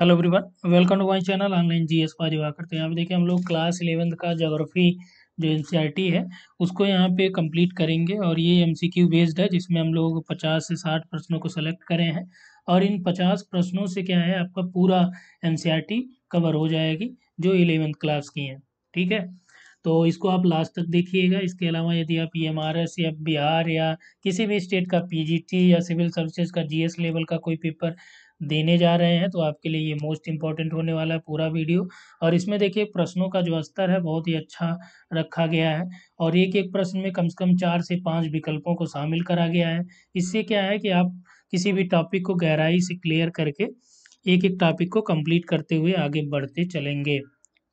Hello everyone welcome to my channel online S का रिवा करते हैं यहाँ पे देखिए हम लोग क्लास इलेवेंथ का जोग्राफी जो एन e है उसको यहाँ पे कंप्लीट करेंगे और ये एमसीक्यू बेस्ड है जिसमें हम लोग 50 से 60 प्रश्नों को सेलेक्ट करे हैं और इन 50 प्रश्नों से क्या है आपका पूरा एन कवर e हो जाएगी जो इलेवेंथ क्लास की हैं ठीक है तो इसको आप लास्ट तक देखिएगा इसके अलावा यदि आप ई e या बिहार या किसी भी स्टेट का पी या सिविल सर्विसेज का जी लेवल का कोई पेपर देने जा रहे हैं तो आपके लिए ये मोस्ट इम्पॉर्टेंट होने वाला है पूरा वीडियो और इसमें देखिए प्रश्नों का जो स्तर है बहुत ही अच्छा रखा गया है और एक एक प्रश्न में कम से कम चार से पाँच विकल्पों को शामिल करा गया है इससे क्या है कि आप किसी भी टॉपिक को गहराई से क्लियर करके एक एक टॉपिक को कंप्लीट करते हुए आगे बढ़ते चलेंगे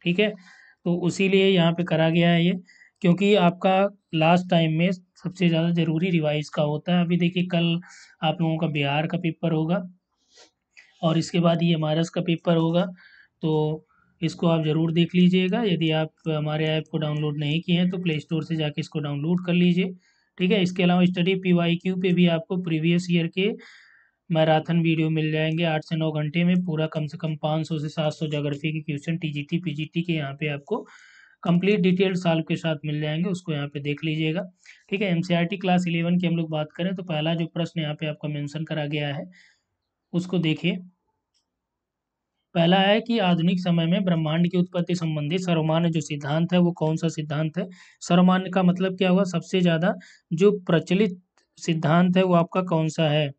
ठीक है तो उसी लिए यहाँ पे करा गया है ये क्योंकि आपका लास्ट टाइम में सबसे ज़्यादा ज़रूरी रिवाइज का होता है अभी देखिए कल आप लोगों का बिहार का पेपर होगा और इसके बाद ये एम का पेपर होगा तो इसको आप ज़रूर देख लीजिएगा यदि आप हमारे ऐप को डाउनलोड नहीं किए हैं तो प्ले स्टोर से जाके इसको डाउनलोड कर लीजिए ठीक है इसके अलावा स्टडी पी वाई क्यू पे भी आपको प्रीवियस ईयर के मैराथन वीडियो मिल जाएंगे आठ से नौ घंटे में पूरा कम से कम पाँच सौ से सात सौ जोग्राफी के क्वेश्चन टीजीटी पीजीटी के यहाँ पे आपको कंप्लीट डिटेल साल के साथ मिल जाएंगे उसको यहाँ पे देख लीजिएगा ठीक है टी क्लास इलेवन की हम लोग बात करें तो पहला जो प्रश्न यहाँ पे आपका मैंसन करा गया है उसको देखिए पहला है कि आधुनिक समय में ब्रह्मांड की उत्पत्ति संबंधी सर्वमान्य जो सिद्धांत है वो कौन सा सिद्धांत है सर्वमान्य का मतलब क्या हुआ सबसे ज़्यादा जो प्रचलित सिद्धांत है वो आपका कौन सा है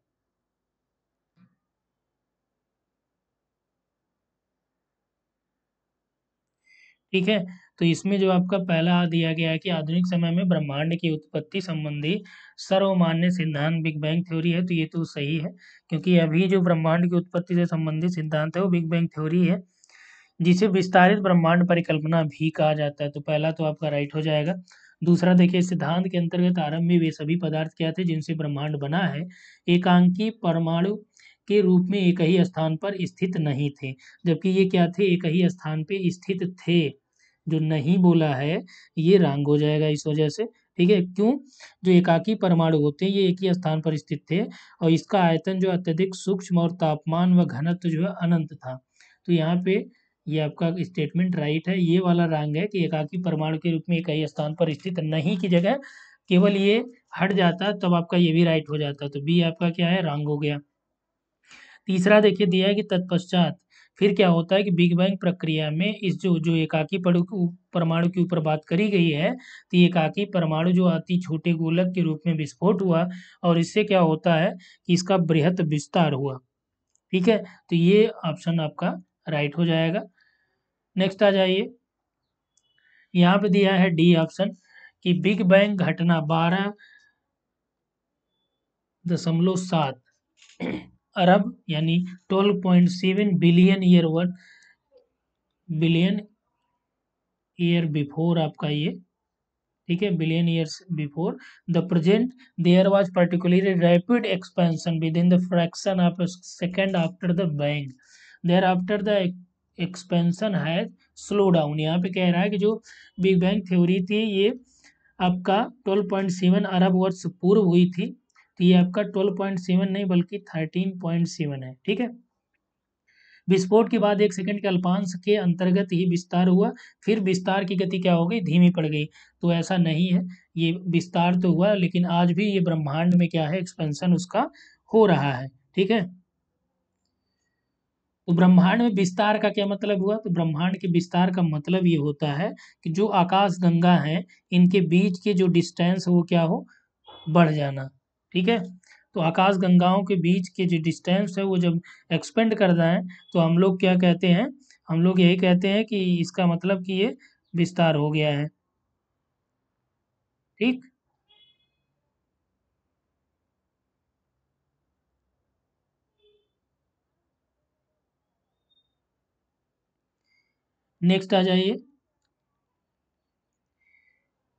ठीक है तो इसमें जो आपका पहला दिया गया है कि आधुनिक समय में ब्रह्मांड की उत्पत्ति संबंधी सर्वमान्य सिद्धांत बिग बैंग थ्योरी है तो ये तो सही है क्योंकि अभी जो ब्रह्मांड की उत्पत्ति से संबंधित सिद्धांत है वो बिग बैंग थ्योरी है जिसे विस्तारित ब्रह्मांड परिकल्पना भी कहा जाता है तो पहला तो आपका राइट हो जाएगा दूसरा देखिए सिद्धांत के अंतर्गत आरंभ में वे सभी पदार्थ क्या थे जिनसे ब्रह्मांड बना है एकांकी परमाणु के रूप में एक ही स्थान पर स्थित नहीं थे जबकि ये क्या थे एक ही स्थान पर स्थित थे जो नहीं बोला है ये रंग हो जाएगा इस वजह से ठीक है क्यों जो एकाकी परमाणु होते हैं ये एक ही स्थान पर स्थित थे और इसका आयतन जो अत्यधिक सूक्ष्म और तापमान व घनत्व जो है अनंत था तो यहाँ पे ये आपका स्टेटमेंट राइट है ये वाला रंग है कि एकाकी परमाणु के रूप में एक स्थान पर स्थित नहीं की जगह केवल ये हट जाता तब आपका ये भी राइट हो जाता तो बी आपका क्या है रंग हो गया तीसरा देखिए दिया है कि तत्पश्चात फिर क्या होता है कि बिग बैंग प्रक्रिया में इस जो जो एकाकी परमाणु के ऊपर बात करी गई है तो एकाकी परमाणु जो आती छोटे गोलक के रूप में विस्फोट हुआ और इससे क्या होता है कि इसका बृहत विस्तार हुआ ठीक है तो ये ऑप्शन आपका राइट हो जाएगा नेक्स्ट आ जाइए यहाँ पे दिया है डी ऑप्शन कि बिग बैंग घटना बारह दशमलव सात अरब यानी 12.7 billion year worth billion year before आपका ये ठीक है billion years before the present there was particularly rapid expansion within the fraction of second after the bang thereafter the expansion has slow down यहाँ पे कह रहा है कि जो बिग बैंग थ्योरी थी ये आपका 12.7 अरब वर्ष पूर्व हुई थी तो ये आपका ट्वेल्व पॉइंट सेवन नहीं बल्कि थर्टीन पॉइंट सेवन है ठीक है विस्फोट के बाद एक सेकंड के अल्पांश के अंतर्गत ही विस्तार हुआ फिर विस्तार की गति क्या हो गई धीमी पड़ गई तो ऐसा नहीं है ये विस्तार तो हुआ लेकिन आज भी ये ब्रह्मांड में क्या है एक्सपेंशन उसका हो रहा है ठीक है तो ब्रह्मांड में विस्तार का क्या मतलब हुआ तो ब्रह्मांड के विस्तार का मतलब ये होता है कि जो आकाश गंगा है इनके बीच के जो डिस्टेंस वो क्या हो बढ़ जाना ठीक है हम्म। तो आकाश गंगाओं के बीच के जो डिस्टेंस है वो जब एक्सपेंड कर रहे हैं तो हम लोग क्या कहते हैं हम लोग यही कहते हैं कि इसका मतलब कि ये विस्तार हो गया है ठीक नेक्स्ट आ जाइए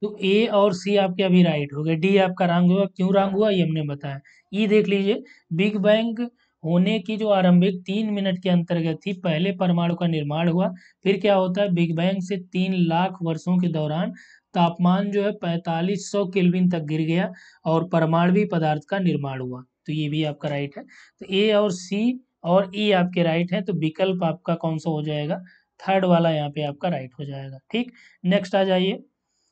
तो ए और सी आपके अभी राइट हो गए डी आपका रॉन्ग हुआ क्यों रॉन्ग हुआ ये हमने बताया ई e देख लीजिए बिग बैंग होने की जो आरंभिक तीन मिनट के अंतर्गत थी पहले परमाणु का निर्माण हुआ फिर क्या होता है बिग बैंग से तीन लाख वर्षों के दौरान तापमान जो है पैंतालीस सौ केल्विन तक गिर गया और परमाणवी पदार्थ का निर्माण हुआ तो ये भी आपका राइट है तो ए और सी और ई e आपके राइट है तो विकल्प आपका कौन सा हो जाएगा थर्ड वाला यहाँ पे आपका राइट हो जाएगा ठीक नेक्स्ट आ जाइए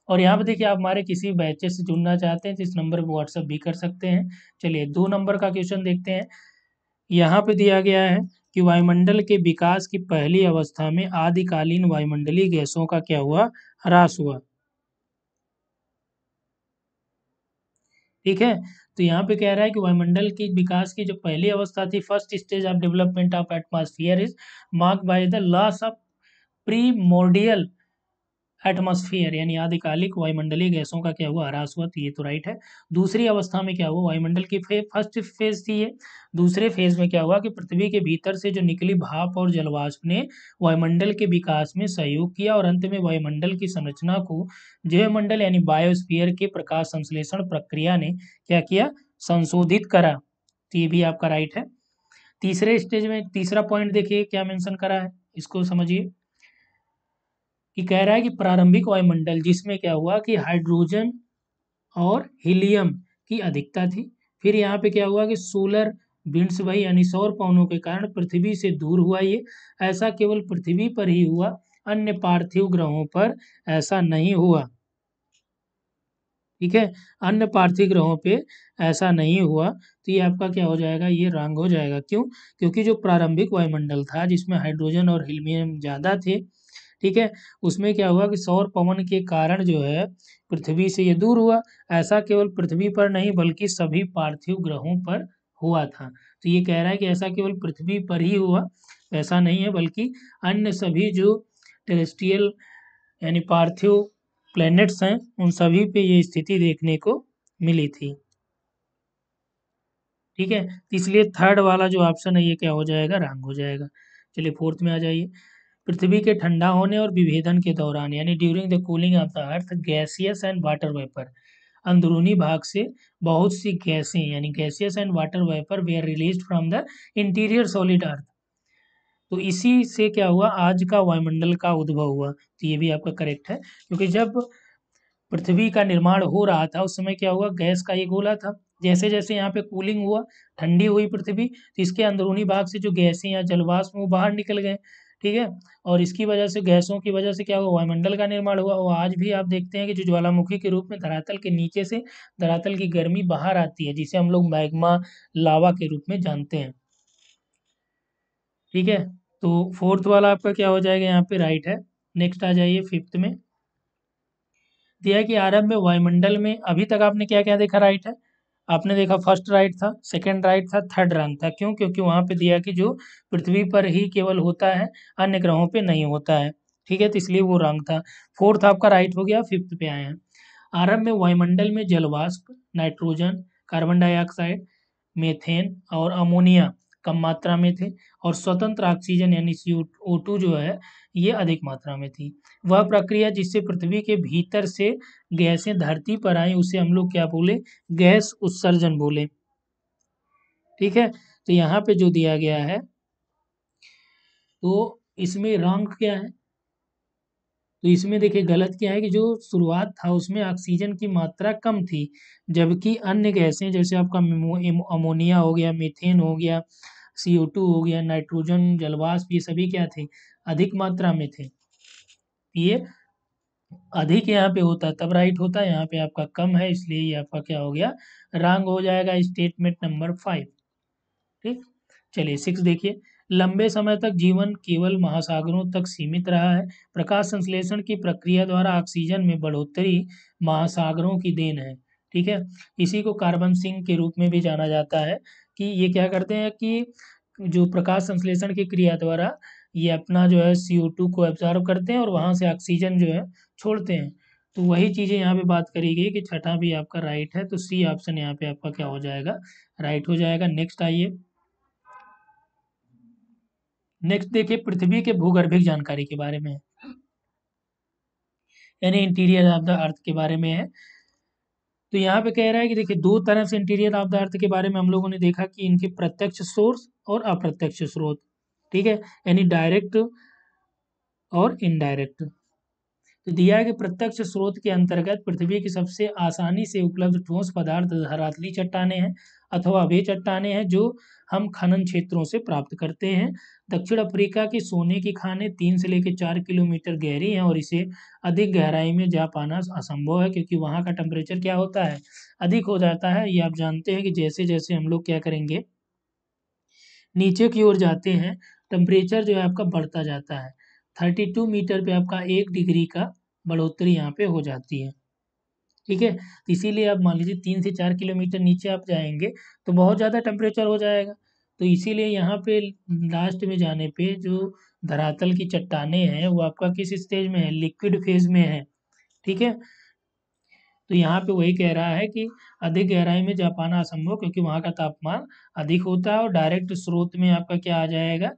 और यहाँ पे हम्म। देखिए आप हमारे किसी बैचे से जुड़ना चाहते हैं तो इस नंबर पर व्हाट्सअप भी कर सकते हैं चलिए दो नंबर का क्वेश्चन देखते हैं यहाँ पे दिया गया है कि वायुमंडल के विकास की पहली अवस्था में आदिकालीन वायुमंडलीय गैसों का क्या हुआ ह्रास हुआ ठीक है तो यहाँ पे कह रहा है कि वायुमंडल की विकास की जो पहली अवस्था थी first stage of development of atmosphere is mark by the loss of primordial atmosphere यानी आधिकालिक वायुमंडलीय गैसों का क्या हुआ ह्रास हुआ तो ये तो राइट है दूसरी अवस्था में क्या हुआ वायुमंडल की फे, फर्स्ट फेज थी ये दूसरे फेज में क्या हुआ कि पृथ्वी के भीतर से जो निकली भाप और जलवाष्प ने वायुमंडल के विकास में सहयोग किया और अंत में वायुमंडल की संरचना को जैवमंडल यानी बायोस्फियर के प्रकाश संश्लेषण प्रक्रिया ने क्या किया संशोधित करा तो ये भी आपका राइट है तीसरे स्टेज में तीसरा पॉइंट देखिए क्या मेंशन करा है इसको समझिए ये कह रहा है कि प्रारंभिक वायुमंडल जिसमें क्या हुआ कि हाइड्रोजन और हीलियम की अधिकता थी फिर यहाँ पे क्या हुआ कि सोलर विंड्स वही यानी सौर पवनों के कारण पृथ्वी से दूर हुआ ये ऐसा केवल पृथ्वी पर ही हुआ अन्य पार्थिव ग्रहों पर ऐसा नहीं हुआ ठीक है अन्य पार्थिव ग्रहों पे ऐसा नहीं हुआ तो ये आपका क्या हो जाएगा ये रंग हो जाएगा क्यों क्योंकि जो प्रारंभिक वायुमंडल था जिसमें हाइड्रोजन और हिलियम ज़्यादा थे ठीक है उसमें क्या हुआ कि सौर पवन के कारण जो है पृथ्वी से ये दूर हुआ ऐसा केवल पृथ्वी पर नहीं बल्कि सभी पार्थिव ग्रहों पर हुआ था तो ये कह रहा है कि ऐसा केवल पृथ्वी पर ही हुआ ऐसा नहीं है बल्कि अन्य सभी जो टेरेस्ट्रियल यानी पार्थिव प्लैनेट्स हैं उन सभी पे ये स्थिति देखने को मिली थी ठीक है इसलिए थर्ड वाला जो ऑप्शन है ये क्या हो जाएगा रंग हो जाएगा चलिए फोर्थ में आ जाइए पृथ्वी के ठंडा होने और विभेदन के दौरान यानी during the cooling of the earth gaseous and water vapour अंदरूनी भाग से बहुत सी गैसें यानी gaseous and water vapour were release from the interior solid earth तो इसी से क्या हुआ आज का वायुमंडल का उद्भव हुआ तो ये भी आपका करेक्ट है क्योंकि जब पृथ्वी का निर्माण हो रहा था उस समय क्या हुआ गैस का ये गोला था जैसे जैसे यहाँ पे कूलिंग हुआ ठंडी हुई पृथ्वी तो इसके अंदरूनी भाग से जो गैसें या जलवाष्प वो बाहर निकल गए ठीक है और इसकी वजह से गैसों की वजह से क्या हुआ वायुमंडल का निर्माण हुआ और आज भी आप देखते हैं कि जो ज्वालामुखी के रूप में धरातल के नीचे से धरातल की गर्मी बाहर आती है जिसे हम लोग मैग्मा लावा के रूप में जानते हैं ठीक है तो फोर्थ वाला आपका क्या हो जाएगा यहाँ पे राइट है नेक्स्ट आ जाइए फिफ्थ में दिया कि आरंभ में वायुमंडल में अभी तक आपने क्या क्या देखा राइट है आपने देखा फर्स्ट राइट था सेकंड राइट था थर्ड रंग था क्यों क्योंकि वहां पे दिया कि जो पृथ्वी पर ही केवल होता है अन्य ग्रहों पे नहीं होता है ठीक है तो इसलिए वो रंग था फोर्थ आपका राइट हो गया फिफ्थ पे आए हैं आरंभ में वायुमंडल में जलवाष्प नाइट्रोजन कार्बन डाइऑक्साइड मेथेन और अमोनिया कम मात्रा में थे और स्वतंत्र ऑक्सीजन यानी सी जो है ये अधिक मात्रा में थी वह हम्म। प्रक्रिया जिससे पृथ्वी के भीतर से गैसें धरती पर आई उसे हम लोग क्या बोले गैस उत्सर्जन बोले ठीक है तो यहाँ पे जो दिया गया है तो इसमें रंग क्या है तो इसमें देखिए गलत क्या है कि जो शुरुआत था उसमें ऑक्सीजन की मात्रा कम थी जबकि अन्य गैसें जैसे आपका अमोनिया हो गया मीथेन हो गया सी हो गया नाइट्रोजन जलवाष्प ये सभी क्या थे अधिक मात्रा में थे ये अधिक यहाँ पे होता तब राइट होता है यहाँ पे आपका कम है इसलिए ये आपका क्या हो गया रॉन्ग हो जाएगा स्टेटमेंट नंबर फाइव ठीक चलिए सिक्स देखिए लंबे समय तक जीवन केवल महासागरों तक सीमित रहा है प्रकाश संश्लेषण की प्रक्रिया द्वारा ऑक्सीजन में बढ़ोतरी महासागरों की देन है ठीक है इसी को कार्बन सिंह के रूप में भी जाना जाता है कि ये क्या करते हैं कि जो प्रकाश संश्लेषण की क्रिया द्वारा ये अपना जो है सी टू को एब्ज़ॉर्व करते हैं और वहाँ से ऑक्सीजन जो है छोड़ते हैं तो वही चीज़ें यहाँ पे बात करी गई कि छठा भी आपका राइट है तो सी ऑप्शन यहाँ पे आपका क्या हो जाएगा राइट हो जाएगा नेक्स्ट आइए नेक्स्ट देखिए पृथ्वी के भूगर्भिक जानकारी के बारे में यानी इंटीरियर ऑफ द अर्थ के बारे में है तो यहाँ पे कह रहा है कि देखिए दो तरफ से इंटीरियर ऑफ द अर्थ के बारे में हम लोगों ने देखा कि इनके प्रत्यक्ष सोर्स और अप्रत्यक्ष स्रोत ठीक है यानी डायरेक्ट और इनडायरेक्ट तो दिया कि प्रत्यक्ष स्रोत के अंतर्गत पृथ्वी की सबसे आसानी से उपलब्ध ठोस पदार्थ धरातली चट्टाने हैं अथवा वे चट्टाने हैं जो हम खनन क्षेत्रों से प्राप्त करते हैं दक्षिण अफ्रीका की सोने की खाने तीन से लेकर चार किलोमीटर गहरी हैं और इसे अधिक गहराई में जा पाना असंभव है क्योंकि वहाँ का टेम्परेचर क्या होता है अधिक हो जाता है ये आप जानते हैं कि जैसे जैसे हम लोग क्या करेंगे नीचे की ओर जाते हैं टेम्परेचर जो है आपका बढ़ता जाता है थर्टी टू मीटर पे आपका एक डिग्री का बढ़ोतरी यहाँ पे हो जाती है ठीक है इसीलिए आप मान लीजिए तीन से चार किलोमीटर नीचे आप जाएंगे तो बहुत ज़्यादा टेम्परेचर हो जाएगा तो इसीलिए यहाँ पे लास्ट में जाने पे जो धरातल की चट्टाने हैं वो आपका किस स्टेज में है लिक्विड फेज में है ठीक है तो यहाँ पे वही कह रहा है कि अधिक गहराई में जा पाना असंभव क्योंकि वहाँ का तापमान अधिक होता है और डायरेक्ट स्रोत में आपका क्या आ जाएगा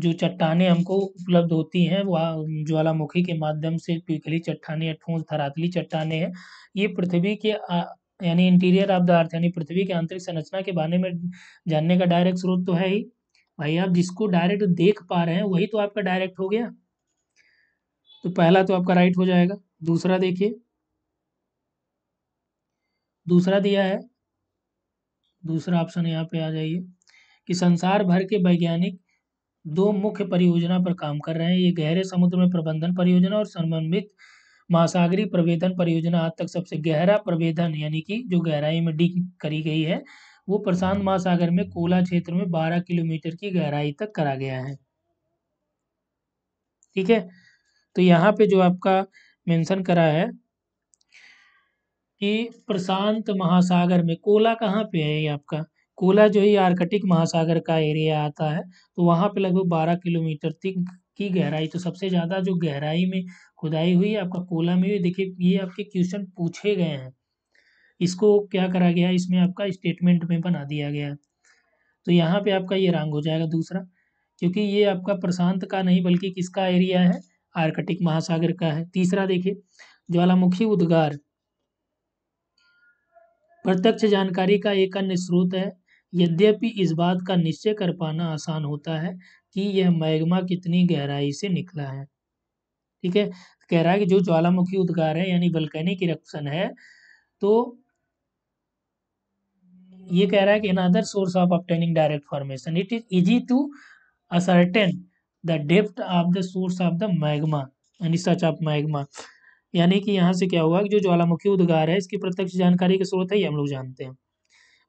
जो चट्टाने हमको उपलब्ध होती हैं वह ज्वालामुखी के माध्यम से पिघली चट्टाने या ठोस धरातली चट्टाने हैं ये पृथ्वी के यानी इंटीरियर ऑफ द अर्थ यानी पृथ्वी के आंतरिक संरचना के बारे में जानने का डायरेक्ट स्रोत तो है ही भाई आप जिसको डायरेक्ट देख पा रहे हैं वही तो आपका डायरेक्ट हो गया तो पहला तो आपका राइट हो जाएगा दूसरा देखिए दूसरा दिया है दूसरा ऑप्शन यहाँ पे आ जाइए कि संसार भर के वैज्ञानिक दो मुख्य परियोजना पर काम कर रहे हैं ये गहरे समुद्र में प्रबंधन परियोजना और समन्वित महासागरी प्रवेदन परियोजना आज तक सबसे गहरा प्रवेदन यानी कि जो गहराई में डी करी गई है वो प्रशांत महासागर में कोला क्षेत्र में 12 किलोमीटर की गहराई तक करा गया है ठीक है तो यहाँ पे जो आपका मेंशन करा है कि प्रशांत महासागर में कोला कहाँ पे है ये आपका कोला जो ये आर्कटिक महासागर का एरिया आता है तो वहाँ पे लगभग बारह किलोमीटर तक की गहराई तो सबसे ज़्यादा जो गहराई में खुदाई हुई आपका कोला में देखिए ये आपके क्वेश्चन पूछे गए हैं इसको क्या करा गया है इसमें आपका स्टेटमेंट में बना दिया गया है तो यहाँ पे आपका ये रंग हो जाएगा दूसरा क्योंकि ये आपका प्रशांत का नहीं बल्कि किसका एरिया है आर्कटिक महासागर का है तीसरा देखिए ज्वालामुखी उद्गार प्रत्यक्ष जानकारी का एक अन्य स्रोत है यद्यपि इस बात का निश्चय कर पाना आसान होता है कि यह मैग्मा कितनी गहराई से निकला है ठीक है कह रहा है कि जो ज्वालामुखी उद्गार है यानी बल्कैनिक इरप्शन है तो ये कह रहा है कि in other source of obtaining direct formation it is easy to ascertain the depth of the source of the magma यानी सच ऑफ मैग्मा यानी कि यहाँ से क्या हुआ कि जो ज्वालामुखी उद्गार है इसकी प्रत्यक्ष जानकारी के स्रोत है ये हम लोग जानते हैं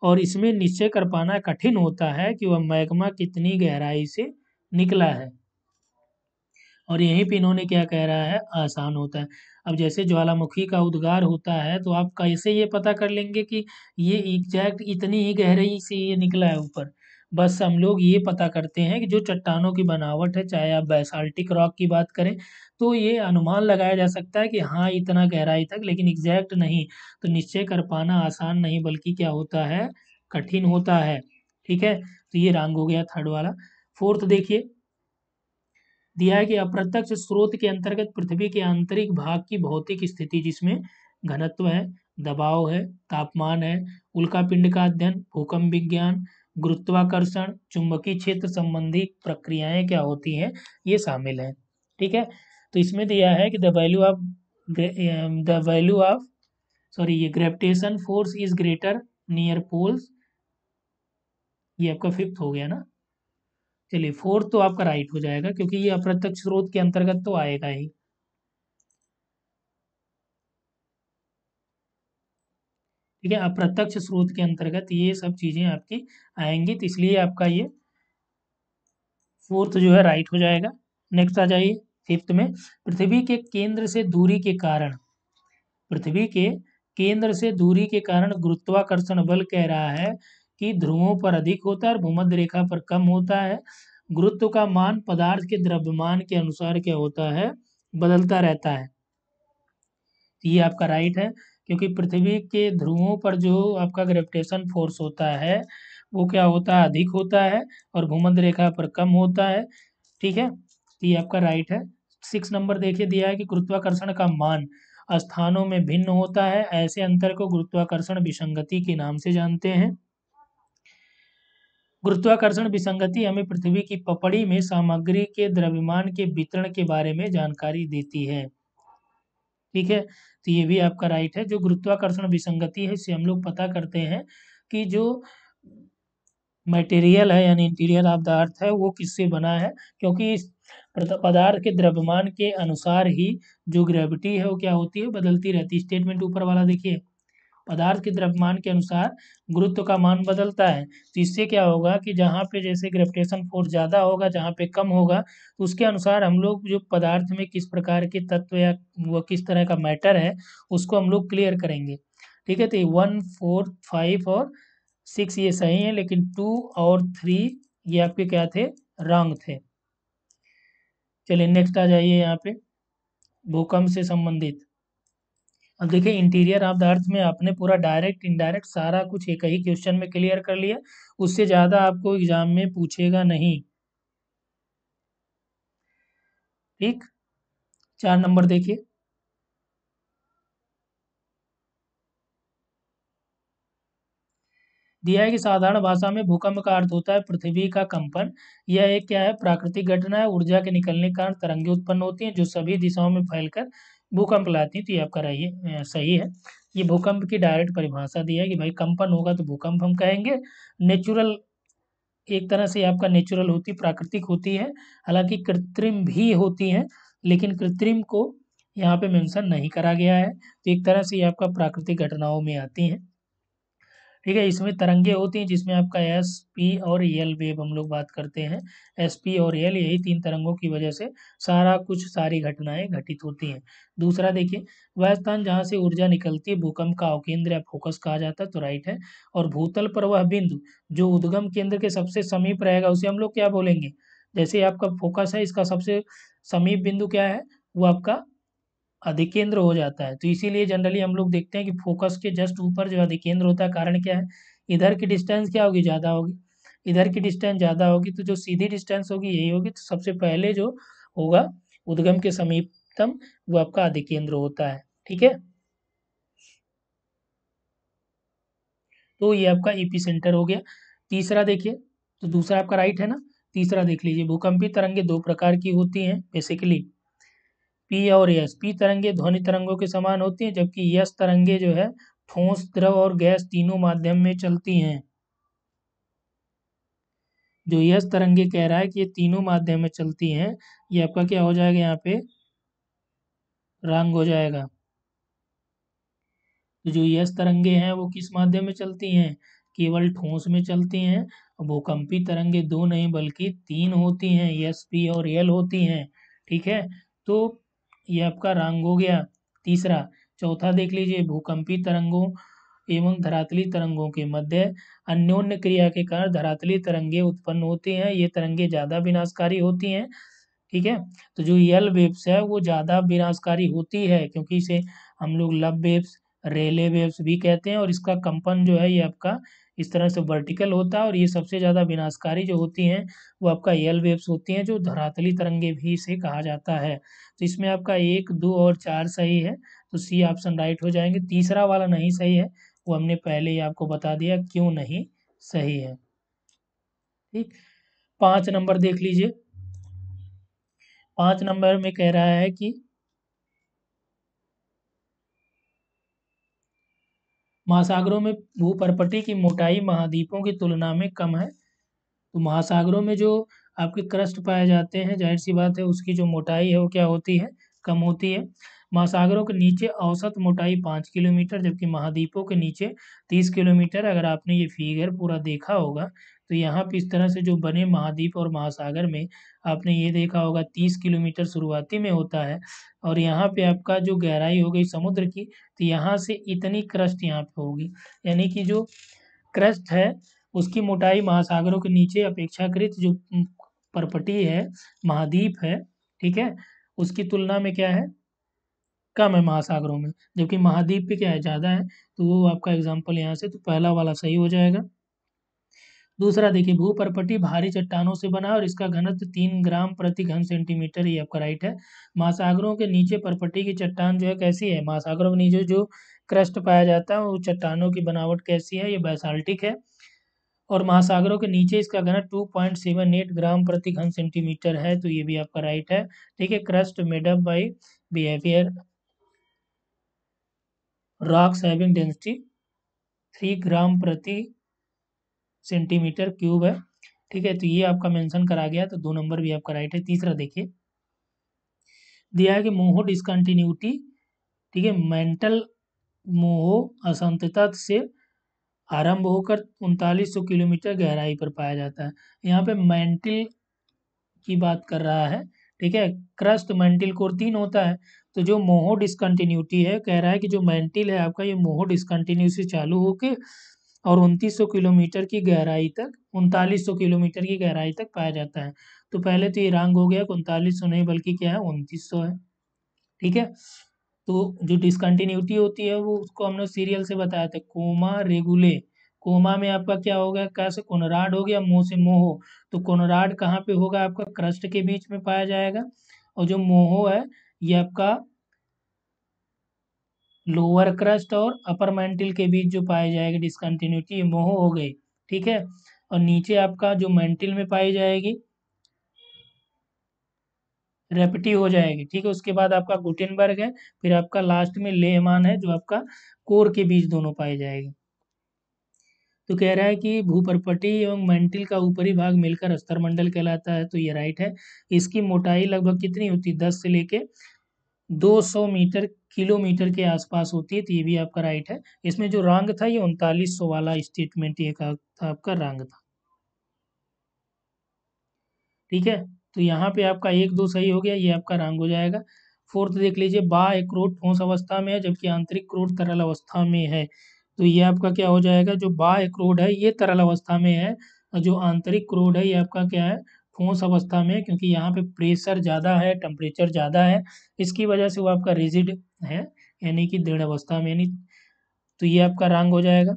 और इसमें निश्चय कर पाना कठिन होता है कि वह मैग्मा कितनी गहराई से निकला है और यहीं पे इन्होंने क्या कह रहा है आसान होता है अब जैसे ज्वालामुखी का उद्गार होता है तो आप कैसे ये पता कर लेंगे कि ये एग्जैक्ट इतनी ही गहराई से ये निकला है ऊपर बस हम लोग ये पता करते हैं कि जो चट्टानों की बनावट है चाहे आप बैसाल्टिक रॉक की बात करें तो ये अनुमान लगाया जा सकता है कि हाँ इतना गहराई तक लेकिन एग्जैक्ट नहीं तो निश्चय कर पाना आसान नहीं बल्कि क्या होता है कठिन होता है ठीक है तो ये रंग हो गया थर्ड वाला फोर्थ देखिए दिया है कि अप्रत्यक्ष स्रोत के अंतर्गत पृथ्वी के आंतरिक भाग की भौतिक स्थिति जिसमें घनत्व है दबाव है तापमान है उल्का पिंड का अध्ययन भूकंप विज्ञान गुरुत्वाकर्षण चुंबकीय क्षेत्र संबंधी प्रक्रियाएं क्या होती हैं ये शामिल हैं ठीक है तो इसमें दिया है कि the value of the value of sorry ये gravitation force is greater near poles ये आपका फिफ्थ हो गया ना चलिए फोर्थ तो आपका राइट हो जाएगा क्योंकि ये अप्रत्यक्ष स्रोत के अंतर्गत तो आएगा ही ठीक है अप्रत्यक्ष स्रोत के अंतर्गत ये सब चीजें आपकी आएंगी तो इसलिए आपका ये फोर्थ जो है राइट हो जाएगा नेक्स्ट आ जाइए फिफ्थ में पृथ्वी के केंद्र से दूरी के कारण पृथ्वी के केंद्र से दूरी के कारण गुरुत्वाकर्षण बल कह रहा है कि ध्रुवों पर अधिक होता है और भूमध्य रेखा पर कम होता है गुरुत्व का मान पदार्थ के द्रव्यमान के अनुसार क्या होता है बदलता रहता है ये आपका राइट है क्योंकि पृथ्वी के ध्रुवों पर जो आपका ग्रेविटेशन फोर्स होता है वो क्या होता है अधिक होता है और भूमध्य रेखा पर कम होता है ठीक है तो ये आपका राइट है सिक्स नंबर देखिए दिया है कि गुरुत्वाकर्षण का मान स्थानों में भिन्न होता है ऐसे अंतर को गुरुत्वाकर्षण विसंगति के नाम से जानते हैं गुरुत्वाकर्षण विसंगति हमें पृथ्वी की पपड़ी में सामग्री के द्रव्यमान के वितरण के बारे में जानकारी देती है ठीक है तो ये भी आपका राइट है जो गुरुत्वाकर्षण विसंगति है इससे हम लोग पता करते हैं कि जो मटेरियल है यानी इंटीरियर ऑफ द अर्थ है वो किससे बना है क्योंकि इस पदार्थ के द्रव्यमान के अनुसार ही जो ग्रेविटी है वो क्या होती है बदलती रहती है स्टेटमेंट ऊपर वाला देखिए पदार्थ के द्रव्यमान के अनुसार गुरुत्व का मान बदलता है तो इससे क्या होगा कि जहाँ पे जैसे ग्रेविटेशन फोर्स ज़्यादा होगा जहाँ पे कम होगा तो उसके अनुसार हम लोग जो पदार्थ में किस प्रकार के तत्व या वो किस तरह का मैटर है उसको हम लोग क्लियर करेंगे ठीक है तो वन फोर फाइव और सिक्स ये सही है लेकिन टू और थ्री ये आपके क्या थे रॉन्ग थे चलिए नेक्स्ट आ जाइए यहाँ पे भूकंप से संबंधित अब देखिए इंटीरियर ऑफ द अर्थ में आपने पूरा डायरेक्ट इनडायरेक्ट सारा कुछ एक ही क्वेश्चन में क्लियर कर लिया उससे ज़्यादा आपको एग्जाम में पूछेगा नहीं ठीक चार नंबर देखिए दिया है कि साधारण भाषा में भूकंप का अर्थ होता है पृथ्वी का कंपन यह एक क्या है प्राकृतिक घटना है ऊर्जा के निकलने के कारण तरंगे उत्पन्न होती हैं जो सभी दिशाओं में फैलकर भूकंप लाती हैं तो ये आपका रहिए सही है ये भूकंप की डायरेक्ट परिभाषा दी है कि भाई कंपन होगा तो भूकंप हम कहेंगे नेचुरल एक तरह से आपका नेचुरल होती प्राकृतिक होती है हालांकि कृत्रिम भी होती है लेकिन कृत्रिम को यहाँ पे मेंशन नहीं करा गया है तो एक तरह से ये आपका प्राकृतिक घटनाओं में आती हैं ठीक है इसमें तरंगे होती हैं जिसमें आपका एस पी और एल वेव हम लोग बात करते हैं एस पी और एल यही तीन तरंगों की वजह से सारा कुछ सारी घटनाएं घटित होती हैं दूसरा देखिए वह स्थान जहाँ से ऊर्जा निकलती है भूकंप का अवकेंद्र या फोकस कहा जाता है तो राइट है और भूतल पर वह बिंदु जो उद्गम केंद्र के सबसे समीप रहेगा उसे हम लोग क्या बोलेंगे जैसे आपका फोकस है इसका सबसे समीप बिंदु क्या है वो आपका अधिकेंद्र हो जाता है तो इसीलिए जनरली हम लोग देखते हैं कि फोकस के जस्ट ऊपर जो अधिकेंद्र होता है कारण क्या है इधर की डिस्टेंस क्या होगी ज़्यादा होगी इधर की डिस्टेंस ज़्यादा होगी तो जो सीधी डिस्टेंस होगी यही होगी तो सबसे पहले जो होगा उद्गम के समीपतम वो आपका अधिकेंद्र होता है ठीक है तो ये आपका ईपी सेंटर हो गया तीसरा देखिए तो दूसरा आपका राइट है ना तीसरा देख लीजिए भूकंपी तरंगे दो प्रकार की होती हैं बेसिकली पी और यस पी तरंगे ध्वनि तरंगों के समान होती हैं जबकि यस तरंगे जो है ठोस द्रव और गैस तीनों माध्यम में चलती हैं जो यस तरंगे कह रहा है कि ये तीनों माध्यम में चलती हैं ये आपका क्या हो जाएगा यहाँ पे रंग हो जाएगा तो जो यस तरंगे हैं वो किस माध्यम में चलती हैं केवल ठोस में चलती हैं भूकंपी तरंगे दो नहीं बल्कि तीन होती हैं यस पी और यल होती हैं ठीक है तो ये आपका रंग हो गया तीसरा चौथा देख लीजिए भूकंपी तरंगों एवं धरातली तरंगों के मध्य अन्योन्य क्रिया के कारण धरातली तरंगे उत्पन्न होती हैं ये तरंगे ज़्यादा विनाशकारी होती हैं ठीक है तो जो यल वेब्स है वो ज़्यादा विनाशकारी होती है क्योंकि इसे हम लोग लव वेब्स रेले वेब्स भी कहते हैं और इसका कंपन जो है ये आपका इस तरह से वर्टिकल होता है और ये सबसे ज़्यादा विनाशकारी जो होती हैं वो आपका एल वेव्स होती हैं जो धरातली तरंगे भी से कहा जाता है तो इसमें आपका एक दो और चार सही है तो सी ऑप्शन राइट हो जाएंगे तीसरा वाला नहीं सही है वो हमने पहले ही आपको बता दिया क्यों नहीं सही है ठीक पाँच नंबर देख लीजिए पाँच नंबर में कह रहा है कि महासागरों में भूपरपटी की मोटाई महाद्वीपों की तुलना में कम है तो महासागरों में जो आपके क्रस्ट पाए जाते हैं जाहिर सी बात है उसकी जो मोटाई है वो क्या होती है कम होती है महासागरों के नीचे औसत मोटाई पाँच किलोमीटर जबकि महाद्वीपों के नीचे तीस किलोमीटर अगर आपने ये फिगर पूरा देखा होगा तो यहाँ पे इस तरह से जो बने महाद्वीप और महासागर में आपने ये देखा होगा तीस किलोमीटर शुरुआती में होता है और यहाँ पे आपका जो गहराई हो गई समुद्र की तो यहाँ से इतनी क्रस्ट यहाँ पे होगी यानी कि जो क्रस्ट है उसकी मोटाई महासागरों के नीचे अपेक्षाकृत जो परपटी है महाद्वीप है ठीक है उसकी तुलना में क्या है कम है महासागरों में जबकि महाद्वीप पे क्या है ज़्यादा है तो वो आपका एग्जाम्पल यहाँ से तो पहला वाला सही हो जाएगा दूसरा देखिए भू परपटी भारी चट्टानों से बना और इसका घनत्व तीन ग्राम प्रति घन सेंटीमीटर ये आपका राइट है महासागरों के नीचे परपटी की चट्टान जो है कैसी है महासागरों के नीचे जो क्रस्ट पाया जाता है वो चट्टानों की बनावट कैसी है ये बैसाल्टिक है और महासागरों के नीचे इसका घनत्व टू पॉइंट ग्राम प्रति घन सेंटीमीटर है तो ये भी आपका राइट है ठीक है crust made up by behaviour rocks having density three gram प्रति सेंटीमीटर क्यूब है ठीक है तो ये आपका मेंशन करा गया तो दो नंबर भी आपका राइट है तीसरा देखिए दिया है कि मोहो डिस्कंटिन्यूटी ठीक है मेंटल मोहो असंतता से आरंभ होकर उनतालीस किलोमीटर गहराई पर पाया जाता है यहाँ पे मेंटल की बात कर रहा है ठीक है क्रस्ट मेंटल कोर तीन होता है तो जो मोहो डिस्कंटिन्यूटी है कह रहा है कि जो मेंटल है आपका ये मोहो डिस्कंटिन्यू से चालू होकर और उनतीस किलोमीटर की गहराई तक उनतालीस किलोमीटर की गहराई तक पाया जाता है तो पहले तो ये रंग हो गया उनतालीस नहीं बल्कि क्या है उनतीस है ठीक है तो जो डिसकंटिन्यूटी होती है वो उसको हमने सीरियल से बताया था कोमा रेगुले कोमा में आपका क्या हो गया कैसे कोनराड हो गया मोह से मोहो तो कोनराड कहाँ पे होगा आपका क्रस्ट के बीच में पाया जाएगा और जो मोहो है ये आपका लोअर क्रस्ट और अपर मेंटल के बीच जो पाया जाएगा डिसकंटिन्यूटी मोह हो गई ठीक है और नीचे आपका जो मेंटल में पाई जाएगी रेपटी हो जाएगी ठीक है उसके बाद आपका गुटेनबर्ग है फिर आपका लास्ट में लेमान है जो आपका कोर के बीच दोनों पाए जाएगी तो कह रहा है कि भूपरपटी एवं मेंटल का ऊपरी भाग मिलकर अस्तर मंडल कहलाता है तो ये राइट है इसकी मोटाई लगभग कितनी होती है दस से लेके 200 मीटर किलोमीटर के आसपास होती है तो ये भी आपका राइट है इसमें जो रंग था ये उनतालीस सौ वाला स्टेटमेंट ये का था आपका रंग था ठीक है तो यहाँ पे आपका एक दो सही हो गया ये आपका रंग हो जाएगा फोर्थ देख लीजिए बा एक क्रोड ठोस अवस्था में है जबकि आंतरिक क्रोड तरल अवस्था में है तो ये आपका क्या हो जाएगा जो बा एक है ये तरल अवस्था में है जो आंतरिक क्रोड है ये आपका क्या है ठोस अवस्था में क्योंकि यहाँ पे प्रेशर ज़्यादा है टेम्परेचर ज़्यादा है इसकी वजह से वो आपका रिजिड है यानी कि दृढ़ अवस्था में यानी तो ये आपका रंग हो जाएगा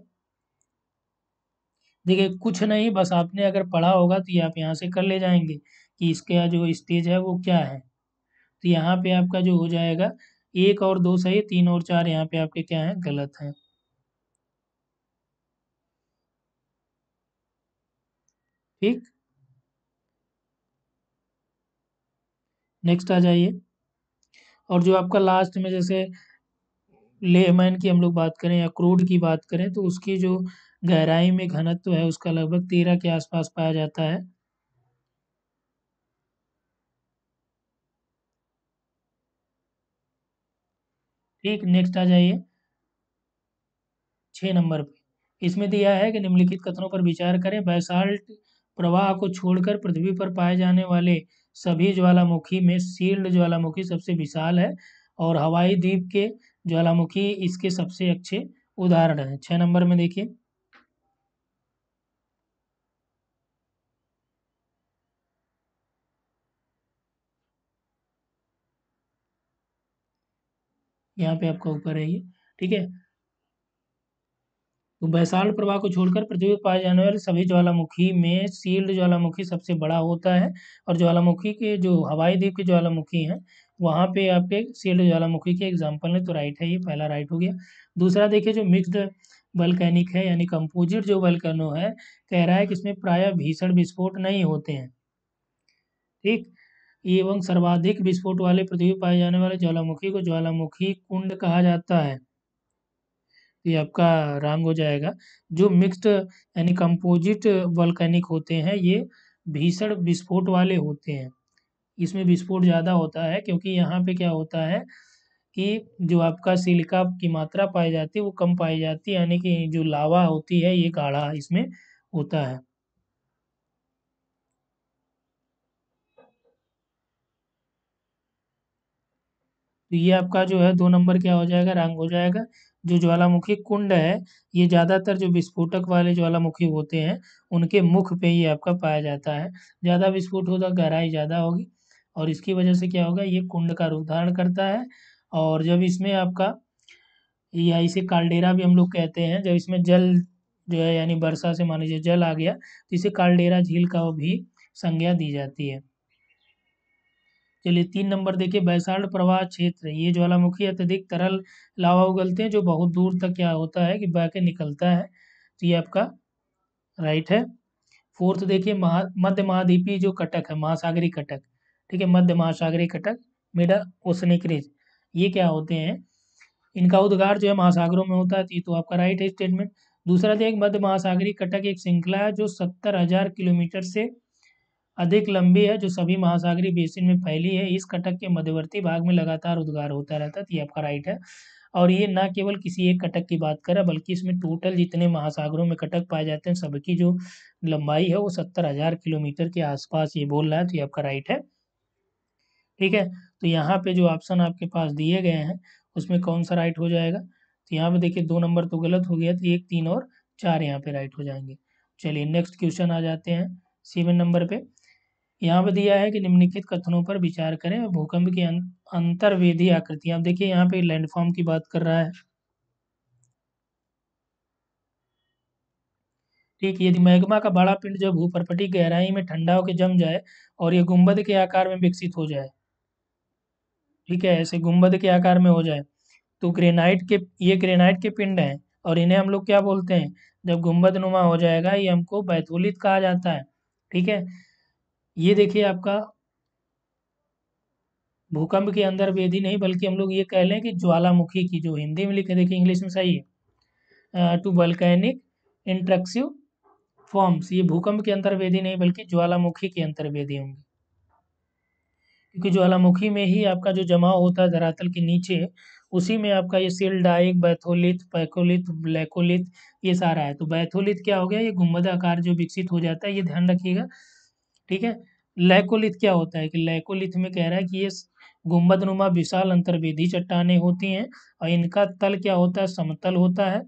देखिए कुछ नहीं बस आपने अगर पढ़ा होगा तो ये आप यहाँ से कर ले जाएंगे कि इसका जो स्टेज है वो क्या है तो यहाँ पे आपका जो हो जाएगा एक और दो सही तीन और चार यहाँ पे आपके क्या है गलत है ठीक नेक्स्ट आ जाइए और जो आपका लास्ट में जैसे लेमैन की हम लोग बात करें या क्रूड की बात करें तो उसकी जो गहराई में घनत्व है उसका लगभग तेरह के आसपास पाया जाता है ठीक नेक्स्ट आ जाइए छ नंबर पे इसमें दिया है कि निम्नलिखित कथनों पर विचार करें बैसाल्ट प्रवाह को छोड़कर पृथ्वी पर पाए जाने वाले सभी ज्वालामुखी में सील्ड ज्वालामुखी सबसे विशाल है और हवाई द्वीप के ज्वालामुखी इसके सबसे अच्छे उदाहरण हैं छः नंबर में देखिए यहाँ पे आपका ऊपर है ये ठीक है वैशाल तो प्रवाह को छोड़कर पृथ्वी पर पाए जाने वाले सभी ज्वालामुखी में सील्ड ज्वालामुखी सबसे बड़ा होता है और ज्वालामुखी के जो हवाई द्वीप के ज्वालामुखी हैं वहाँ पे आपके सील्ड ज्वालामुखी के एग्जाम्पल है तो राइट है ये पहला राइट हो गया दूसरा देखिए जो मिक्स्ड बल्कैनिक है यानी कंपोजिट जो वल्कनो है कह रहा है कि इसमें प्राय भीषण विस्फोट नहीं होते हैं ठीक एवं सर्वाधिक विस्फोट वाले पृथ्वी पाए जाने वाले ज्वालामुखी को ज्वालामुखी कुंड कहा जाता है ये आपका रॉन्ग हो जाएगा जो मिक्स्ड यानी कंपोजिट वल्कैनिक होते हैं ये भीषण विस्फोट वाले होते हैं इसमें विस्फोट ज़्यादा होता है क्योंकि यहाँ पे क्या होता है कि जो आपका सिलिका की मात्रा पाई जाती है वो कम पाई जाती है यानी कि जो लावा होती है ये गाढ़ा इसमें होता है तो ये आपका जो है दो नंबर क्या हो जाएगा रंग हो जाएगा जो ज्वालामुखी कुंड है ये ज्यादातर जो विस्फोटक वाले ज्वालामुखी होते हैं उनके मुख पे ये आपका पाया जाता है ज़्यादा विस्फोट होगा गहराई ज़्यादा होगी और इसकी वजह से क्या होगा ये कुंड का रूप धारण करता है और जब इसमें आपका या इसे कालडेरा भी हम लोग कहते हैं जब इसमें जल जो है यानी वर्षा से मान लीजिए जल आ गया तो इसे कालडेरा झील का भी संज्ञा दी जाती है चलिए तीन नंबर देखिए बैसाल्ट प्रवाह क्षेत्र ये ज्वालामुखी अत्यधिक तरल लावा उगलते हैं जो बहुत दूर तक क्या होता है कि बह के निकलता है तो ये आपका राइट है फोर्थ देखिए महा मध्य महाद्वीपी जो कटक है महासागरी कटक ठीक है मध्य महासागरी कटक मेडा ओसनिक रिज ये क्या होते हैं इनका उद्घार जो है महासागरों में होता है तो, तो आपका राइट है स्टेटमेंट दूसरा देखिए मध्य महासागरी कटक एक श्रृंखला है जो सत्तर हजार किलोमीटर से अधिक लंबी है जो सभी महासागरी बेसिन में फैली है इस कटक के मध्यवर्ती भाग में लगातार उद्गार होता रहता है तो ये आपका राइट है और ये ना केवल किसी एक कटक की बात करें बल्कि इसमें टोटल जितने महासागरों में कटक पाए जाते हैं सबकी जो लंबाई है वो सत्तर हज़ार किलोमीटर के आसपास ये बोल रहा है तो ये आपका राइट है ठीक है तो यहाँ पे जो ऑप्शन आपके पास दिए गए हैं उसमें कौन सा राइट हो जाएगा तो यहाँ पे देखिए दो नंबर तो गलत हो गया तो एक तीन और चार यहाँ पे राइट हो जाएंगे चलिए नेक्स्ट क्वेश्चन आ जाते हैं सेवन नंबर पे यहाँ पर दिया है कि निम्नलिखित कथनों पर विचार करें भूकंप की अं, अंतर्वेदी आकृतियां देखिए यहाँ पे लैंडफॉर्म की बात कर रहा है ठीक यदि मैग्मा का बड़ा पिंड जो भूपरपटी गहराई में ठंडा होकर जम जाए और ये गुंबद के आकार में विकसित हो जाए ठीक है ऐसे गुंबद के आकार में हो जाए तो ग्रेनाइट के ये ग्रेनाइट के पिंड हैं और इन्हें हम लोग क्या बोलते हैं जब गुंबद नुमा हो जाएगा ये हमको बैथोलित कहा जाता है ठीक है ये देखिए आपका भूकंप के अंदर वेदी नहीं बल्कि हम लोग ये कह लें कि ज्वालामुखी की जो हिंदी में लिखे देखिए इंग्लिश में सही है टू वल्कैनिक इंट्रक्सिव फॉर्म्स ये भूकंप के अंतर्वेदी नहीं बल्कि ज्वालामुखी के अंतर्वेदी होंगे क्योंकि ज्वालामुखी में ही आपका जो जमाव होता है धरातल के नीचे उसी में आपका ये सिल डाइक बैथोलित पैकोलित ब्लैकोलित ये सारा है तो बैथोलित क्या हो गया ये गुम्बद आकार जो विकसित हो जाता है ये ध्यान रखिएगा ठीक है लैकोलिथ क्या होता है कि लैकोलिथ में कह रहा है कि ये गुम्बद नुमा विशाल अंतर्वेदी चट्टाने होती हैं और इनका तल क्या होता है समतल होता है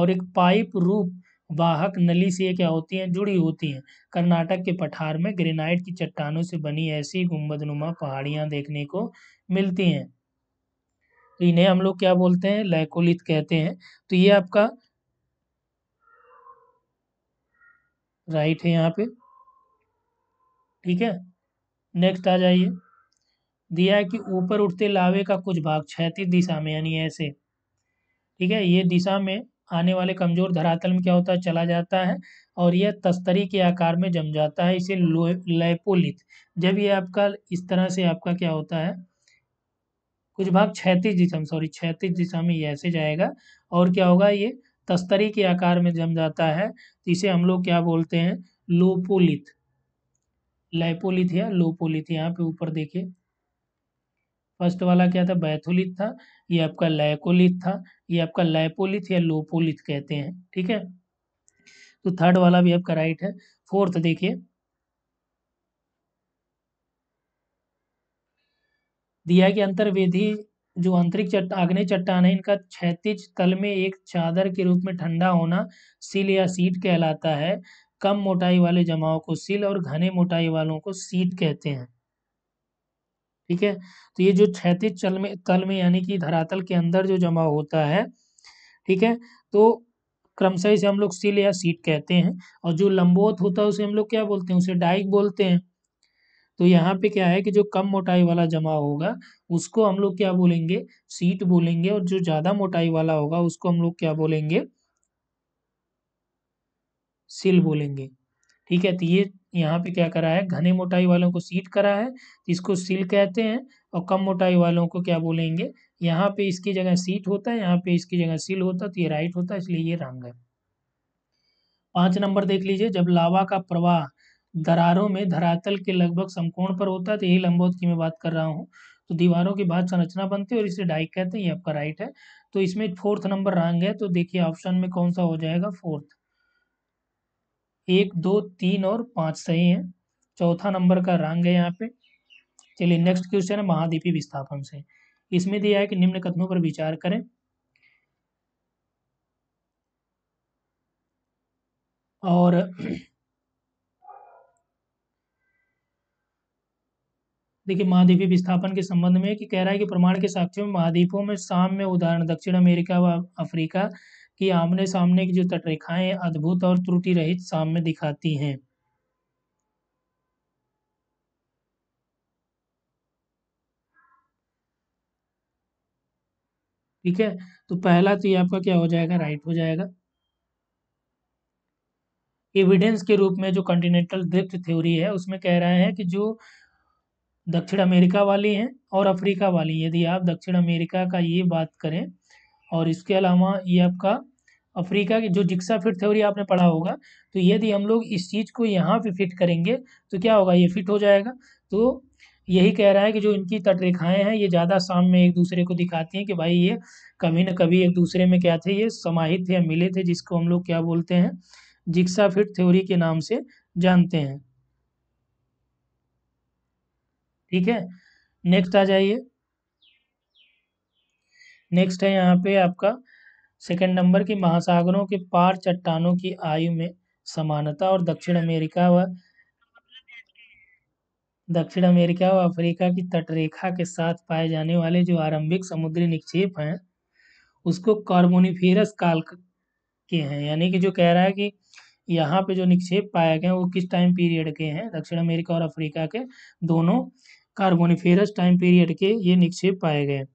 और एक पाइप रूप वाहक नली से क्या होती हैं जुड़ी होती हैं कर्नाटक के पठार में ग्रेनाइट की चट्टानों से बनी ऐसी गुम्बद नुमा पहाड़ियाँ देखने को मिलती हैं तो इन्हें हम लोग क्या बोलते हैं लैकोलित कहते हैं तो ये आपका राइट है यहाँ पे ठीक है नेक्स्ट आ जाइए दिया है कि ऊपर उठते लावे का कुछ भाग क्षैतिज दिशा में यानी ऐसे ठीक है ये दिशा में आने वाले कमजोर धरातल में क्या होता है चला जाता है और यह तस्तरी के आकार में जम जाता है इसे लैपोलिथ जब ये आपका इस तरह से आपका क्या होता है कुछ भाग क्षैतिज दिशा में सॉरी क्षैतिज दिशा में ये ऐसे जाएगा और क्या होगा ये तस्तरी के आकार में जम जाता है इसे हम लोग क्या बोलते हैं लोपोलिथ लाइपोलिथ या लोपोलिथ यहाँ पे ऊपर देखिए फर्स्ट वाला क्या था बैथोलिथ था ये आपका लाइकोलिथ था ये आपका लाइपोलिथ या लोपोलिथ कहते हैं ठीक है तो थर्ड वाला भी आपका राइट है फोर्थ देखिए दिया कि अंतर्वेदी जो आंतरिक चट्ट आग्ने चट्टान है इनका क्षैतिज तल में एक चादर के रूप में ठंडा होना सिल या सीट कहलाता है कम मोटाई वाले जमाव को सिल और घने मोटाई वालों को सीट कहते हैं ठीक है तो ये जो क्षैतिज चल में तल में यानी कि धरातल के अंदर जो जमा होता है ठीक है तो क्रमशः इसे हम लोग सील या सीट कहते हैं और जो लंबोत होता है उसे हम लोग क्या बोलते हैं उसे डाइक बोलते हैं तो यहाँ पे क्या है कि जो कम मोटाई वाला जमा होगा उसको हम लोग क्या बोलेंगे सीट बोलेंगे और जो ज़्यादा मोटाई वाला होगा उसको हम लोग क्या बोलेंगे सिल बोलेंगे ठीक है तो ये यहाँ पे क्या करा है घने मोटाई वालों को सीट करा है इसको सिल कहते हैं और कम मोटाई वालों को क्या बोलेंगे यहाँ पे इसकी जगह सीट होता है यहाँ पे इसकी जगह सिल होता है तो ये राइट होता है इसलिए ये रंग है पांच नंबर देख लीजिए जब लावा का प्रवाह दरारों में धरातल के लगभग समकोण पर होता है तो यही लंबोत की मैं बात कर रहा हूँ तो दीवारों की बात संरचना बनती है और इसे डाइक कहते हैं ये आपका राइट है तो इसमें फोर्थ नंबर रंग है तो देखिए ऑप्शन में कौन सा हो जाएगा फोर्थ एक दो तीन और पांच सही हैं चौथा नंबर का रंग है यहाँ पे चलिए नेक्स्ट क्वेश्चन है महाद्वीपी विस्थापन से इसमें दिया है कि निम्न कथनों पर विचार करें और देखिए महाद्वीपी विस्थापन के संबंध में कि कह रहा है कि प्रमाण के साक्ष्यों में महाद्वीपों में शाम में उदाहरण दक्षिण अमेरिका व अफ्रीका कि आमने सामने की जो तटरेखाएं अद्भुत और त्रुटि रहित साम्य दिखाती हैं ठीक है तो पहला तो ये आपका क्या हो जाएगा राइट हो जाएगा एविडेंस के रूप में जो कॉन्टिनेंटल ड्रिफ्ट थ्योरी है उसमें कह रहे हैं कि जो दक्षिण अमेरिका वाली हैं और अफ्रीका वाली यदि आप दक्षिण अमेरिका का ये बात करें और इसके अलावा ये आपका अफ्रीका की जो जिक्सा फिट थ्योरी आपने पढ़ा होगा तो यदि हम लोग इस चीज़ को यहाँ पे फिट करेंगे तो क्या होगा ये फिट हो जाएगा तो यही कह रहा है कि जो इनकी तटरेखाएँ हैं ये ज़्यादा शाम में एक दूसरे को दिखाती हैं कि भाई ये कभी न कभी एक दूसरे में क्या थे ये समाहित थे या मिले थे जिसको हम लोग क्या बोलते हैं जिक्सा फिट थ्योरी के नाम से जानते हैं ठीक है नेक्स्ट आ जाइए नेक्स्ट है यहाँ पे आपका सेकंड नंबर की महासागरों के पार चट्टानों की आयु में समानता और दक्षिण अमेरिका व दक्षिण अमेरिका व अफ्रीका की तटरेखा के साथ पाए जाने वाले जो आरंभिक समुद्री निक्षेप हैं उसको कार्बोनिफेरस काल के हैं यानी कि जो कह रहा है कि यहाँ पे जो निक्षेप पाए गए वो किस टाइम पीरियड के हैं दक्षिण अमेरिका और अफ्रीका के दोनों कार्बोनिफेरस टाइम पीरियड के ये निक्षेप पाए गए हैं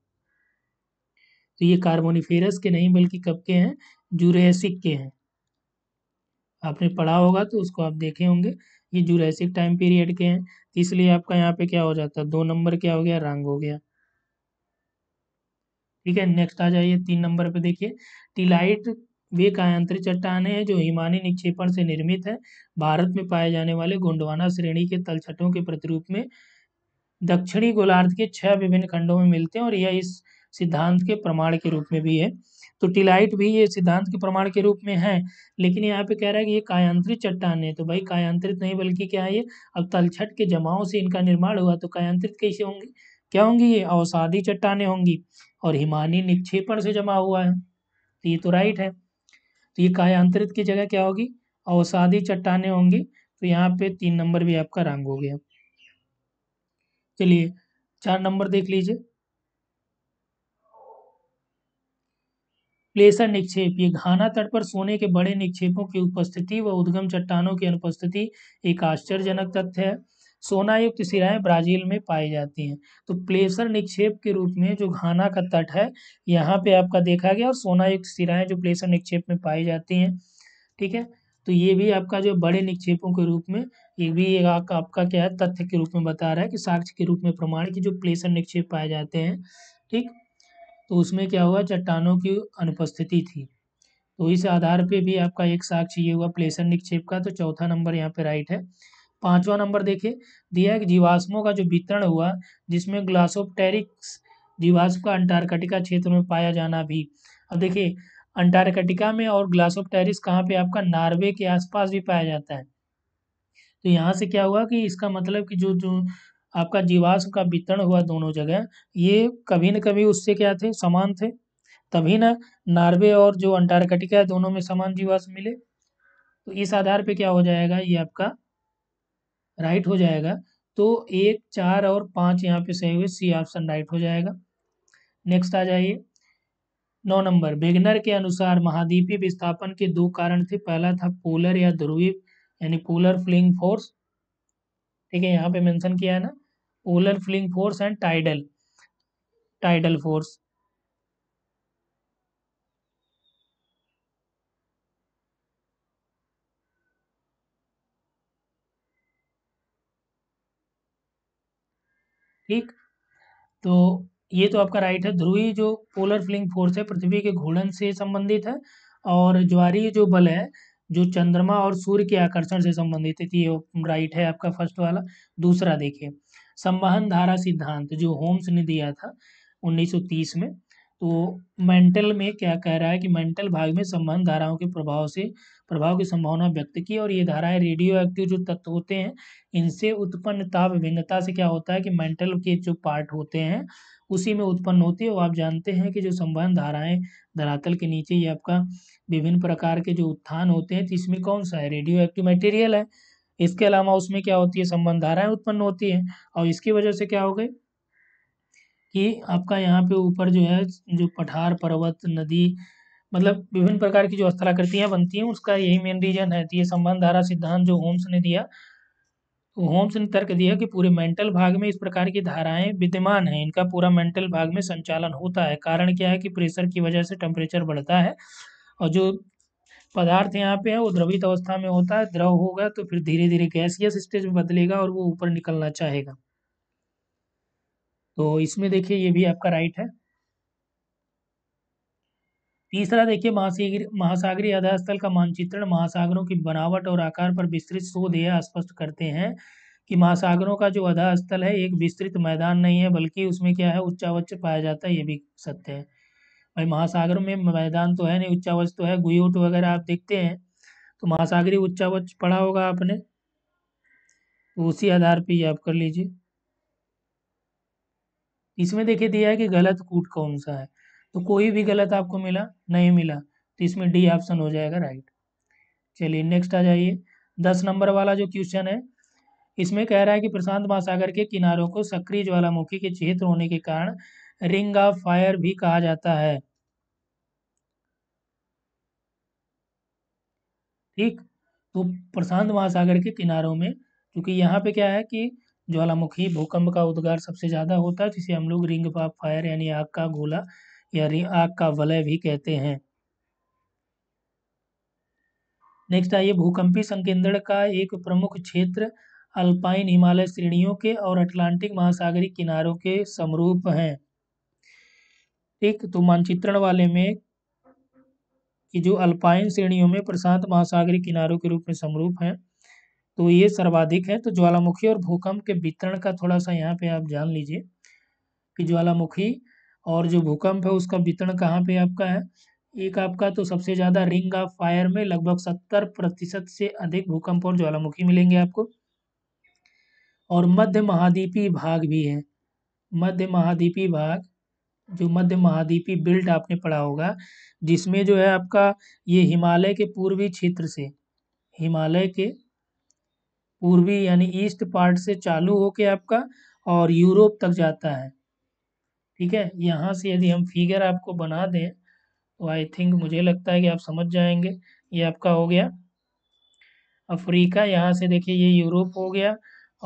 तो ये कार्बोनिफेरस के नहीं बल्कि कब के हैं जुरैसिक के हैं आपने पढ़ा होगा तो उसको आप देखे होंगे ये जुरैसिक टाइम पीरियड के हैं इसलिए आपका यहाँ पे क्या हो जाता है दो नंबर क्या हो गया रंग हो गया ठीक है नेक्स्ट आ जाइए तीन नंबर पे देखिए टीलाइट वे कायांत्रिक चट्टाने हैं जो हिमानी निक्षेपण से निर्मित है भारत में पाए जाने वाले गोंडवाना श्रेणी के तलछटों के प्रतिरूप में दक्षिणी गोलार्ध के छह विभिन्न खंडों में मिलते हैं और यह इस सिद्धांत के प्रमाण के रूप में भी है तो टिलाइट भी ये सिद्धांत के प्रमाण के रूप में है लेकिन यहाँ पे कह रहा है कि ये कायांत्रित चट्टान है तो भाई कायांत्रित नहीं बल्कि क्या है ये अब तलछट के जमाओं से इनका निर्माण हुआ तो कायांत्रित कैसे होंगी क्या होंगी ये अवसादी चट्टाने होंगी और हिमानी निक्षेपण से जमा हुआ है तो ये तो राइट है तो ये कायांत्रित की जगह क्या होगी अवसादी चट्टाने होंगी तो यहाँ पे तीन नंबर भी आपका रंग हो गया चलिए चार नंबर देख लीजिए प्लेसर निक्षेप ये घाना तट पर सोने के बड़े निक्षेपों की उपस्थिति व उद्गम चट्टानों की अनुपस्थिति एक आश्चर्यजनक तथ्य है सोना युक्त सिराएं ब्राजील में पाई जाती हैं तो प्लेसर निक्षेप के रूप में जो घाना का तट है यहाँ पे आपका देखा गया और सोना युक्त सिराएं जो प्लेसर निक्षेप में पाई जाती हैं ठीक है तो ये भी आपका जो बड़े निक्षेपों के रूप में ये भी एक आपका क्या है तथ्य के रूप में बता रहा है कि साक्ष्य के रूप में प्रमाण की जो प्लेसर निक्षेप पाए जाते हैं ठीक तो उसमें क्या हुआ चट्टानों की अनुपस्थिति थी तो इस आधार पे भी आपका एक साक्ष्य ये हुआ प्लेसर निक्षेप का तो चौथा नंबर यहाँ पे राइट है पांचवा नंबर देखिए दिया है कि जीवाश्मों का जो वितरण हुआ जिसमें ग्लासोपटेरिक्स जीवाश्म का अंटार्कटिका क्षेत्र में पाया जाना भी अब देखिए अंटार्कटिका में और ग्लासोपटेरिक्स कहाँ पे आपका नार्वे के आसपास भी पाया जाता है तो यहाँ से क्या हुआ कि इसका मतलब कि जो जो आपका जीवाश्म का वितरण हुआ दोनों जगह ये कभी न कभी उससे क्या थे समान थे तभी ना नार्वे और जो अंटार्कटिका है दोनों में समान जीवाश्म मिले तो इस आधार पे क्या हो जाएगा ये आपका राइट हो जाएगा तो एक चार और पाँच यहाँ पे सही हुए सी ऑप्शन राइट हो जाएगा नेक्स्ट आ जाइए नौ नंबर बेगनर के अनुसार महाद्वीपीय विस्थापन के दो कारण थे पहला था पोलर या ध्रुवीय यानी पोलर फ्लिंग फोर्स ठीक है यहाँ पे मेंशन किया है ना polar flowing force and tidal tidal force ठीक तो ये तो आपका राइट है ध्रुवी जो पोलर फ्लिंग फोर्स है पृथ्वी के घूर्णन से संबंधित है और ज्वारीय जो बल है जो चंद्रमा और सूर्य के आकर्षण से संबंधित है ये राइट है आपका फर्स्ट वाला दूसरा देखिए संवहन धारा सिद्धांत जो होम्स ने दिया था 1930 में तो मेंटल में क्या कह रहा है कि मेंटल भाग में संवहन धाराओं के प्रभाव से प्रभाव की संभावना व्यक्त की और ये धाराएं रेडियो एक्टिव जो तत्व होते हैं इनसे उत्पन्न ताप भिन्नता से क्या होता है कि मेंटल के जो पार्ट होते हैं उसी में उत्पन्न होती है और आप जानते हैं कि जो संवहन धाराएं धरातल के नीचे ये आपका विभिन्न प्रकार के जो उत्थान होते हैं तो इसमें कौन सा है रेडियो एक्टिव मटेरियल है इसके अलावा उसमें क्या होती है संबंध धाराएं उत्पन्न होती है और इसकी वजह से क्या हो गई कि आपका यहाँ पे ऊपर जो है जो पठार पर्वत नदी मतलब विभिन्न प्रकार की जो स्थलाकृतियाँ बनती हैं उसका यही मेन रीजन है तो ये संबंध धारा सिद्धांत जो होम्स ने दिया तो होम्स ने तर्क दिया कि पूरे मेंटल भाग में इस प्रकार की धाराएं विद्यमान है इनका पूरा मेंटल भाग में संचालन होता है कारण क्या है कि प्रेशर की वजह से टेम्परेचर बढ़ता है और जो पदार्थ यहाँ पे है वो द्रवित अवस्था में होता है द्रव होगा तो फिर धीरे धीरे गैसियस स्टेज में बदलेगा और वो ऊपर निकलना चाहेगा तो इसमें देखिए ये भी आपका राइट है तीसरा देखिए महासागरी महासागरीय आधारस्थल का मानचित्रण महासागरों की बनावट और आकार पर विस्तृत शोध यह स्पष्ट करते हैं कि महासागरों का जो स्थल है एक विस्तृत मैदान नहीं है बल्कि उसमें क्या है उच्चावच्च पाया जाता है ये भी सत्य है भाई महासागरों में मैदान तो है नहीं उच्चावच तो है गुहट वगैरह आप देखते हैं तो महासागरी उच्चावच पढ़ा होगा आपने तो उसी आधार पर आप कर लीजिए इसमें देखिए दिया है कि गलत कूट कौन सा है तो कोई भी गलत आपको मिला नहीं मिला तो इसमें डी ऑप्शन हो जाएगा राइट चलिए नेक्स्ट आ जाइए दस नंबर वाला जो क्वेश्चन है इसमें कह रहा है कि प्रशांत महासागर के किनारों को सक्रिय ज्वालामुखी के क्षेत्र होने के कारण रिंग ऑफ फायर भी कहा जाता है ठीक तो प्रशांत महासागर के किनारों में क्योंकि यहाँ पे क्या है कि ज्वालामुखी भूकंप का उद्गार सबसे ज़्यादा होता है जिसे हम लोग रिंग ऑफ फायर यानी आग का गोला या आग का वलय भी कहते हैं नेक्स्ट आइए भूकंपी संकेंद्रण का एक प्रमुख क्षेत्र अल्पाइन हिमालय श्रेणियों के और अटलांटिक महासागरी किनारों के समरूप हैं ठीक तो मानचित्रण वाले में कि जो अल्पाइन श्रेणियों में प्रशांत महासागरीय किनारों के रूप में समरूप हैं तो ये सर्वाधिक है तो ज्वालामुखी और भूकंप के वितरण का थोड़ा सा यहाँ पे आप जान लीजिए कि ज्वालामुखी और जो भूकंप है उसका वितरण कहाँ पे आपका है एक आपका तो सबसे ज़्यादा रिंग ऑफ फायर में लगभग सत्तर प्रतिशत से अधिक भूकंप और ज्वालामुखी मिलेंगे आपको और मध्य महाद्वीपीय भाग भी है मध्य महाद्वीपीय भाग जो मध्य महाद्वीपी बेल्ट आपने पढ़ा होगा जिसमें जो है आपका ये हिमालय के पूर्वी क्षेत्र से हिमालय के पूर्वी यानी ईस्ट पार्ट से चालू होके आपका और यूरोप तक जाता है ठीक है यहाँ से यदि हम फिगर आपको बना दें तो आई थिंक मुझे लगता है कि आप समझ जाएंगे ये आपका हो गया अफ्रीका यहाँ से देखिए ये यूरोप हो गया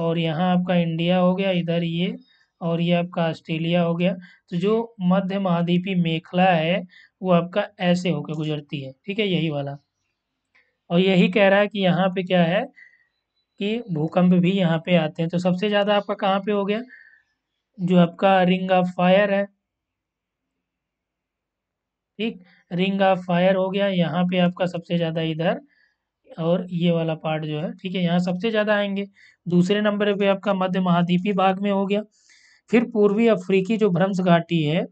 और यहाँ आपका इंडिया हो गया इधर ये और ये आपका ऑस्ट्रेलिया हो गया तो जो मध्य महाद्वीपी मेखला है वो आपका ऐसे होकर गुजरती है ठीक है यही वाला और यही कह रहा है कि यहाँ पे क्या है कि भूकंप भी यहाँ पे आते हैं तो सबसे ज़्यादा आपका कहाँ पे हो गया जो आपका रिंग ऑफ फायर है ठीक रिंग ऑफ फायर हो गया यहाँ पे आपका सबसे ज़्यादा इधर और ये वाला पार्ट जो है ठीक है यहाँ सबसे ज़्यादा आएंगे दूसरे नंबर पे आपका मध्य महाद्वीपी भाग में हो गया फिर पूर्वी अफ्रीकी जो भ्रंश घाटी है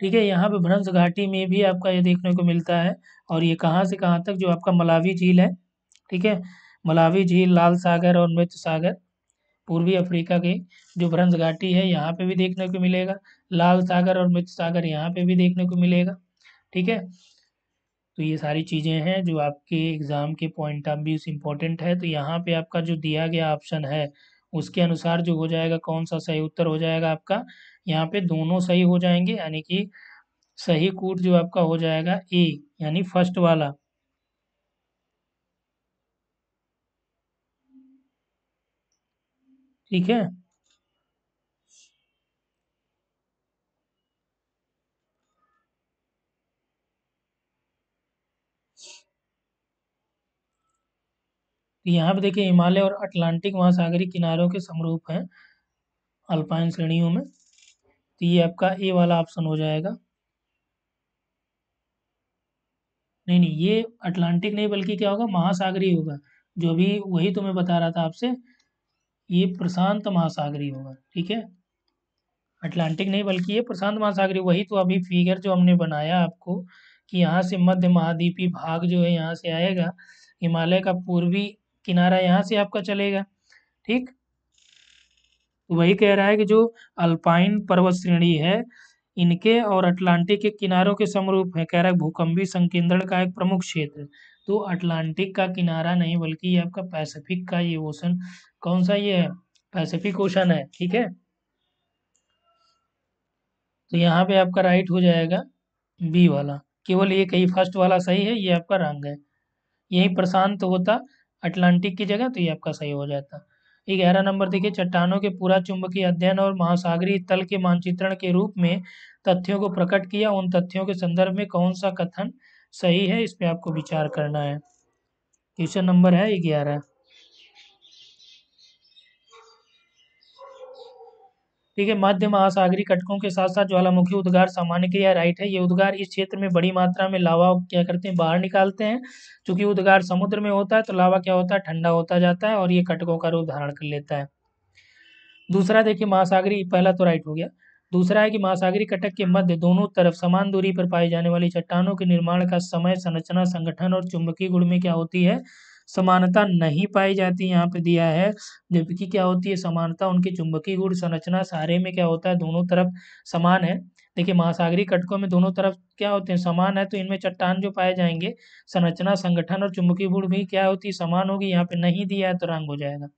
ठीक है यहाँ पे भ्रंश घाटी में भी आपका ये देखने को मिलता है और ये कहाँ से कहाँ तक जो आपका मलावी झील है ठीक है मलावी झील लाल सागर और मृत सागर पूर्वी अफ्रीका की जो भ्रंश घाटी है यहाँ पे भी देखने को मिलेगा लाल सागर और मृत सागर यहाँ पे भी देखने को मिलेगा ठीक है तो ये सारी चीज़ें हैं जो आपके एग्ज़ाम के पॉइंट ऑफ व्यू इम्पोर्टेंट है तो यहाँ पे आपका जो दिया गया ऑप्शन है उसके अनुसार जो हो जाएगा कौन सा सही उत्तर हो जाएगा आपका यहाँ पे दोनों सही हो जाएंगे यानी कि सही कूट जो आपका हो जाएगा ए यानी फर्स्ट वाला ठीक है यहाँ पे देखिए हिमालय और अटलांटिक महासागरी किनारों के समरूप हैं अल्पाइन श्रेणियों में तो ये आपका ए वाला ऑप्शन हो जाएगा नहीं नहीं ये अटलांटिक नहीं बल्कि क्या होगा महासागरी होगा जो भी वही तो मैं बता रहा था आपसे ये प्रशांत महासागरी होगा ठीक है अटलांटिक नहीं बल्कि ये प्रशांत महासागरी वही तो अभी फिगर जो हमने बनाया आपको कि यहाँ से मध्य महाद्वीपीय भाग जो है यहाँ से आएगा हिमालय का पूर्वी किनारा यहाँ से आपका चलेगा ठीक तो वही कह रहा है कि जो अल्पाइन पर्वत श्रेणी है इनके और अटलांटिक के किनारों के समरूप है कह रहा है भूकंपी संकेंद्रण का एक प्रमुख क्षेत्र तो अटलांटिक का किनारा नहीं बल्कि ये आपका पैसिफिक का ये ओशन कौन सा ये है पैसिफिक ओशन है ठीक है तो यहाँ पे आपका राइट हो जाएगा बी वाला केवल ये कही फर्स्ट वाला सही है ये आपका रंग है यही प्रशांत होता अटलांटिक की जगह तो ये आपका सही हो जाता ग्यारह नंबर देखिए चट्टानों के पूरा चुंबकीय अध्ययन और महासागरीय तल के मानचित्रण के रूप में तथ्यों को प्रकट किया उन तथ्यों के संदर्भ में कौन सा कथन सही है इस पे आपको विचार करना है क्वेश्चन नंबर है ग्यारह ठीक है मध्य महासागरी कटकों के साथ साथ ज्वालामुखी उद्गार या राइट है ये उद्गार इस क्षेत्र में बड़ी मात्रा में लावा क्या करते हैं बाहर निकालते हैं चूंकि उद्गार समुद्र में होता है तो लावा क्या होता है ठंडा होता जाता है और ये कटकों का रूप धारण कर लेता है दूसरा देखिए महासागरी पहला तो राइट हो गया दूसरा है कि महासागरी कटक के मध्य दोनों तरफ समान दूरी पर पाई जाने वाली चट्टानों के निर्माण का समय संरचना संगठन और चुंबकीय गुण में क्या होती है समानता नहीं पाई जाती यहाँ पे दिया है जबकि क्या होती है समानता उनकी चुंबकीय गुण संरचना सारे में क्या होता है दोनों तरफ समान है देखिए महासागरी कटकों में दोनों तरफ क्या होते हैं समान है तो इनमें चट्टान जो पाए जाएंगे संरचना संगठन और चुंबकीय गुण भी क्या होती है समान होगी यहाँ पे नहीं दिया है तो रंग हो जाएगा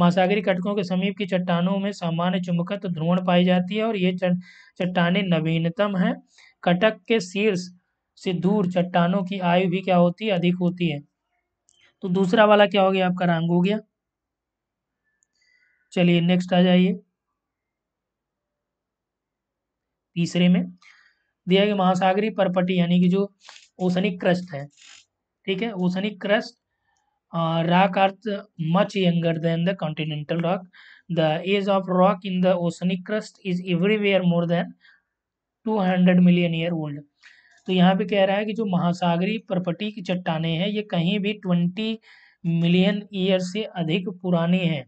महासागरी कटकों के समीप की चट्टानों में सामान्य चुंबकत्व तो ध्रुवण पाई जाती है और ये चट्टाने नवीनतम है कटक के शीर्ष से दूर चट्टानों की आयु भी क्या होती है अधिक होती है तो दूसरा वाला क्या हो गया आपका रंग हो गया चलिए नेक्स्ट आ जाइए तीसरे में दिया गया महासागरी परपटी यानी कि जो ओसनिक क्रस्ट है ठीक है oceanic crust rock earth much younger than the continental rock the age of rock in the oceanic crust is everywhere more than two hundred million year old तो यहाँ पे कह रहा है कि जो महासागरी प्रपटी की चट्टाने हैं ये कहीं भी ट्वेंटी मिलियन ईयर से अधिक पुरानी हैं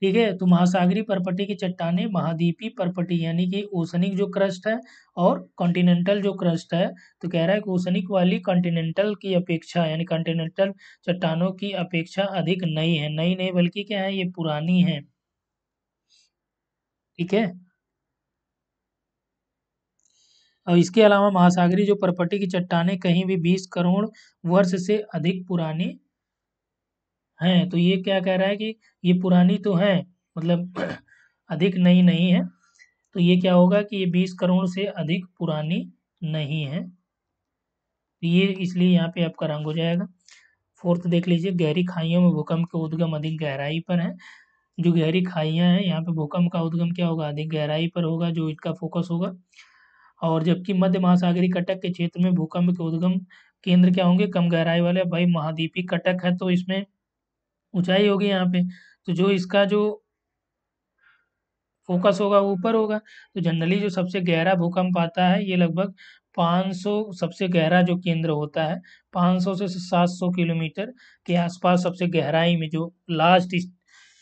ठीक है तो महासागरी परपटी की चट्टाने महाद्वीपी परपटी यानी कि ओसनिक जो क्रस्ट है और कॉन्टिनेंटल जो क्रस्ट है तो कह रहा है कि ओसनिक वाली कॉन्टिनेंटल की अपेक्षा यानी कॉन्टिनेंटल चट्टानों की अपेक्षा अधिक नई है नई नहीं बल्कि क्या है ये पुरानी है ठीक है और इसके अलावा महासागरी जो परपटी की चट्टाने कहीं भी बीस करोड़ वर्ष से अधिक पुरानी हैं तो ये क्या कह रहा है कि ये पुरानी तो है मतलब अधिक नई नहीं है तो ये क्या होगा कि ये बीस करोड़ से अधिक पुरानी नहीं है तो ये इसलिए यहाँ पे आपका रंग हो जाएगा फोर्थ देख लीजिए गहरी खाइयों में भूकंप के उद्गम अधिक गहराई पर है जो गहरी खाइयाँ हैं यहाँ पे भूकंप का उद्गम क्या होगा अधिक गहराई पर होगा जो इसका फोकस होगा और जबकि मध्य महासागरी कटक के क्षेत्र में भूकंप के उद्गम केंद्र क्या होंगे कम गहराई वाले भाई महाद्वीपी कटक है तो इसमें ऊंचाई होगी यहाँ पे तो जो इसका जो फोकस होगा ऊपर होगा तो जनरली जो सबसे गहरा भूकंप आता है ये लगभग 500 सबसे गहरा जो केंद्र होता है 500 से 700 किलोमीटर के आसपास सबसे गहराई में जो लास्ट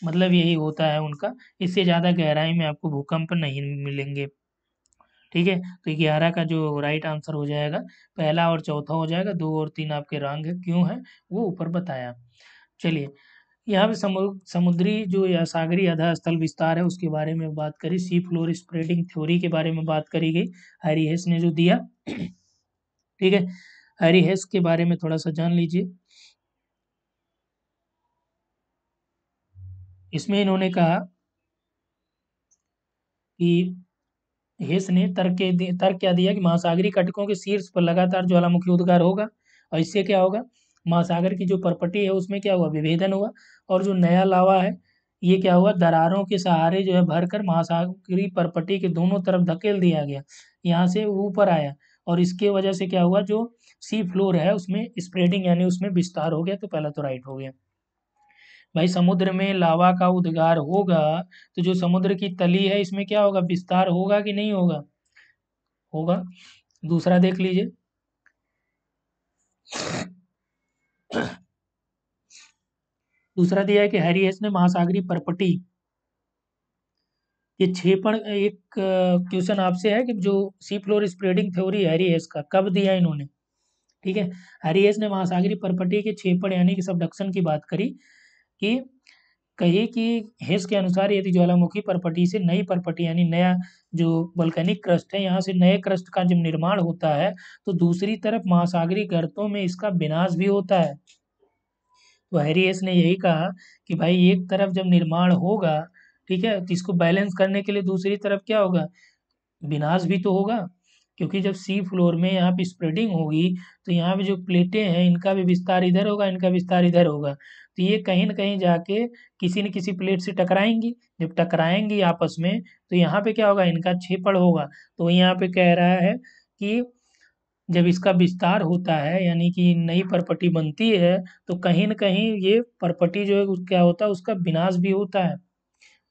मतलब यही होता है उनका इससे ज़्यादा गहराई में आपको भूकंप नहीं मिलेंगे ठीक है तो ग्यारह का जो राइट आंसर हो जाएगा पहला और चौथा हो जाएगा दो और तीन आपके रंग है क्यों है वो ऊपर बताया चलिए यहाँ पे समुद्री जो या सागरी आधा स्थल विस्तार है उसके बारे में बात करी सी फ्लोर स्प्रेडिंग थ्योरी के बारे में बात करी गई हरिहेस हेस ने जो दिया ठीक है हैरी हेस के बारे में थोड़ा सा जान लीजिए इसमें इन्होंने कहा कि हेस ने तर्क तर्क क्या दिया कि महासागरीय कटकों के शीर्ष पर लगातार ज्वालामुखी उद्गार होगा और इससे क्या होगा महासागर की जो परपटी है उसमें क्या हुआ विभेदन हुआ और जो नया लावा है ये क्या हुआ दरारों के सहारे जो है भरकर महासागरी परपटी के दोनों तरफ धकेल दिया गया यहाँ से ऊपर आया और इसके वजह से क्या हुआ जो सी फ्लोर है उसमें स्प्रेडिंग यानी उसमें विस्तार हो गया तो पहला तो राइट हो गया भाई समुद्र में लावा का उद्गार होगा तो जो समुद्र की तली है इसमें क्या होगा विस्तार होगा कि नहीं होगा होगा दूसरा देख लीजिए दूसरा दिया है कि हैरियस ने महासागरी परपटी ये छेपण एक क्वेश्चन आपसे है कि जो sea floor spreading theory Harry Hess का कब दिया इन्होंने ठीक है हैरियस ने महासागरी परपटी के छेपण यानी कि सबडक्शन की बात करी कि कहिए कि हेस के अनुसार यदि ज्वालामुखी परपटी से नई परपटी यानी नया जो बल्कनिक क्रस्ट है यहाँ से नए क्रस्ट का जब निर्माण होता है तो दूसरी तरफ महासागरी गर्तों में इसका विनाश भी होता है तो हैरियस ने यही कहा कि भाई एक तरफ जब निर्माण होगा ठीक है तो इसको बैलेंस करने के लिए दूसरी तरफ क्या होगा विनाश भी तो होगा क्योंकि जब सी फ्लोर में यहाँ पे स्प्रेडिंग होगी तो यहाँ पे जो प्लेटें हैं इनका भी विस्तार इधर होगा इनका विस्तार इधर होगा तो ये कहीं ना कहीं जाके किसी न किसी प्लेट से टकराएंगी जब टकराएंगी आपस में तो यहाँ पे क्या होगा इनका छेपड़ होगा तो यहाँ पे कह रहा है कि जब इसका विस्तार होता है यानी कि नई परपटी बनती है तो कहीं ना कहीं ये परपटी जो है क्या होता है उसका विनाश भी होता है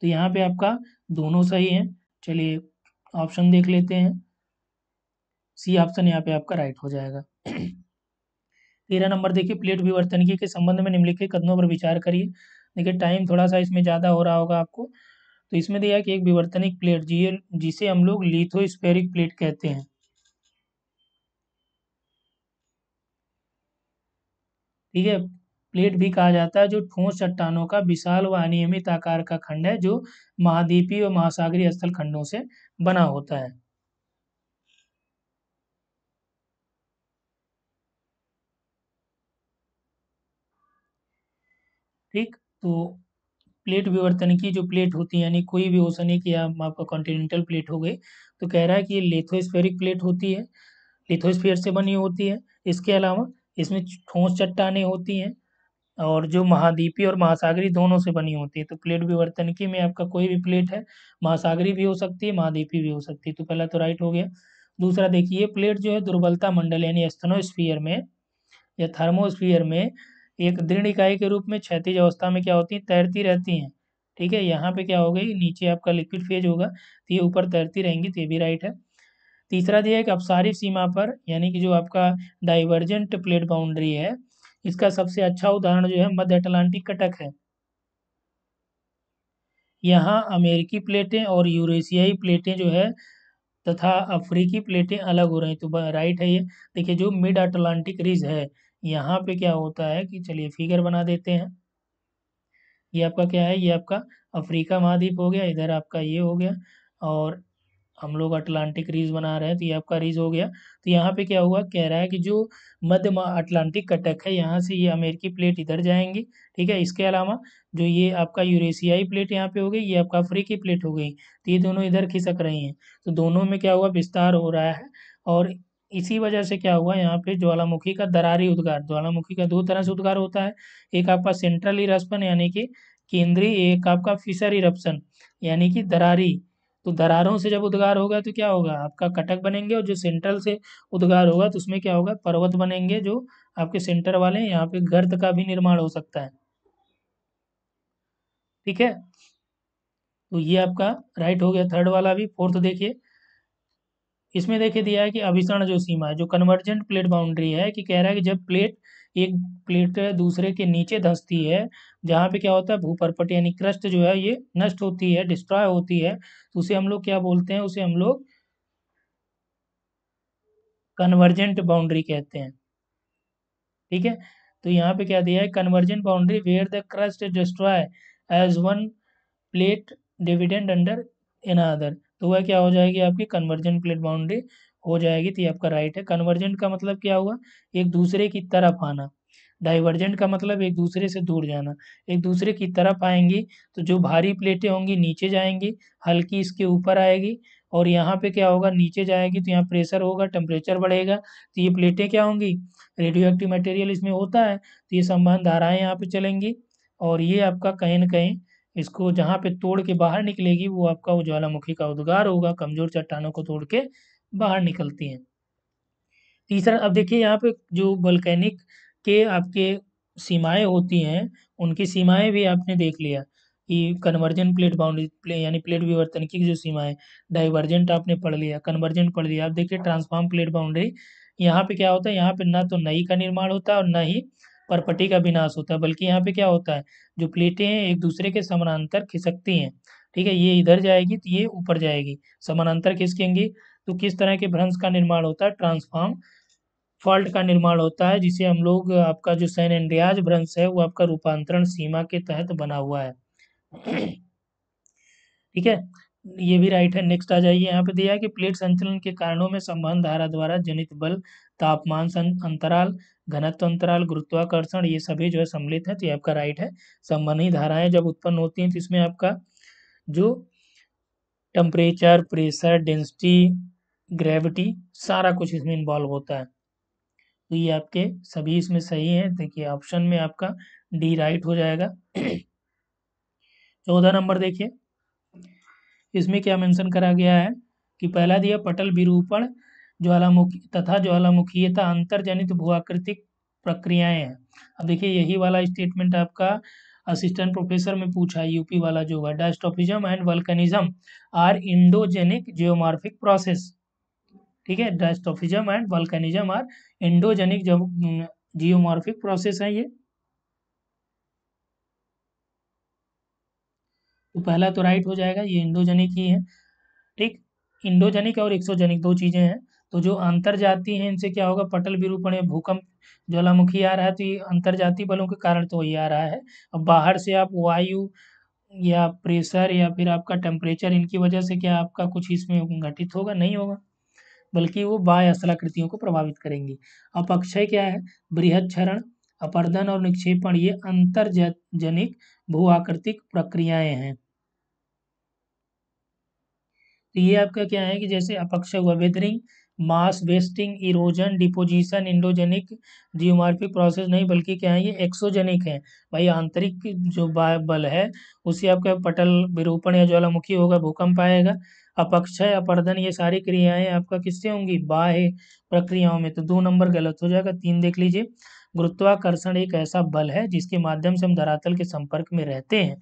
तो यहाँ पे आपका दोनों सही है चलिए ऑप्शन देख लेते हैं सी ऑप्शन यहाँ पे आपका राइट हो जाएगा तेरह नंबर देखिए प्लेट की के संबंध में निम्नलिखित कदमों पर विचार करिए देखिए टाइम थोड़ा सा इसमें ज़्यादा हो रहा होगा आपको तो इसमें दिया कि एक विवर्तनिक प्लेट जी जिसे हम लोग लिथोस्फेरिक प्लेट कहते हैं ठीक है प्लेट भी कहा जाता है जो ठोस चट्टानों का विशाल व अनियमित आकार का खंड है जो महाद्वीपीय और महासागरीय स्थल खंडों से बना होता है तो प्लेट विवर्तन की जो प्लेट होती है यानी कोई भी ओसनिक या आपका कॉन्टिनेंटल प्लेट हो गई तो कह रहा है कि ये लेथोस्फेरिक प्लेट होती है लेथोस्फेयर से बनी होती है इसके अलावा इसमें ठोस चट्टाने होती हैं और जो महाद्वीपीय और महासागरी दोनों से बनी होती है तो प्लेट विवर्तन की में आपका कोई भी प्लेट है महासागरी भी हो सकती है महाद्वीपीय भी हो सकती है तो पहला तो राइट हो गया दूसरा देखिए प्लेट जो है दुर्बलता मंडल यानी एस्थनोस्फीयर में या थर्मोस्फीयर में एक दृढ़ इकाई के रूप में क्षैतिज अवस्था में क्या होती है तैरती रहती हैं ठीक है यहाँ पे क्या हो गई नीचे आपका लिक्विड फेज होगा तो ये ऊपर तैरती रहेंगी तो ये भी राइट है तीसरा दिया है कि अपसारिफ सीमा पर यानी कि जो आपका डाइवर्जेंट प्लेट बाउंड्री है इसका सबसे अच्छा उदाहरण जो है मध्य अटलांटिक कटक है यहाँ अमेरिकी प्लेटें और यूरेशियाई प्लेटें जो है तथा अफ्रीकी प्लेटें अलग हो रही हैं तो राइट है ये देखिए जो मिड अटलांटिक रिज है यहाँ पे क्या होता है कि चलिए फिगर बना देते हैं ये आपका क्या है ये आपका अफ्रीका महाद्वीप हो गया इधर आपका ये हो गया और हम लोग अटलांटिक रीज बना रहे हैं तो ये आपका रीज हो गया तो यहाँ पे क्या हुआ कह रहा है कि जो मध्य अटलांटिक कटक है यहाँ से ये अमेरिकी प्लेट इधर जाएंगी ठीक है इसके अलावा जो ये आपका यूरेशियाई प्लेट यहाँ पे हो गई ये आपका अफ्रीकी प्लेट हो गई तो ये दोनों इधर खिसक रही हैं तो दोनों में क्या हुआ विस्तार हो रहा है और इसी वजह से क्या हुआ यहाँ पे ज्वालामुखी का दरारी उद्गार ज्वालामुखी का दो तरह से उद्गार होता है एक आपका सेंट्रल इरप्शन यानी कि केंद्रीय एक आपका फिशर इरप्शन यानी कि दरारी तो दरारों से जब उद्गार होगा तो क्या होगा आपका कटक बनेंगे और जो सेंट्रल से उद्गार होगा तो उसमें क्या होगा पर्वत बनेंगे जो आपके सेंटर वाले हैं यहाँ पे गर्द का भी निर्माण हो सकता है ठीक है तो ये आपका राइट हो गया थर्ड वाला भी फोर्थ देखिए इसमें देखिए दिया है कि अभिसरण जो सीमा है जो कन्वर्जेंट प्लेट बाउंड्री है कि कह रहा है कि जब प्लेट एक प्लेट दूसरे के नीचे धंसती है जहाँ पे क्या होता है भूपरपट यानी क्रस्ट जो है ये नष्ट होती है डिस्ट्रॉय होती है तो उसे हम लोग क्या बोलते हैं उसे हम लोग कन्वर्जेंट बाउंड्री कहते हैं ठीक है तो यहाँ पे क्या दिया है convergent boundary where the crust destroy as one plate dividend under another तो वह क्या हो जाएगी आपकी कन्वर्जेंट प्लेट बाउंड्री हो जाएगी तो ये आपका राइट है कन्वर्जेंट का मतलब क्या हुआ एक दूसरे की तरफ आना डाइवर्जेंट का मतलब एक दूसरे से दूर जाना एक दूसरे की तरफ आएंगी तो जो भारी प्लेटें होंगी नीचे जाएंगी हल्की इसके ऊपर आएगी और यहाँ पे क्या होगा नीचे जाएगी तो यहाँ प्रेशर होगा टेम्परेचर बढ़ेगा तो ये प्लेटें क्या होंगी रेडियो एक्टिव मटेरियल इसमें होता है तो ये संबंध धाराएं यहाँ पे चलेंगी और ये आपका कहीं ना कहीं इसको जहाँ पे तोड़ के बाहर निकलेगी वो आपका ज्वालामुखी का उद्गार होगा कमजोर चट्टानों को तोड़ के बाहर निकलती हैं तीसरा अब देखिए यहाँ पे जो बल्कैनिक के आपके सीमाएं होती हैं उनकी सीमाएं भी आपने देख लिया कि कन्वर्जेंट प्लेट बाउंड्री प्ले, यानी प्लेट विवर्तन की जो सीमाएं डाइवर्जेंट आपने पढ़ लिया कन्वर्जेंट पढ़ लिया आप देखिए ट्रांसफॉर्म प्लेट बाउंड्री यहाँ पे क्या होता है यहाँ पे ना तो नई का निर्माण होता है और ना ही परपटी का विनाश होता है बल्कि यहाँ पे क्या होता है जो प्लेटें हैं एक दूसरे के समानांतर खिसकती हैं ठीक है ये इधर जाएगी तो ये ऊपर जाएगी समानांतर खिसकेंगी तो किस तरह के भ्रंश का निर्माण होता है ट्रांसफॉर्म फॉल्ट का निर्माण होता है जिसे हम लोग आपका जो सैन एंड्रियाज भ्रंश है वो आपका रूपांतरण सीमा के तहत बना हुआ है ठीक है ये भी राइट है नेक्स्ट आ जाइए यहाँ पे दिया है कि प्लेट संचलन के कारणों में संबंध धारा द्वारा जनित बल तापमान अंतराल घनत्व अंतराल गुरुत्वाकर्षण ये सभी जो है सम्मिलित है तो ये आपका राइट है संबंधी धाराएं जब उत्पन्न होती हैं तो इसमें आपका जो टेम्परेचर प्रेशर डेंसिटी ग्रेविटी सारा कुछ इसमें इन्वॉल्व होता है तो ये आपके सभी इसमें सही है देखिए ऑप्शन में आपका डी राइट हो जाएगा चौदह नंबर देखिए इसमें क्या मेंशन करा गया है कि पहला दिया पटल विरूपण ज्वालामुखी तथा ज्वालामुखीयता अंतर जनित भूआकृतिक प्रक्रियाएं हैं अब देखिए यही वाला स्टेटमेंट आपका असिस्टेंट प्रोफेसर में पूछा यूपी वाला जो हुआ diastrophism and vulcanism are endogenic geomorphic process ठीक है diastrophism and vulcanism are endogenic geomorphic process है ये तो पहला तो राइट हो जाएगा ये इंडोजेनिक ही है ठीक इंडोजेनिक और एक्सोजेनिक दो चीज़ें हैं तो जो अंतरजातीय है इनसे क्या होगा पटल विरूपण या भूकंप ज्वालामुखी आ रहा है तो ये अंतर अंतरजातीय बलों के कारण तो वही आ रहा है अब बाहर से आप वायु या प्रेशर या फिर आपका टेम्परेचर इनकी वजह से क्या आपका कुछ इसमें घटित होगा नहीं होगा बल्कि वो बाह्य असलाकृतियों को प्रभावित करेंगी अपक्षय क्या है बृहद क्षरण अपर्दन और निक्षेपण ये अंतर जनिक भू आकृतिक प्रक्रियाएं हैं तो ये आपका क्या है कि जैसे अपक्षय हुआ weathering mass wasting erosion deposition endogenic geomorphic process नहीं बल्कि क्या है ये एक्सोजेनिक है भाई आंतरिक जो बल है उसे आपका पटल विरूपण या ज्वालामुखी होगा भूकंप आएगा अपक्षय अपर्दन ये सारी क्रियाएं आपका किससे होंगी बाह्य प्रक्रियाओं में तो दो नंबर गलत हो जाएगा तीन देख लीजिए गुरुत्वाकर्षण एक ऐसा बल है जिसके माध्यम से हम धरातल के संपर्क में रहते हैं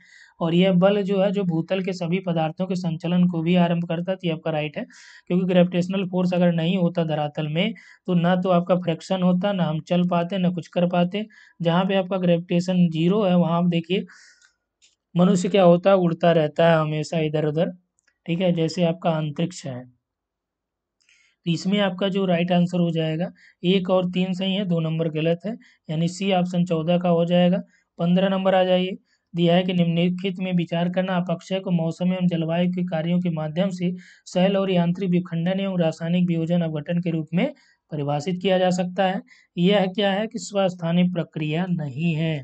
और यह बल जो है जो भूतल के सभी पदार्थों के संचलन को भी आरंभ करता है तो आपका राइट है क्योंकि ग्रेविटेशनल फोर्स अगर नहीं होता धरातल में तो ना तो आपका फ्रैक्शन होता ना हम चल पाते ना कुछ कर पाते जहाँ पे आपका ग्रेविटेशन जीरो है वहाँ देखिए मनुष्य क्या होता है उड़ता रहता है हमेशा इधर उधर ठीक है जैसे आपका अंतरिक्ष है तो इसमें आपका जो राइट आंसर हो जाएगा एक और तीन सही है दो नंबर गलत है यानी सी ऑप्शन चौदह का हो जाएगा पंद्रह नंबर आ जाइए दिया है कि निम्नलिखित में विचार करना आप अक्षय को मौसम एवं जलवायु के कार्यों के माध्यम से शैल और यांत्रिक विखंडन एवं रासायनिक वियोजन अवघटन के रूप में परिभाषित किया जा सकता है यह क्या है कि स्वस्थानीय प्रक्रिया नहीं है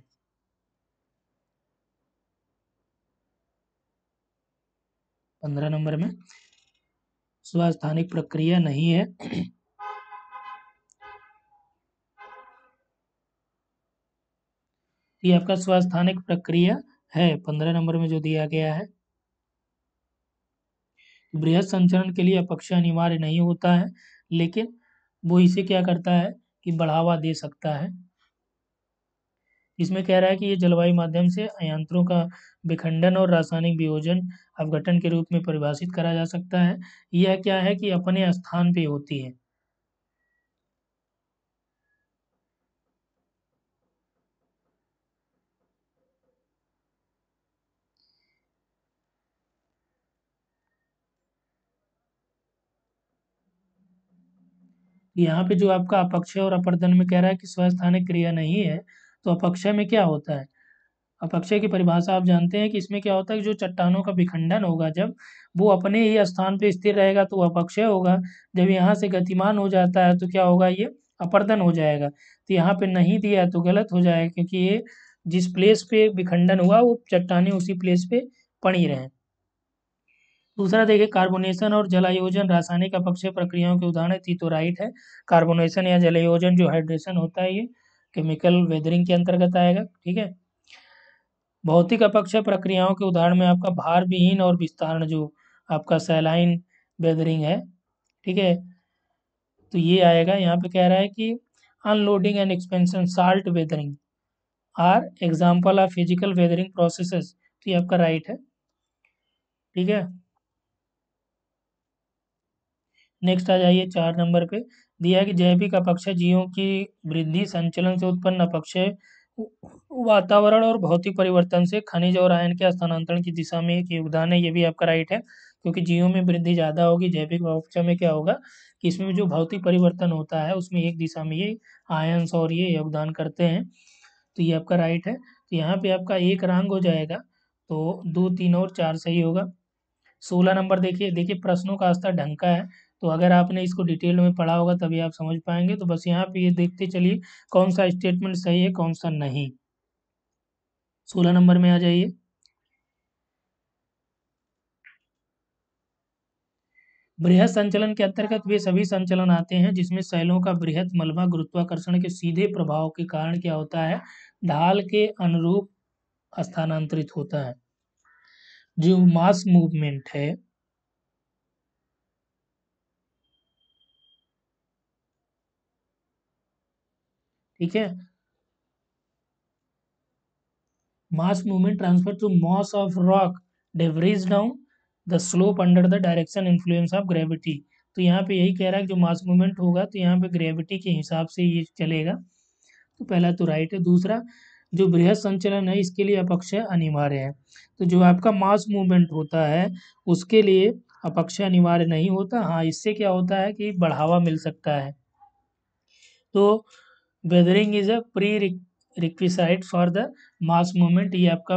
पंद्रह नंबर में स्वास्थानिक प्रक्रिया नहीं है ये आपका स्वास्थानिक प्रक्रिया है पंद्रह नंबर में जो दिया गया है बृहद संचरण के लिए अपक्ष अनिवार्य नहीं होता है लेकिन वो इसे क्या करता है कि बढ़ावा दे सकता है इसमें कह रहा है कि ये जलवायु माध्यम से अयंत्रों का विखंडन और रासायनिक वियोजन अवघटन के रूप में परिभाषित करा जा सकता है यह क्या है कि अपने स्थान पे होती है यहाँ पे जो आपका अपक्षय और अपर्दन में कह रहा है कि स्वस्थानिक क्रिया नहीं है तो अपक्षय में क्या होता है अपक्षय की परिभाषा आप जानते हैं कि इसमें क्या होता है जो चट्टानों का विखंडन होगा जब वो अपने ही स्थान पर स्थिर रहेगा तो अपक्षय होगा जब यहाँ से गतिमान हो जाता है तो क्या होगा ये अपर्दन हो जाएगा तो यहाँ पे नहीं दिया तो गलत हो जाएगा क्योंकि ये जिस प्लेस पे विखंडन हुआ वो चट्टाने उसी प्लेस पे पड़ी रहे दूसरा देखिए कार्बोनेशन और जलायोजन रासायनिक अपक्षय प्रक्रियाओं के उदाहरण थी तो राइट है कार्बोनेशन या जलायोजन जो हाइड्रेशन होता है ये केमिकल वेदरिंग के अंतर्गत आएगा ठीक है भौतिक अपक्षय प्रक्रियाओं के उदाहरण में आपका भार विहीन और विस्तारण जो आपका सैलाइन वेदरिंग है ठीक है तो ये आएगा यहाँ पे कह रहा है कि unloading and expansion salt weathering are example of physical weathering process तो ये आपका राइट है ठीक है नेक्स्ट आ जाइए चार नंबर पे दिया है कि जैविक अपक्षय जीवों की वृद्धि संचलन से उत्पन्न अपक्षय वातावरण और भौतिक परिवर्तन से खनिज और आयन के स्थानांतरण की दिशा में एक योगदान है ये भी आपका राइट है क्योंकि जीवों में वृद्धि ज़्यादा होगी जैविक अपक्षय में क्या होगा कि इसमें जो भौतिक परिवर्तन होता है उसमें एक दिशा में ये आयन और ये योगदान करते हैं तो ये आपका राइट है तो यहाँ पे आपका एक रंग हो जाएगा तो दो तीन और चार सही होगा सोलह नंबर देखिए देखिए प्रश्नों का स्तर ढंग का है तो अगर आपने इसको डिटेल में पढ़ा होगा तभी आप समझ पाएंगे तो बस यहाँ पे ये देखते चलिए कौन सा स्टेटमेंट सही है कौन सा नहीं सोलह नंबर में आ जाइए बृहद संचलन के अंतर्गत वे सभी संचलन आते हैं जिसमें सैलों का बृहद मलबा गुरुत्वाकर्षण के सीधे प्रभाव के कारण क्या होता है ढाल के अनुरूप स्थानांतरित होता है जो मास मूवमेंट है ठीक है mass movement transfer to mass of rock debris down the slope under the direction influence of gravity तो यहाँ पे यही कह रहा है जो मास मूवमेंट होगा तो यहाँ पे ग्रेविटी के हिसाब से ये चलेगा तो पहला तो राइट है दूसरा जो बृहद संचलन है इसके लिए अपक्षय अनिवार्य है तो जो आपका मास मूवमेंट होता है उसके लिए अपक्षय अनिवार्य नहीं होता हाँ इससे क्या होता है कि बढ़ावा मिल सकता है तो gathering is a prerequisite for the mass movement ये आपका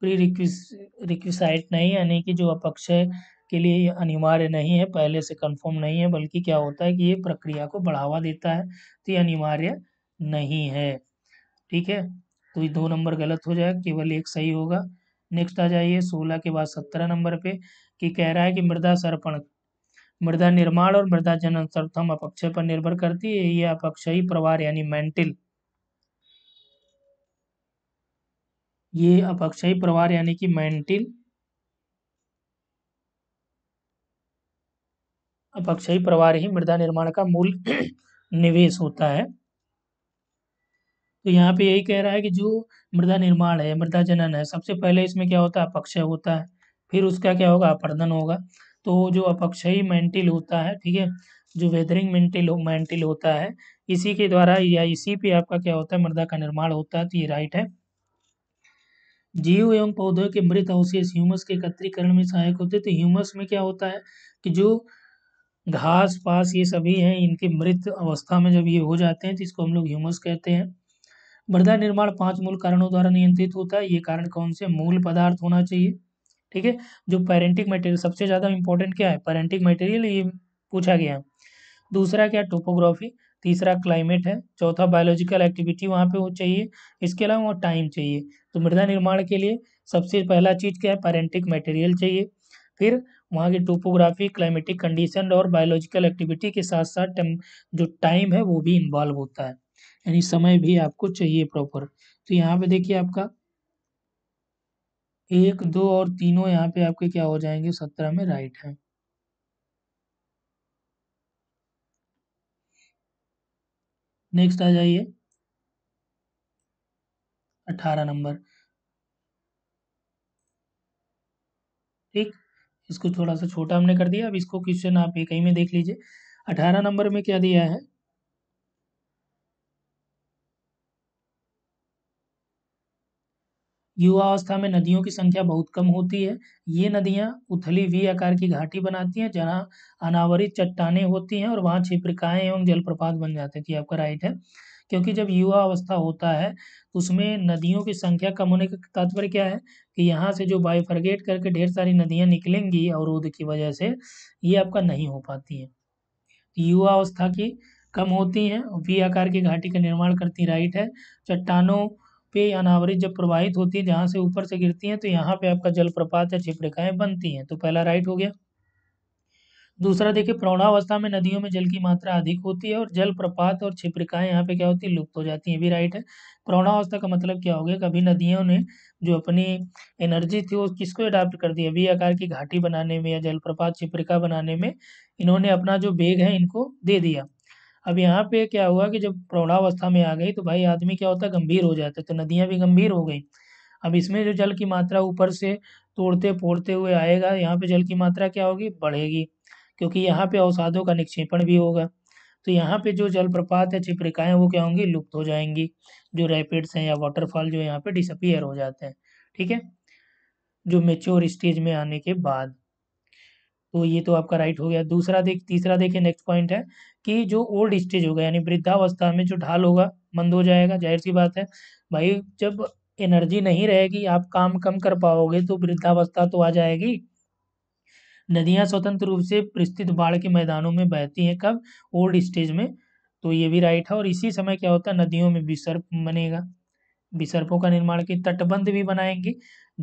प्री रिक्विसाइट नहीं यानी कि जो अपक्षय के लिए अनिवार्य नहीं है पहले से कंफर्म नहीं है बल्कि क्या होता है कि ये प्रक्रिया को बढ़ावा देता है तो ये अनिवार्य नहीं है ठीक है तो ये दो नंबर गलत हो जाएगा केवल एक सही होगा नेक्स्ट आ जाइए सोलह के बाद सत्रह नंबर पे कि कह रहा है कि मृदा सर्पण मृदा निर्माण और मृदा जनन सर्वथम अपक्षय पर निर्भर करती है ये अपक्षयी प्रवार यानी मेंटिल ये अपक्षयी प्रवार यानी कि मेंटिल अपक्षयी प्रवार ही मृदा निर्माण का मूल निवेश होता है तो यहाँ पे यही कह रहा है कि जो मृदा निर्माण है मृदा जनन है सबसे पहले इसमें क्या होता है अपक्षय होता है फिर उसका क्या होगा अपर्दन होगा तो जो अपक्षयी मेंटिल होता है ठीक है जो वेदरिंग मेंटिल हो, मेंटिल होता है इसी के द्वारा या इसी पे आपका क्या होता है मृदा का निर्माण होता है तो ये राइट है जीव एवं पौधों के मृत अवशेष ह्यूमस के एकत्रीकरण में सहायक होते तो ह्यूमस में क्या होता है कि जो घास पास ये सभी हैं इनके मृत अवस्था में जब ये हो जाते हैं तो इसको हम लोग ह्यूमस कहते हैं मृदा निर्माण पांच मूल कारणों द्वारा नियंत्रित होता है ये कारण कौन से मूल पदार्थ होना चाहिए ठीक है जो पेरेंटिक मटेरियल सबसे ज़्यादा इंपॉर्टेंट क्या है पेरेंटिक मटेरियल ये पूछा गया है दूसरा क्या टोपोग्राफी तीसरा क्लाइमेट है चौथा बायोलॉजिकल एक्टिविटी वहाँ पे वो चाहिए इसके अलावा वो टाइम चाहिए तो मृदा निर्माण के लिए सबसे पहला चीज़ क्या है पेरेंटिक मटेरियल चाहिए फिर वहाँ की टोपोग्राफी क्लाइमेटिक कंडीशन और बायोलॉजिकल एक्टिविटी के साथ साथ जो टाइम है वो भी इन्वॉल्व होता है यानी समय भी आपको चाहिए प्रॉपर तो यहाँ पे देखिए आपका एक दो और तीनों यहाँ पे आपके क्या हो जाएंगे सत्रह में राइट है नेक्स्ट आ जाइए अठारह नंबर ठीक इसको थोड़ा सा छोटा हमने कर दिया अब इसको क्वेश्चन आप एक ही में देख लीजिए अठारह नंबर में क्या दिया है युवावस्था में नदियों की संख्या बहुत कम होती है ये नदियाँ उथली वी आकार की घाटी बनाती हैं जहाँ अनावरित चट्टाने होती हैं और वहाँ छिप्रिकाएँ एवं जलप्रपात बन जाते हैं कि आपका राइट है क्योंकि जब युवा अवस्था होता है तो उसमें नदियों की संख्या कम होने का तात्पर्य क्या है कि यहाँ से जो बाइफर्गेट करके ढेर सारी नदियाँ निकलेंगी अवरोध की वजह से ये आपका नहीं हो पाती है युवा अवस्था की कम होती हैं वी आकार की घाटी का निर्माण करती राइट है चट्टानों पे अनावरित जब प्रवाहित होती है जहाँ से ऊपर से गिरती हैं तो यहाँ पे आपका जलप्रपात या छिपरेखाएँ बनती हैं तो पहला राइट हो गया दूसरा देखिए प्रौणावस्था में नदियों में जल की मात्रा अधिक होती है और जल प्रपात और छिपरिकाएँ यहाँ पे क्या होती है लुप्त हो जाती हैं भी राइट है प्रौणावस्था का मतलब क्या हो गया कभी नदियों ने जो अपनी एनर्जी थी वो किसको अडाप्ट कर दिया वी आकार की घाटी बनाने में या जलप्रपात छिपरिका बनाने में इन्होंने अपना जो बेग है इनको दे दिया अब यहाँ पे क्या हुआ कि जब प्रौढ़ावस्था में आ गई तो भाई आदमी क्या होता है गंभीर हो जाता है तो नदियाँ भी गंभीर हो गई अब इसमें जो जल की मात्रा ऊपर से तोड़ते फोड़ते हुए आएगा यहाँ पे जल की मात्रा क्या होगी बढ़ेगी क्योंकि यहाँ पे अवसादों का निक्षेपण भी होगा तो यहाँ पे जो जलप्रपात या छिपरिकाएँ वो क्या होंगी लुप्त हो जाएंगी जो रैपिड्स हैं या वाटरफॉल जो यहाँ पे डिसअपियर हो जाते हैं ठीक है जो मेच्योर स्टेज में आने के बाद तो ये तो आपका राइट हो गया दूसरा देख तीसरा देखिए नेक्स्ट पॉइंट है कि जो ओल्ड स्टेज होगा यानी वृद्धावस्था में जो ढाल होगा मंद हो जाएगा जाहिर सी बात है भाई जब एनर्जी नहीं रहेगी आप काम कम कर पाओगे तो वृद्धावस्था तो आ जाएगी नदियां स्वतंत्र रूप से प्रस्तुत बाढ़ के मैदानों में बहती हैं कब ओल्ड स्टेज में तो ये भी राइट है और इसी समय क्या होता है नदियों में विसर्प बनेगा विसर्पों का निर्माण की तटबंध भी बनाएंगे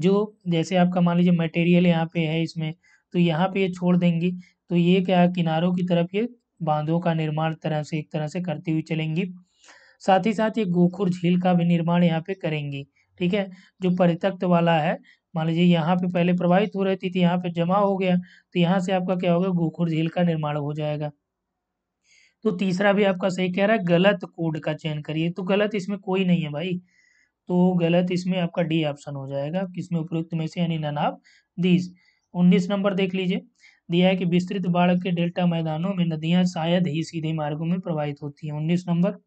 जो जैसे आपका मान लीजिए मटेरियल यहाँ पे है इसमें तो यहाँ पे ये छोड़ देंगी तो ये क्या है किनारों की तरफ ये बांधों का निर्माण तरह से एक तरह से करती हुई चलेंगी साथ ही साथ ये गोखुर झील का भी निर्माण यहाँ पे करेंगी ठीक है जो परित्यक्त वाला है मान लीजिए यहाँ पे पहले प्रवाहित हो रही थी तो यहाँ पे जमा हो गया तो यहाँ से आपका क्या होगा गोखुर झील का निर्माण हो जाएगा तो तीसरा भी आपका सही कह रहा है गलत कोड का चयन करिए तो गलत इसमें कोई नहीं है भाई तो गलत इसमें आपका डी ऑप्शन हो जाएगा किसमें उपयुक्त में से यानी ननाब दीज उन्नीस नंबर देख लीजिए दिया है कि विस्तृत बाढ़ के डेल्टा मैदानों में नदियां शायद ही सीधे मार्गो में प्रवाहित होती हैं उन्नीस नंबर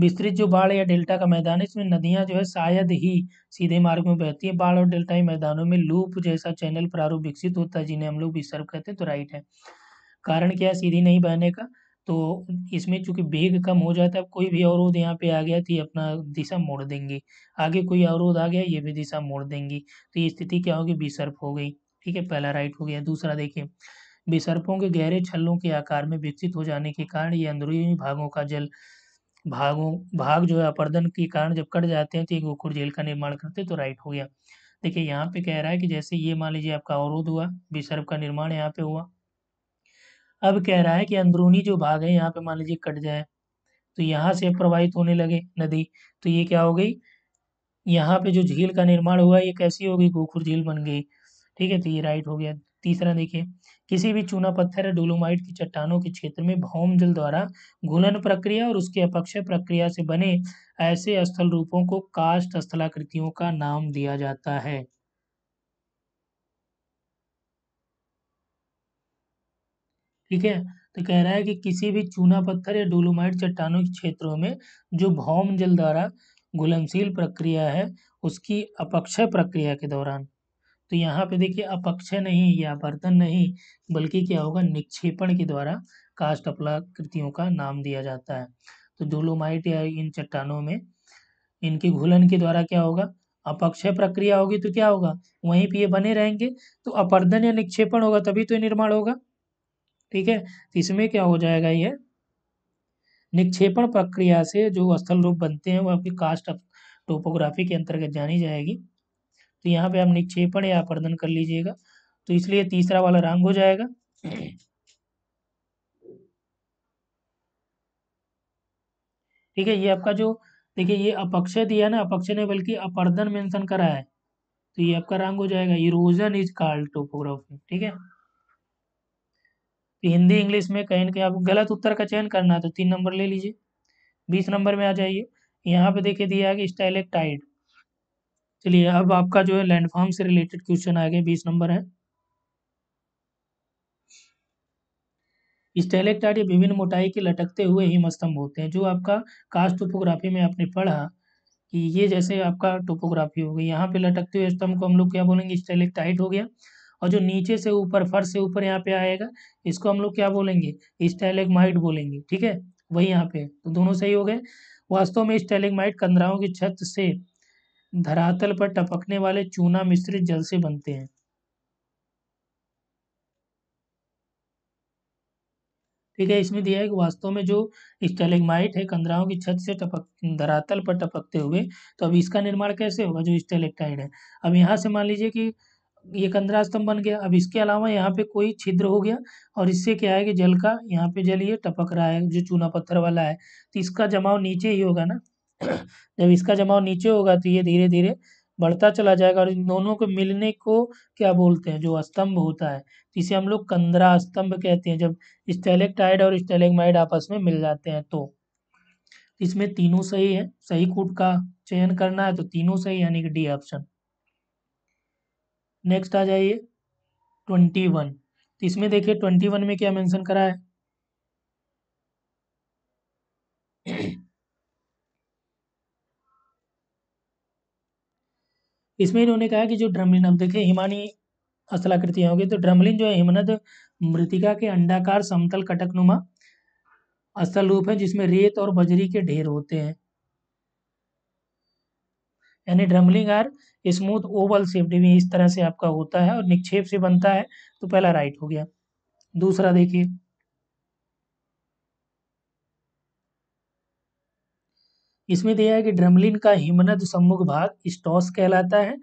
विस्तृत जो बाढ़ या डेल्टा का मैदान है इसमें नदियां जो है शायद ही सीधे मार्ग में बहती है बाढ़ और डेल्टा ही मैदानों में लूप जैसा चैनल प्रारूप विकसित होता है जिन्हें हम लोग विसर्व कहते हैं तो राइट है कारण क्या है सीधी नहीं बहने का तो इसमें चूंकि वेग कम हो जाता है कोई भी अवरोध यहाँ पे आ गया तो ये अपना दिशा मोड़ देंगे आगे कोई अवरोध आ गया ये भी दिशा मोड़ देंगी तो ये स्थिति क्या होगी बिसर्फ हो गई ठीक है पहला राइट हो गया दूसरा देखिए बिसर्फों के गहरे छल्लों के आकार में विकसित हो जाने के कारण ये अंदरूनी भागों का जल भागों भाग जो है अपर्दन के कारण जब कट जाते हैं तो ये गोखुर जेल का निर्माण करते तो राइट हो गया देखिए यहाँ पे कह रहा है कि जैसे ये मान लीजिए आपका अवरोध हुआ बिसर्फ का निर्माण यहाँ पे हुआ अब कह रहा है कि अंदरूनी जो भाग है यहाँ पे मान लीजिए कट जाए तो यहाँ से प्रवाहित होने लगे नदी तो ये क्या हो गई यहाँ पे जो झील का निर्माण हुआ ये कैसी हो गई गोखुर झील बन गई ठीक है तो ये राइट हो गया तीसरा देखिए किसी भी चूना पत्थर या डोलोमाइट की चट्टानों के क्षेत्र में भौम जल द्वारा घुलन प्रक्रिया और उसके अपक्षय प्रक्रिया से बने ऐसे स्थल रूपों को कास्ट स्थलाकृतियों का नाम दिया जाता है ठीक है तो कह रहा है कि किसी भी चूना पत्थर या डोलोमाइट चट्टानों के क्षेत्रों में जो भौम जल द्वारा घुलनशील प्रक्रिया है उसकी अपक्षय प्रक्रिया के दौरान तो यहाँ पे देखिए अपक्षय नहीं या बर्तन नहीं बल्कि क्या होगा निक्षेपण के द्वारा कास्ट अपलाकृतियों का नाम दिया जाता है तो डोलोमाइट या इन चट्टानों में इनके घुलन के द्वारा क्या होगा अपक्षय प्रक्रिया होगी तो क्या होगा वहीं पे ये बने रहेंगे तो अपर्दन या निक्षेपण होगा तभी तो निर्माण होगा ठीक है तो इसमें क्या हो जाएगा ये निक्षेपण प्रक्रिया से जो स्थल रूप बनते हैं वो आपकी कास्ट टोपोग्राफी के अंतर्गत जानी जाएगी तो यहाँ पे आप निक्षेपण या अपर्दन कर लीजिएगा तो इसलिए तीसरा वाला रंग हो जाएगा ठीक है ये आपका जो देखिए ये अपक्षय दिया ना अपक्षय ने बल्कि अपर्दन मेंशन करा है तो ये आपका रंग हो जाएगा इरोजन इज कॉल्ड टोपोग्राफी ठीक है कि हिंदी हम्म। इंग्लिश में कहीं ना कहीं आपको गलत उत्तर का चयन करना है तो तीन नंबर ले लीजिए बीस नंबर में आ जाइए यहाँ पे देखिए दिया है कि टाइड चलिए अब आपका जो है लैंडफॉर्म से रिलेटेड क्वेश्चन आ गए बीस नंबर है स्टेलेक्टाइड विभिन्न मोटाई के लटकते हुए ही मस्तम्भ होते हैं जो आपका कास्ट टोपोग्राफी में आपने पढ़ा कि ये जैसे आपका टोपोग्राफी हो गई यहाँ पे लटकते हुए स्तंभ को हम लोग क्या बोलेंगे स्टेलेक्टाइट हो गया और जो नीचे से ऊपर फर्श से ऊपर यहाँ पे आएगा इसको हम लोग क्या बोलेंगे स्टैलेगमाइट बोलेंगे ठीक है वही यहाँ पे तो दोनों सही हो गए वास्तव में माइट कंदराओं की छत से धरातल पर टपकने वाले चूना मिश्रित जल से बनते हैं ठीक है इसमें दिया है कि वास्तव में जो स्टेलेगमाइट है कंदराओं की छत से टपक धरातल पर टपकते हुए तो अब इसका निर्माण कैसे होगा जो स्टेलेक्टाइड है अब यहाँ से मान लीजिए कि ये कंदरा स्तंभ बन गया अब इसके अलावा यहाँ पे कोई छिद्र हो गया और इससे क्या है कि जल का यहाँ पे जल ये टपक रहा है जो चूना पत्थर वाला है तो इसका जमाव नीचे ही होगा ना जब इसका जमाव नीचे होगा तो ये धीरे धीरे बढ़ता चला जाएगा और इन दोनों को मिलने को क्या बोलते हैं जो स्तंभ होता है तो इसे हम लोग कंदरा स्तंभ कहते हैं जब स्टेलेक्टाइड और स्टेलेगमाइड आपस में मिल जाते हैं तो इसमें तीनों सही है सही कूट का चयन करना है तो तीनों सही यानी कि डी ऑप्शन नेक्स्ट आ जाइए ट्वेंटी वन तो इसमें देखिए ट्वेंटी वन में क्या मेंशन करा है इसमें इन्होंने कहा कि जो ड्रमलिन अब देखिए हिमानी स्थलाकृतियाँ होगी तो ड्रमलिन जो है हिमनद मृतिका के अंडाकार समतल कटकनुमा स्थल रूप है जिसमें रेत और बजरी के ढेर होते हैं यानी drumlin are smooth oval shape में इस तरह से आपका होता है और निक्षेप से बनता है तो पहला राइट हो गया दूसरा देखिए इसमें दिया है कि ड्रमलिन का हिमनद सम्मुख भाग स्टॉस कहलाता है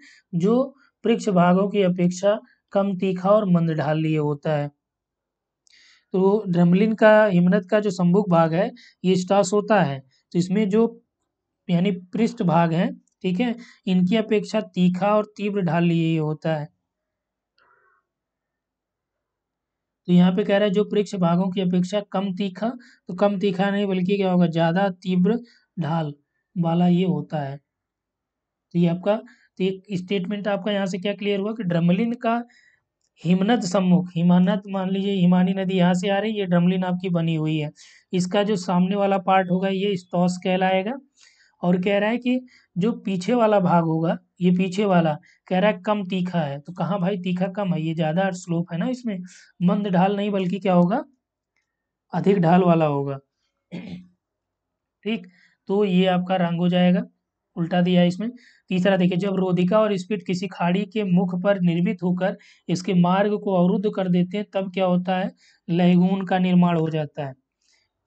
जो पृक्ष भागों की अपेक्षा कम तीखा और मंद ढाल लिए होता है तो ड्रमलिन का हिमनद का जो सम्मुख भाग है ये स्टॉस होता है तो इसमें जो यानी पृष्ठ भाग है ठीक है इनकी अपेक्षा तीखा और तीव्र ढाल ये होता है तो यहाँ पे कह रहा है जो परीक्ष भागों की अपेक्षा कम तीखा तो कम तीखा नहीं बल्कि क्या होगा ज्यादा तीव्र ढाल वाला ये होता है तो ये आपका तो एक स्टेटमेंट आपका यहाँ से क्या क्लियर हुआ कि ड्रमलिन का हिमनद सम्मुख हिमानत मान लीजिए हिमानी नदी यहाँ से आ रही है ये ड्रमलिन आपकी बनी हुई है इसका जो सामने वाला पार्ट होगा ये स्टॉस कहलाएगा और कह रहा है कि जो पीछे वाला भाग होगा ये पीछे वाला कह रहा है कम तीखा है तो कहाँ भाई तीखा कम है ये ज़्यादा स्लोप है ना इसमें मंद ढाल नहीं बल्कि क्या होगा अधिक ढाल वाला होगा ठीक तो ये आपका रंग हो जाएगा उल्टा दिया इसमें तीसरा देखिए जब रोधिका और स्पीड किसी खाड़ी के मुख पर निर्मित होकर इसके मार्ग को अवरुद्ध कर देते हैं तब क्या होता है लहगुन का निर्माण हो जाता है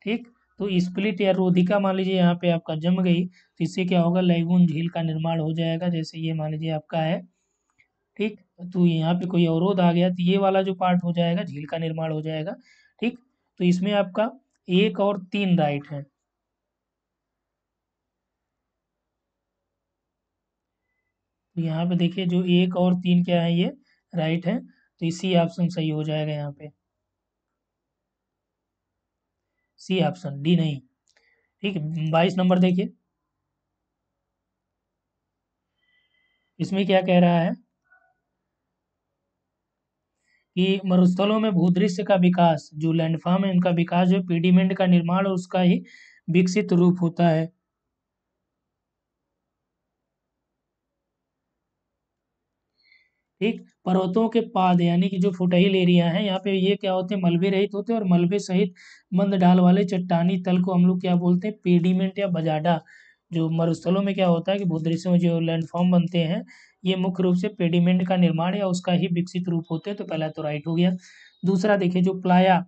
ठीक तो स्प्लिट या रोधिका मान लीजिए यहाँ पे आपका जम गई तो इससे क्या होगा लैगून झील का निर्माण हो जाएगा जैसे ये मान लीजिए आपका है ठीक तो यहाँ पे कोई अवरोध आ गया तो ये वाला जो पार्ट हो जाएगा झील का निर्माण हो जाएगा ठीक तो इसमें आपका एक और तीन राइट है तो यहाँ पे देखिए जो एक और तीन क्या है ये राइट है तो इसी ऑप्शन सही हो जाएगा यहाँ पे सी ऑप्शन डी नहीं ठीक है बाईस नंबर देखिए इसमें क्या कह रहा है कि मरुस्थलों में भूदृश्य का विकास जो लैंडफार्म है उनका विकास जो पीडीमेंट का निर्माण और उसका ही विकसित रूप होता है ठीक पर्वतों के पाद यानी कि जो फुटहिल एरिया है यहाँ पे ये क्या होते हैं मलबे रहित होते हैं और मलबे सहित मंद ढाल वाले चट्टानी तल को हम लोग क्या बोलते हैं पेडीमेंट या बजाडा जो मरुस्थलों में क्या होता है कि भूदृश्य में जो लैंडफॉर्म बनते हैं ये मुख्य रूप से पेडीमेंट का निर्माण या उसका ही विकसित रूप होते हैं तो पहला तो राइट हो गया दूसरा देखिये जो प्लाया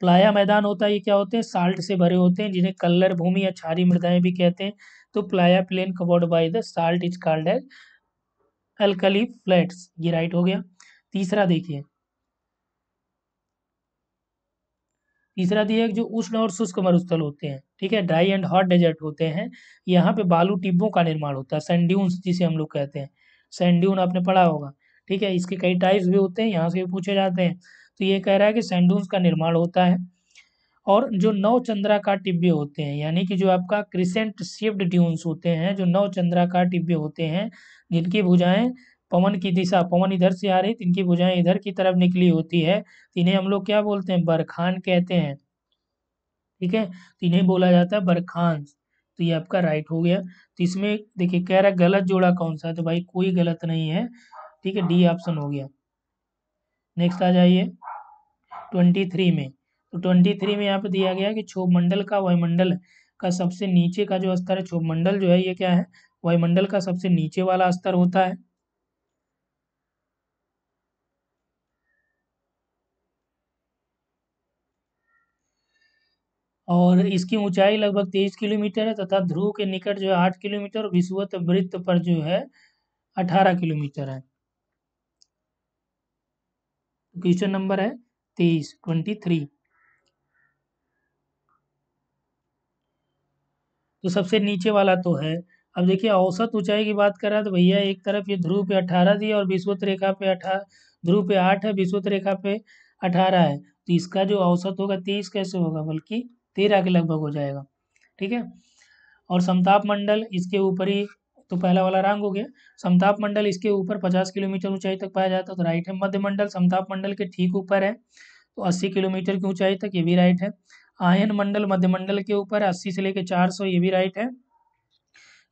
प्लाया मैदान होता है ये क्या होते हैं साल्ट से भरे होते हैं जिन्हें कल्लर भूमि या छारी मृदाएं भी कहते हैं तो playa plain covered by the salt is called as alkali flats ये राइट हो गया तीसरा देखिए तीसरा दिया है जो उष्ण और शुष्क मरुस्थल होते हैं ठीक है ड्राई एंड हॉट डेजर्ट होते हैं यहाँ पे बालू टिब्बों का निर्माण होता है सेंड्यून्स जिसे हम लोग कहते हैं सेंड्यून आपने पढ़ा होगा ठीक है इसके कई टाइप्स भी होते हैं यहाँ से भी पूछे जाते हैं तो ये कह रहा है कि सेंड्यून्स का निर्माण होता है और जो नव चंद्राकार टिब्बे होते हैं यानी कि जो आपका क्रिसेंट शिफ्ट ड्यून्स होते हैं जो नव चंद्राकार टिब्बे होते हैं जिनकी भुजाएं पवन की दिशा पवन इधर से आ रही तो इनकी भुजाएं इधर की तरफ निकली होती है इन्हें हम लोग क्या बोलते हैं बरखान कहते हैं ठीक है तो इन्हें बोला जाता है बरखान तो ये आपका राइट हो गया तो इसमें देखिए कह रहा गलत जोड़ा कौन सा तो भाई कोई गलत नहीं है ठीक है डी ऑप्शन हो गया नेक्स्ट आ जाइए ट्वेंटी थ्री में तो ट्वेंटी थ्री में यहाँ पे दिया गया कि मंडल का वायुमंडल का सबसे नीचे का जो स्तर है मंडल जो है ये क्या है वायुमंडल का सबसे नीचे वाला स्तर होता है और इसकी ऊंचाई लगभग तेईस किलोमीटर है तथा ध्रुव के निकट जो है आठ किलोमीटर और विश्वत वृत्त पर जो है अठारह किलोमीटर है क्वेश्चन नंबर है तेईस ट्वेंटी थ्री तो सबसे नीचे वाला तो है अब देखिए औसत ऊंचाई की बात करें तो भैया एक तरफ ये ध्रुव पे अठारह दिए और विश्वत रेखा पे अठारह ध्रुव पे आठ है विश्वत रेखा पे अठारह है तो इसका जो औसत होगा तेईस कैसे होगा बल्कि तेरह के लगभग हो जाएगा ठीक है और समताप मंडल इसके ऊपर ही तो पहला वाला रंग हो गया समताप मंडल इसके ऊपर पचास किलोमीटर ऊंचाई तक पाया जाता है तो राइट है मध्य मंडल समताप मंडल के ठीक ऊपर है तो अस्सी किलोमीटर की ऊंचाई तक ये भी राइट है आयन मंडल मध्य मंडल के ऊपर अस्सी से लेकर चार सौ ये भी राइट है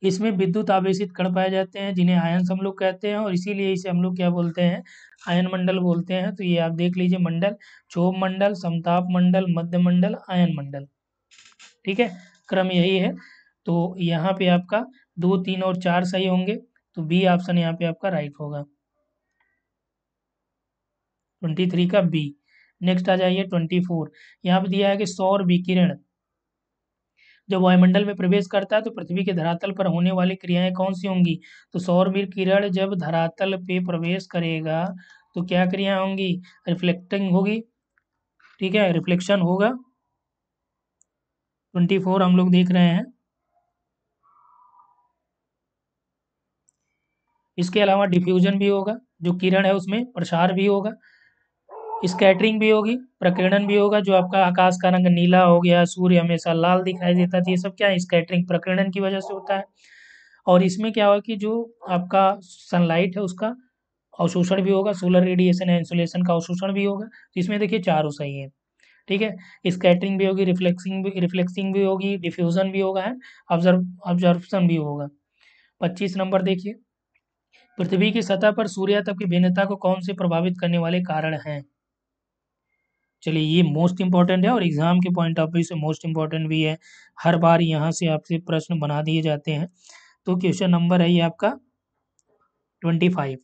इसमें विद्युत आवेशित कण पाए जाते हैं जिन्हें आयन हम लोग कहते हैं और इसीलिए इसे हम लोग क्या बोलते हैं आयन मंडल बोलते हैं तो ये आप देख लीजिए मंडल क्षोभ मंडल समताप मंडल मध्य मंडल आयन मंडल ठीक है क्रम यही है तो यहाँ पे आपका दो तीन और चार सही होंगे तो बी ऑप्शन यहाँ पे आपका राइट होगा ट्वेंटी थ्री का बी नेक्स्ट आ जाइए ट्वेंटी फोर यहाँ पे दिया है कि सौर विकिरण जब वायुमंडल में प्रवेश करता है तो पृथ्वी के धरातल पर होने वाली क्रियाएं कौन सी होंगी तो सौर किरण जब धरातल पे प्रवेश करेगा तो क्या क्रियाएं होंगी रिफ्लेक्टिंग होगी ठीक है रिफ्लेक्शन होगा ट्वेंटी फोर हम लोग देख रहे हैं इसके अलावा डिफ्यूजन भी होगा जो किरण है उसमें प्रसार भी होगा स्कैटरिंग भी होगी प्रकीर्णन भी होगा जो आपका आकाश का रंग नीला हो गया सूर्य हमेशा लाल दिखाई देता था तो ये सब क्या है स्कैटरिंग प्रकीर्णन की वजह से होता है और इसमें क्या होगा कि जो आपका सनलाइट है उसका अवशोषण भी होगा सोलर रेडिएशन है इंसुलेशन का अवशोषण भी होगा तो इसमें देखिए चारों सही है ठीक है स्कैटरिंग भी होगी रिफ्लेक्सिंग भी रिफ्लेक्सिंग भी होगी डिफ्यूजन भी होगा है ऑब्जर्वेशन भी होगा पच्चीस नंबर देखिए पृथ्वी की सतह पर सूर्य तब की भिन्नता को कौन से प्रभावित करने वाले कारण हैं चलिए ये मोस्ट इम्पॉर्टेंट है और एग्ज़ाम के पॉइंट ऑफ व्यू से मोस्ट इम्पॉर्टेंट भी है हर बार यहाँ से आपसे प्रश्न बना दिए जाते हैं तो क्वेश्चन नंबर है ये आपका ट्वेंटी फाइव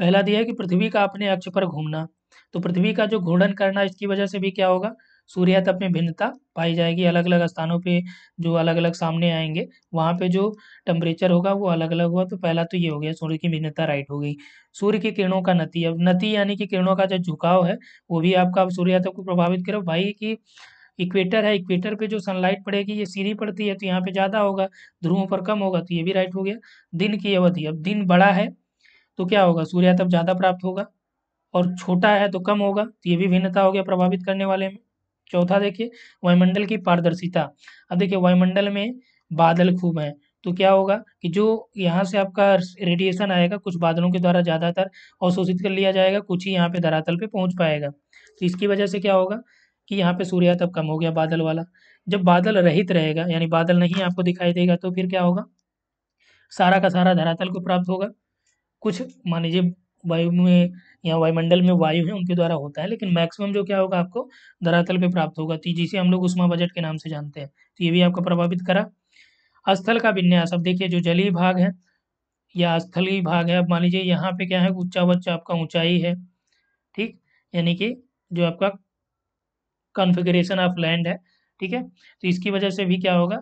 पहला दिया है कि पृथ्वी का अपने अक्ष पर घूमना तो पृथ्वी का जो घूर्णन करना इसकी वजह से भी क्या होगा सूर्यातप में भिन्नता पाई जाएगी अलग अलग स्थानों पे जो अलग अलग सामने आएंगे वहाँ पे जो टेम्परेचर होगा वो अलग अलग होगा तो पहला तो ये हो गया सूर्य की भिन्नता राइट हो गई सूर्य की किरणों का नती अब नती यानी कि किरणों का जो झुकाव है वो भी आपका आप सूर्यातप को प्रभावित करो भाई की इक्वेटर है इक्वेटर पे जो सनलाइट पड़ेगी ये सीधी पड़ती है तो यहाँ पे ज़्यादा होगा ध्रुवों पर कम होगा तो ये भी राइट हो गया दिन की अवधि अब दिन बड़ा है तो क्या होगा सूर्यातप ज़्यादा प्राप्त होगा और छोटा है तो कम होगा तो ये भी भिन्नता हो गया प्रभावित करने वाले में चौथा देखिए वायुमंडल की पारदर्शिता अब देखिए वायुमंडल में बादल खूब हैं तो क्या होगा कि जो यहाँ से आपका रेडिएशन आएगा कुछ बादलों के द्वारा ज़्यादातर अवशोषित कर लिया जाएगा कुछ ही यहाँ पे धरातल पे पहुँच पाएगा तो इसकी वजह से क्या होगा कि यहाँ पे सूर्यातप कम हो गया बादल वाला जब बादल रहित रहेगा यानी बादल नहीं आपको दिखाई देगा तो फिर क्या होगा सारा का सारा धरातल को प्राप्त होगा कुछ मान लीजिए वायु में या वायुमंडल में वायु है उनके द्वारा होता है लेकिन मैक्सिमम जो क्या होगा आपको धरातल पे प्राप्त होगा तो जिसे हम लोग उष्मा बजट के नाम से जानते हैं तो ये भी आपका प्रभावित करा स्थल का विन्यास अब देखिए जो जलीय भाग है या स्थलीय भाग है अब मान लीजिए यहाँ पे क्या है ऊंचा बच्चा आपका ऊंचाई है ठीक यानी कि जो आपका कॉन्फ़िगरेशन ऑफ लैंड है ठीक है तो इसकी वजह से भी क्या होगा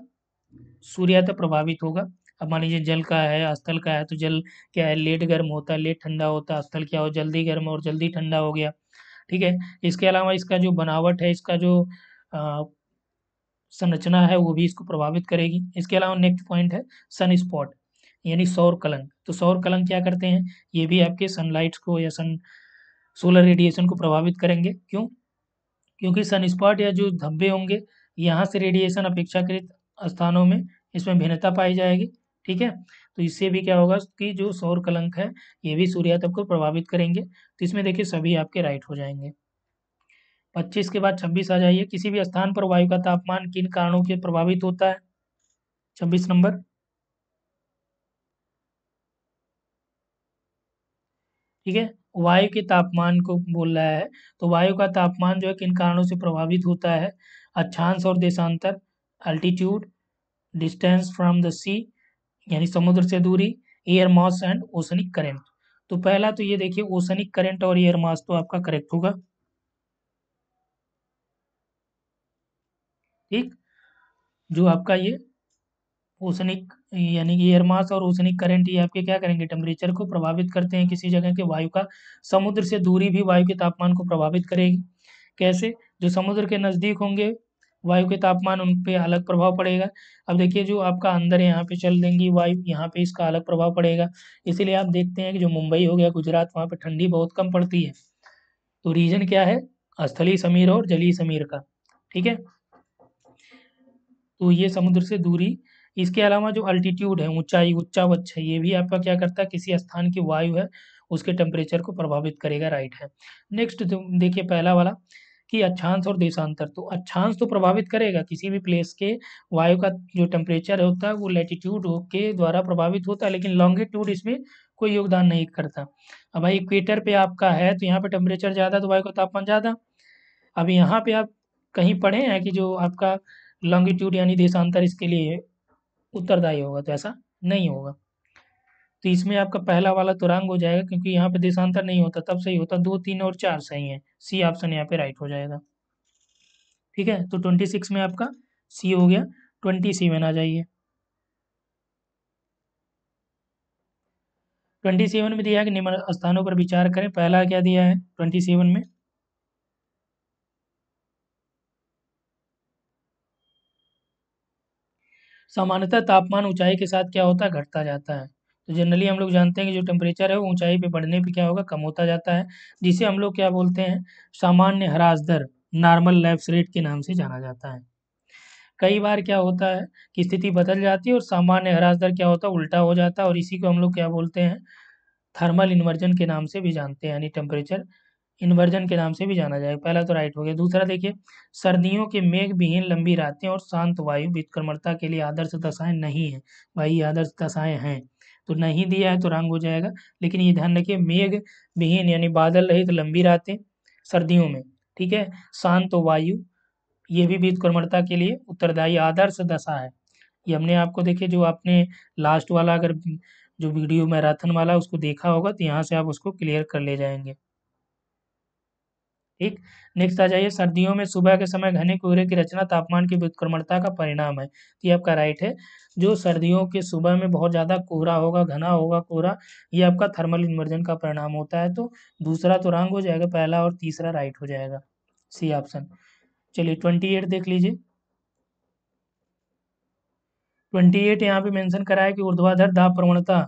सूर्यात प्रभावित होगा अब मान लीजिए जल का है अस्थल का है तो जल क्या है लेट गर्म होता है लेट ठंडा होता है अस्थल क्या हो जल्दी गर्म और जल्दी ठंडा हो गया ठीक है इसके अलावा इसका जो बनावट है इसका जो संरचना है वो भी इसको प्रभावित करेगी इसके अलावा नेक्स्ट पॉइंट है सन स्पॉट यानी सौर कलंक तो सौर कलंक क्या करते हैं ये भी आपके सनलाइट्स को या सन सोलर रेडिएशन को प्रभावित करेंगे क्यों क्योंकि सन स्पॉट या जो धब्बे होंगे यहाँ से रेडिएशन अपेक्षाकृत स्थानों में इसमें भिन्नता पाई जाएगी ठीक है तो इससे भी क्या होगा कि जो सौर कलंक है ये भी सूर्यातप को प्रभावित करेंगे तो इसमें देखिए सभी आपके राइट हो जाएंगे पच्चीस के बाद छब्बीस आ जाइए किसी भी स्थान पर वायु का तापमान किन कारणों के प्रभावित होता है छब्बीस नंबर ठीक है वायु के तापमान को बोल रहा है तो वायु का तापमान जो है किन कारणों से प्रभावित होता है अच्छांश और देशांतर altitude distance from the sea यानी समुद्र से दूरी air mass and oceanic current तो पहला तो ये देखिए ओसनिक करेंट और एयर मास तो आपका करेक्ट होगा ठीक जो आपका ये ओसनिक यानी कि एयर मास और ओसनिक करंट ये आपके क्या करेंगे टेम्परेचर को प्रभावित करते हैं किसी जगह के वायु का समुद्र से दूरी भी वायु के तापमान को प्रभावित करेगी कैसे जो समुद्र के नज़दीक होंगे वायु के तापमान उन पर अलग प्रभाव पड़ेगा अब देखिए जो आपका अंदर यहाँ पे चल देंगी वायु यहाँ पे इसका अलग प्रभाव पड़ेगा इसीलिए आप देखते हैं कि जो मुंबई हो गया गुजरात वहाँ पे ठंडी बहुत कम पड़ती है तो रीजन क्या है स्थलीय समीर और जलीय समीर का ठीक है तो ये समुद्र से दूरी इसके अलावा जो अल्टीट्यूड है ऊंचाई उच्चावच है ये भी आपका क्या करता है किसी स्थान की वायु है उसके टेम्परेचर को प्रभावित करेगा राइट है नेक्स्ट देखिए पहला वाला कि अक्षांश और देशांतर तो अक्षांश तो प्रभावित करेगा किसी भी प्लेस के वायु का जो टेम्परेचर होता है वो लेटीट्यूड के द्वारा प्रभावित होता है लेकिन लॉन्गिट्यूड इसमें कोई योगदान नहीं करता अब भाई इक्वेटर पे आपका है तो यहाँ पे टेम्परेचर ज़्यादा तो वायु का तापमान ज़्यादा अब यहाँ पे आप कहीं पढ़े हैं कि जो आपका लॉन्गिट्यूड यानी देशांतर इसके लिए उत्तरदायी होगा तो ऐसा नहीं होगा तो इसमें आपका पहला वाला तुरंग तो हो जाएगा क्योंकि यहाँ पे देशांतर नहीं होता तब सही होता दो तीन और चार सही है सी ऑप्शन यहाँ पे राइट हो जाएगा ठीक है तो ट्वेंटी सिक्स में आपका सी हो गया ट्वेंटी सेवन आ जाइए ट्वेंटी सेवन में दिया है कि निम्न स्थानों पर विचार करें पहला क्या दिया है ट्वेंटी सेवन में सामान्यतः तापमान ऊंचाई के साथ क्या होता है घटता जाता है तो जनरली हम लोग जानते हैं कि जो टेम्परेचर है वो ऊंचाई पे बढ़ने पे क्या होगा कम होता जाता है जिसे हम लोग क्या बोलते हैं सामान्य हरास दर नॉर्मल लैप्स रेट के नाम से जाना जाता है कई बार क्या होता है कि स्थिति बदल जाती है और सामान्य ह्रास दर क्या होता है उल्टा हो जाता है और इसी को हम लोग क्या बोलते हैं थर्मल इन्वर्जन के नाम से भी जानते हैं यानी टेम्परेचर इन्वर्जन के नाम से भी जाना जाएगा पहला तो राइट हो गया दूसरा देखिए सर्दियों के मेघ विहीन लंबी रातें और शांत वायु विक्रमणता के लिए आदर्श दशाएं नहीं है भाई आदर्श दशाएं हैं तो नहीं दिया है तो रंग हो जाएगा लेकिन ये ध्यान रखिए मेघ विहीन यानी बादल रहित तो लंबी रातें सर्दियों में ठीक है शांत वायु ये भी व्युत्क्रमणता के लिए उत्तरदायी आदर्श दशा है ये हमने आपको देखे जो आपने लास्ट वाला अगर जो वीडियो मैराथन वाला उसको देखा होगा तो यहाँ से आप उसको क्लियर कर ले जाएंगे ठीक नेक्स्ट आ जाइए सर्दियों में सुबह के समय घने कोहरे की रचना तापमान की विक्रमणता का परिणाम है ये आपका राइट है जो सर्दियों के सुबह में बहुत ज़्यादा कोहरा होगा घना होगा कोहरा ये आपका थर्मल इन्वर्जन का परिणाम होता है तो दूसरा तो रंग हो जाएगा पहला और तीसरा राइट हो जाएगा सी ऑप्शन चलिए ट्वेंटी एट देख लीजिए ट्वेंटी एट यहाँ पे मेंशन करा है कि ऊर्ध्वाधर दाब प्रवणता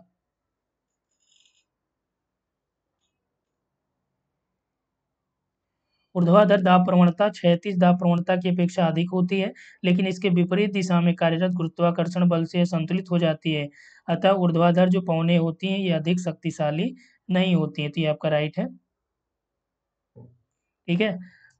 ऊर्ध्वाधर दाब प्रवणता छैतीस दाब प्रवणता की अपेक्षा अधिक होती है लेकिन इसके विपरीत दिशा में कार्यरत गुरुत्वाकर्षण बल से संतुलित हो जाती है अतः ऊर्ध्वाधर जो पौने होती हैं ये अधिक शक्तिशाली नहीं होती है तो ये आपका राइट है ठीक है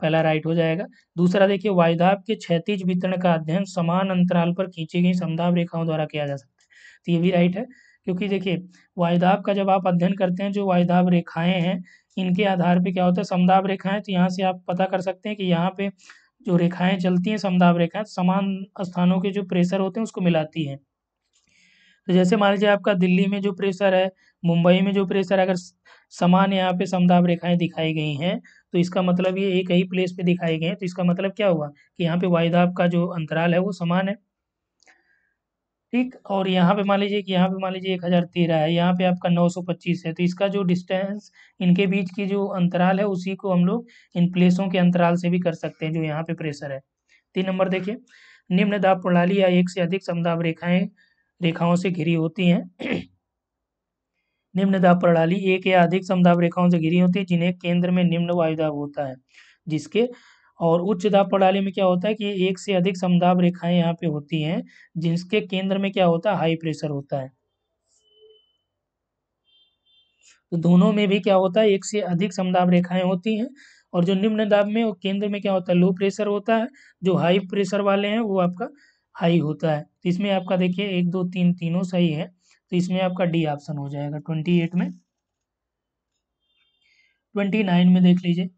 पहला राइट हो जाएगा दूसरा देखिए वायुदाब के क्षैतिज वितरण का अध्ययन समान अंतराल पर खींची गई समदाब रेखाओं द्वारा किया जा सकता है तो ये भी राइट है क्योंकि देखिए वायुदाब का जब आप अध्ययन करते हैं जो वायुदाब रेखाएं हैं इनके आधार पे क्या होता है समदाब रेखाएं तो यहाँ से आप पता कर सकते हैं कि यहाँ पे जो रेखाएं चलती हैं समदाब रेखाएं समान स्थानों के जो प्रेशर होते हैं उसको मिलाती हैं तो जैसे मान लीजिए आपका दिल्ली में जो प्रेशर है मुंबई में जो प्रेशर अगर समान यहाँ पे समदाब रेखाएं दिखाई गई हैं तो इसका मतलब ये एक ही प्लेस पे दिखाई गई हैं तो इसका मतलब क्या हुआ कि यहाँ पे वायुदाब का जो अंतराल है वो समान है ठीक और यहाँ पे मान लीजिए कि यहाँ पे मान लीजिए एक हज़ार तेरह है यहाँ पे आपका नौ सौ पच्चीस है तो इसका जो डिस्टेंस इनके बीच की जो अंतराल है उसी को हम लोग इन प्लेसों के अंतराल से भी कर सकते हैं जो यहाँ पे प्रेशर है तीन नंबर देखिए निम्न दाब प्रणाली या एक से अधिक समदाब रेखाएं रेखाओं से घिरी होती हैं निम्न दाब प्रणाली एक या अधिक समदाब रेखाओं से घिरी होती है जिन्हें केंद्र में निम्न वायुदाब होता है जिसके और उच्च दाब प्रणाली में क्या होता है कि एक से अधिक समदाब रेखाएं यहाँ पे होती हैं जिसके केंद्र में क्या होता है हाई प्रेशर होता है तो दोनों में भी क्या होता है एक से अधिक समदाब रेखाएं होती हैं और जो निम्न दाब में वो केंद्र में क्या होता है लो प्रेशर होता है जो हाई प्रेशर वाले हैं वो आपका हाई होता है तो इसमें आपका देखिए एक दो तीन तीनों सही है तो इसमें आपका डी ऑप्शन हो जाएगा ट्वेंटी एट में ट्वेंटी नाइन में देख लीजिए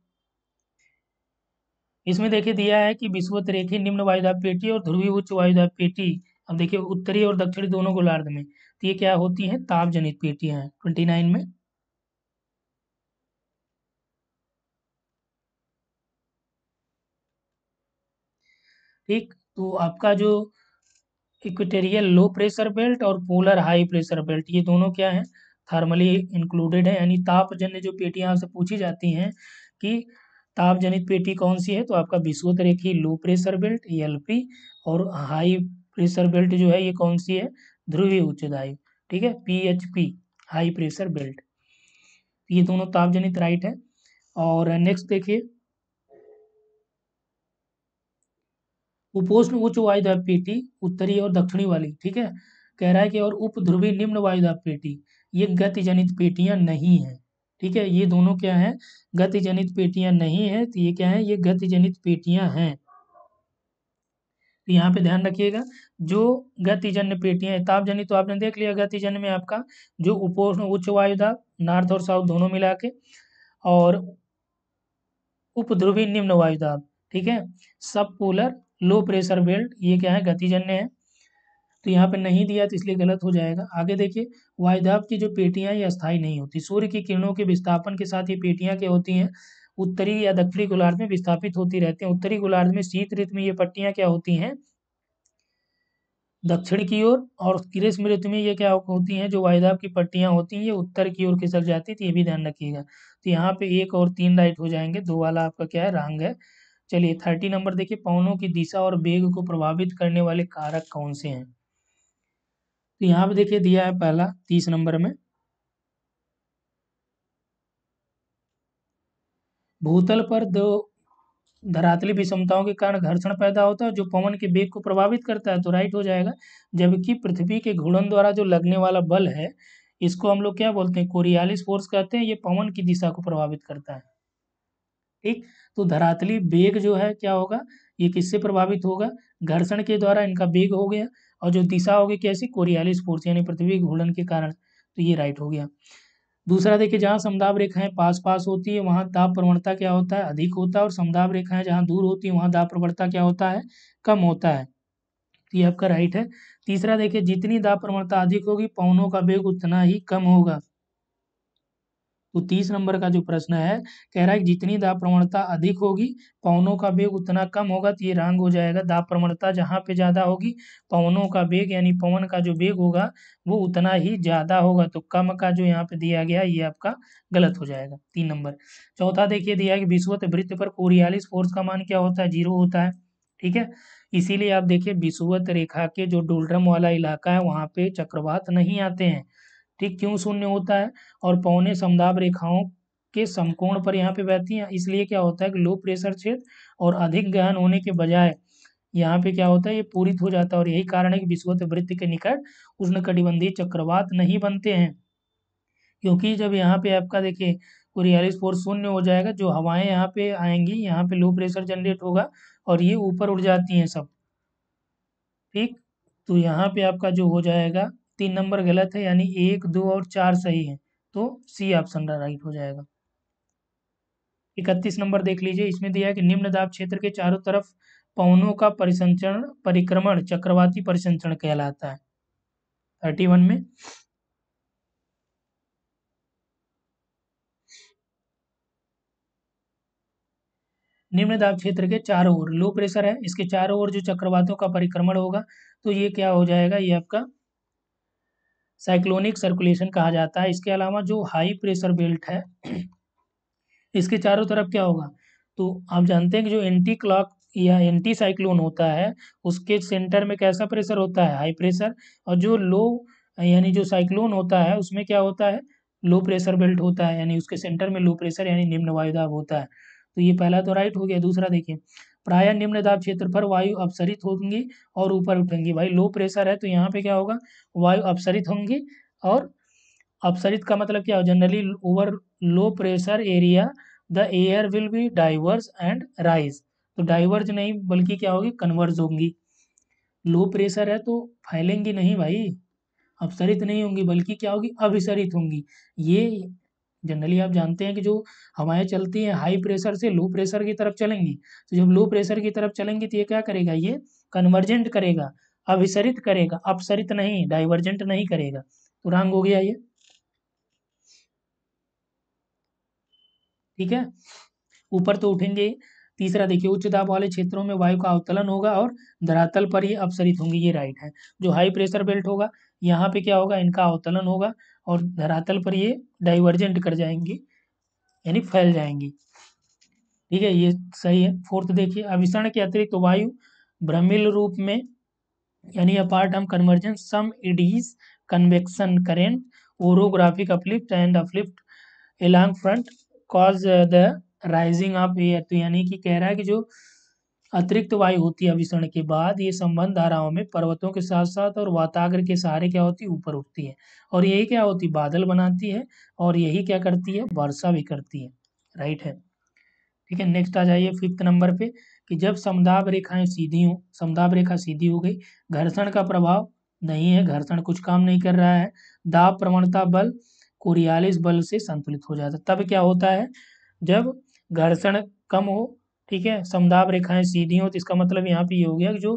इसमें देखिए दिया है कि विश्वत रेखी निम्न वायुदाब पेटी और ध्रुवीय उच्च वायुदाब पेटी अब देखिए उत्तरी और दक्षिणी दोनों गोलार्ध में तो ये क्या होती है ताप जनित पेटी है ट्वेंटी नाइन में ठीक तो आपका जो इक्वेटेरियल लो प्रेशर बेल्ट और पोलर हाई प्रेशर बेल्ट ये दोनों क्या है थर्मली इंक्लूडेड है यानी ताप जन्य जो पेटियां आपसे पूछी जाती हैं कि ताप जनित पेटी कौन सी है तो आपका विश्वत रेखी लो प्रेशर बेल्ट पी और हाई प्रेशर बेल्ट जो है ये कौन सी है ध्रुवीय उच्चदायु ठीक है पीएचपी हाई प्रेशर बेल्ट तो ये दोनों ताप जनित राइट है और नेक्स्ट देखिए उपोष्ण उच्च वायुदाब पेटी उत्तरी और दक्षिणी वाली ठीक है कह रहा है कि और उप ध्रुवी निम्न वायुदाब पेटी ये गति जनित पेटियां नहीं है ठीक है ये दोनों क्या है गति जनित पेटियां नहीं है तो ये क्या है ये गति जनित पेटियां हैं तो यहाँ पे ध्यान रखिएगा जो गतिजन्य पेटियां है तो आपने देख लिया गतिजन्य में आपका जो उपोष्ण उच्च वायुदाब नॉर्थ और साउथ दोनों मिला के और उपध्रुवी निम्न वायुदाब ठीक है सब पोलर लो प्रेशर बेल्ट ये क्या है गतिजन्य है तो यहाँ पे नहीं दिया तो इसलिए गलत हो जाएगा आगे देखिए वायदाब की जो पेटियां ये अस्थायी नहीं होती सूर्य की किरणों के विस्थापन के साथ ये पेटियां क्या होती हैं उत्तरी या दक्षिणी गोलार्ध में विस्थापित होती रहती हैं उत्तरी गोलार्ध में शीत ऋतु में ये पट्टियां क्या होती हैं दक्षिण की ओर और, ग्रीष्म ऋतु में ये क्या होती हैं जो वायदाब की पट्टियां होती हैं ये उत्तर की ओर खिसक जाती है तो ये भी ध्यान रखिएगा तो यहाँ पे एक और तीन राइट हो जाएंगे दो वाला आपका क्या है रंग है चलिए थर्टी नंबर देखिए पवनों की दिशा और वेग को प्रभावित करने वाले कारक कौन से हैं तो यहाँ पे देखिए दिया है पहला तीस नंबर में भूतल पर दो धरातली विषमताओं के कारण घर्षण पैदा होता है जो पवन के बेग को प्रभावित करता है तो राइट हो जाएगा जबकि पृथ्वी के घूर्णन द्वारा जो लगने वाला बल है इसको हम लोग क्या बोलते हैं कोरियालिस फोर्स कहते हैं ये पवन की दिशा को प्रभावित करता है ठीक तो धरातली बेग जो है क्या होगा ये किससे प्रभावित होगा घर्षण के द्वारा इनका बेग हो गया और जो दिशा होगी कैसी कोरियालिस फोर्स यानी पृथ्वी घूर्णन के कारण तो ये राइट हो गया दूसरा देखिए जहाँ समदाब रेखाएं पास पास होती है वहाँ दाब प्रवणता क्या होता है अधिक होता है और समदाब रेखाएं जहाँ दूर होती है वहाँ दाब प्रवणता क्या होता है कम होता है तो ये आपका राइट है तीसरा देखिए जितनी दाब प्रवणता अधिक होगी पवनों का वेग उतना ही कम होगा तो तीस नंबर का जो प्रश्न है कह रहा है जितनी दाब प्रवणता अधिक होगी पवनों का वेग उतना कम होगा तो ये रांग हो जाएगा दाब प्रवणता जहाँ पे ज़्यादा होगी पवनों का वेग यानी पवन का जो वेग होगा वो उतना ही ज़्यादा होगा तो कम का जो यहाँ पे दिया गया ये आपका गलत हो जाएगा तीन नंबर चौथा देखिए दिया कि विश्वत वृत्त पर कोरियालिस फोर्स का मान क्या होता है जीरो होता है ठीक है इसीलिए आप देखिए विश्वत रेखा के जो डोलरम वाला इलाका है वहाँ पे चक्रवात नहीं आते हैं ठीक क्यों शून्य होता है और पौने समदाब रेखाओं के समकोण पर यहाँ पे बहती हैं इसलिए क्या होता है कि लो प्रेशर क्षेत्र और अधिक गहन होने के बजाय यहाँ पे क्या होता है ये पूरित हो जाता है और यही कारण है कि विश्वत वृत्त के निकट उष्ण चक्रवात नहीं बनते हैं क्योंकि जब यहाँ पे आपका देखिए कोरियालिस फोर्स शून्य हो जाएगा जो हवाएं यहाँ पे आएंगी यहाँ पे लो प्रेशर जनरेट होगा और ये ऊपर उड़ जाती हैं सब ठीक तो यहाँ पे आपका जो हो जाएगा तीन नंबर गलत है यानी एक दो और चार सही है तो सी ऑप्शन राइट हो जाएगा इकतीस नंबर देख लीजिए इसमें दिया है कि निम्न दाब क्षेत्र के चारों तरफ पवनों का परिसंचरण परिक्रमण चक्रवाती परिसंचरण कहलाता है थर्टी वन में निम्न दाब क्षेत्र के चारों ओर लो प्रेशर है इसके चारों ओर जो चक्रवातों का परिक्रमण होगा तो ये क्या हो जाएगा ये आपका साइक्लोनिक सर्कुलेशन कहा जाता है इसके अलावा जो हाई प्रेशर बेल्ट है इसके चारों तरफ क्या होगा तो आप जानते हैं कि जो एंटी क्लॉक या एंटी साइक्लोन होता है उसके सेंटर में कैसा प्रेशर होता है हाई प्रेशर और जो लो यानी जो साइक्लोन होता है उसमें क्या होता है लो प्रेशर बेल्ट होता है यानी उसके सेंटर में लो प्रेशर यानी निम्न वायुदाब होता है तो ये पहला तो राइट हो गया दूसरा देखिए प्रायः हम्म। निम्न दाब क्षेत्र पर वायु अपसरित होंगी और ऊपर उठेंगी भाई लो प्रेशर है तो यहाँ पे क्या होगा वायु अपसरित होंगी और अपसरित का मतलब क्या हो generally over low pressure area the air will be diverse and rise तो डाइवर्ज नहीं बल्कि क्या होगी कन्वर्ज होंगी लो प्रेशर है तो फैलेंगी नहीं भाई अपसरित नहीं होंगी बल्कि क्या होगी अभिसरित होंगी ये जनरली आप जानते हैं कि जो हवाएं चलती हैं हाई प्रेशर से लो प्रेशर की तरफ चलेंगी तो जब लो प्रेशर की तरफ चलेंगी तो ये क्या करेगा ये कन्वर्जेंट करेगा अभिसरित करेगा अपसरित नहीं डाइवर्जेंट नहीं करेगा तो रंग हो गया ये ठीक है ऊपर तो उठेंगे तीसरा देखिए उच्च दाब वाले क्षेत्रों में वायु का अवतलन होगा और धरातल पर ही अपसरित होंगी ये राइट है जो हाई प्रेशर बेल्ट होगा यहाँ पे क्या होगा इनका अवतलन होगा और धरातल पर ये डाइवर्जेंट कर जाएंगी यानी फैल जाएंगी ठीक है ये सही है फोर्थ देखिए अभिषण के अतिरिक्त तो वायु भ्रमिल रूप में यानी अपार्ट हम convergence some eddies convection current orographic uplift and uplift along front cause the rising of air तो यानी कि कह रहा है कि जो अतिरिक्त वायु होती है अभिसरण के बाद ये संबंध धाराओं में पर्वतों के साथ साथ और वाताग्र के सहारे क्या होती है ऊपर उठती है और यही क्या होती बादल बनाती है और यही क्या करती है वर्षा भी करती है राइट है ठीक है नेक्स्ट आ जाइए फिफ्थ नंबर पे कि जब समदाब रेखाएं सीधी हो समदाब रेखा सीधी हो गई घर्षण का प्रभाव नहीं है घर्षण कुछ काम नहीं कर रहा है दाब प्रवणता बल कोरियालिस बल से संतुलित हो जाता है तब क्या होता है जब घर्षण कम हो ठीक है समदाब रेखाएं सीधी हों तो इसका मतलब यहाँ पे ये हो गया कि जो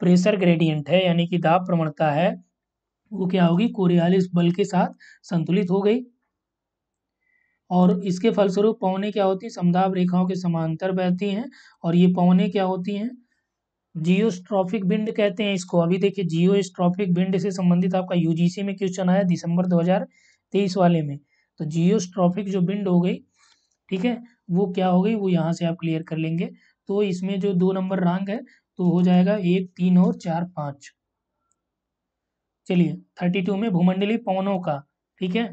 प्रेशर ग्रेडियंट है यानी कि दाब प्रवणता है वो क्या होगी कोरियालिस बल के साथ संतुलित हो गई और इसके फलस्वरूप पौने क्या होती है समदाब रेखाओं के समांतर बहती हैं और ये पौने क्या होती हैं जियोस्ट्रॉफिक बिंड कहते हैं इसको अभी देखिए जियोस्ट्रॉफिक बिंड से संबंधित आपका यूजीसी में क्वेश्चन आया दिसंबर 2023 वाले में तो जियोस्ट्रॉफिक जो बिंड हो गई ठीक है वो क्या हो गई वो यहाँ से आप क्लियर कर लेंगे तो इसमें जो दो नंबर रांग है तो हो जाएगा एक तीन और चार पाँच चलिए थर्टी टू में भूमंडली पवनों का ठीक है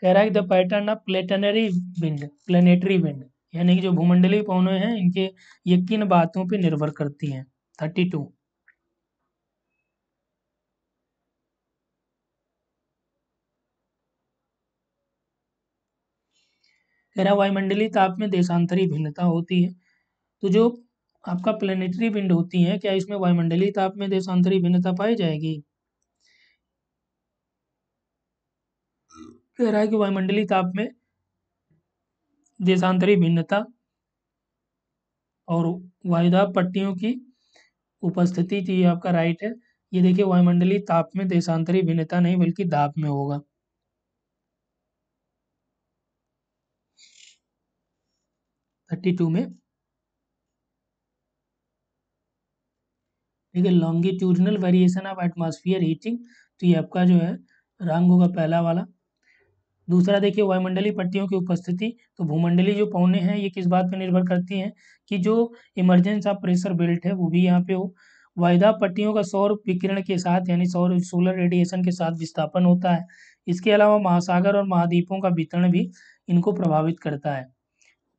कह रहा है the pattern of planetary wind planetary wind यानी कि जो भूमंडली पवनों हैं इनके ये किन बातों पे निर्भर करती हैं थर्टी टू तेरह हम्म। वायुमंडलीय ताप में देशांतरी भिन्नता होती है तो जो आपका प्लेनेटरी विंड होती है क्या इसमें वायुमंडलीय ताप में देशांतरी भिन्नता पाई जाएगी कह रहा है कि वायुमंडलीय ताप में देशांतरी भिन्नता और वायुदाब पट्टियों की उपस्थिति थी आपका राइट है ये देखिए वायुमंडलीय ताप में देशांतरी भिन्नता नहीं बल्कि दाप में होगा थर्टी टू में ठीक है longitudinal variation of atmosphere heating तो ये आपका जो है रंग होगा पहला वाला दूसरा देखिए वायुमंडलीय पट्टियों की उपस्थिति तो भूमंडलीय जो पौने हैं ये किस बात पर निर्भर करती हैं कि जो इमरजेंस ऑफ प्रेशर बेल्ट है वो भी यहाँ पे हो वायदा पट्टियों का सौर विकिरण के साथ यानी सौर सोलर रेडिएशन के साथ विस्थापन होता है इसके अलावा महासागर और महाद्वीपों का वितरण भी इनको प्रभावित करता है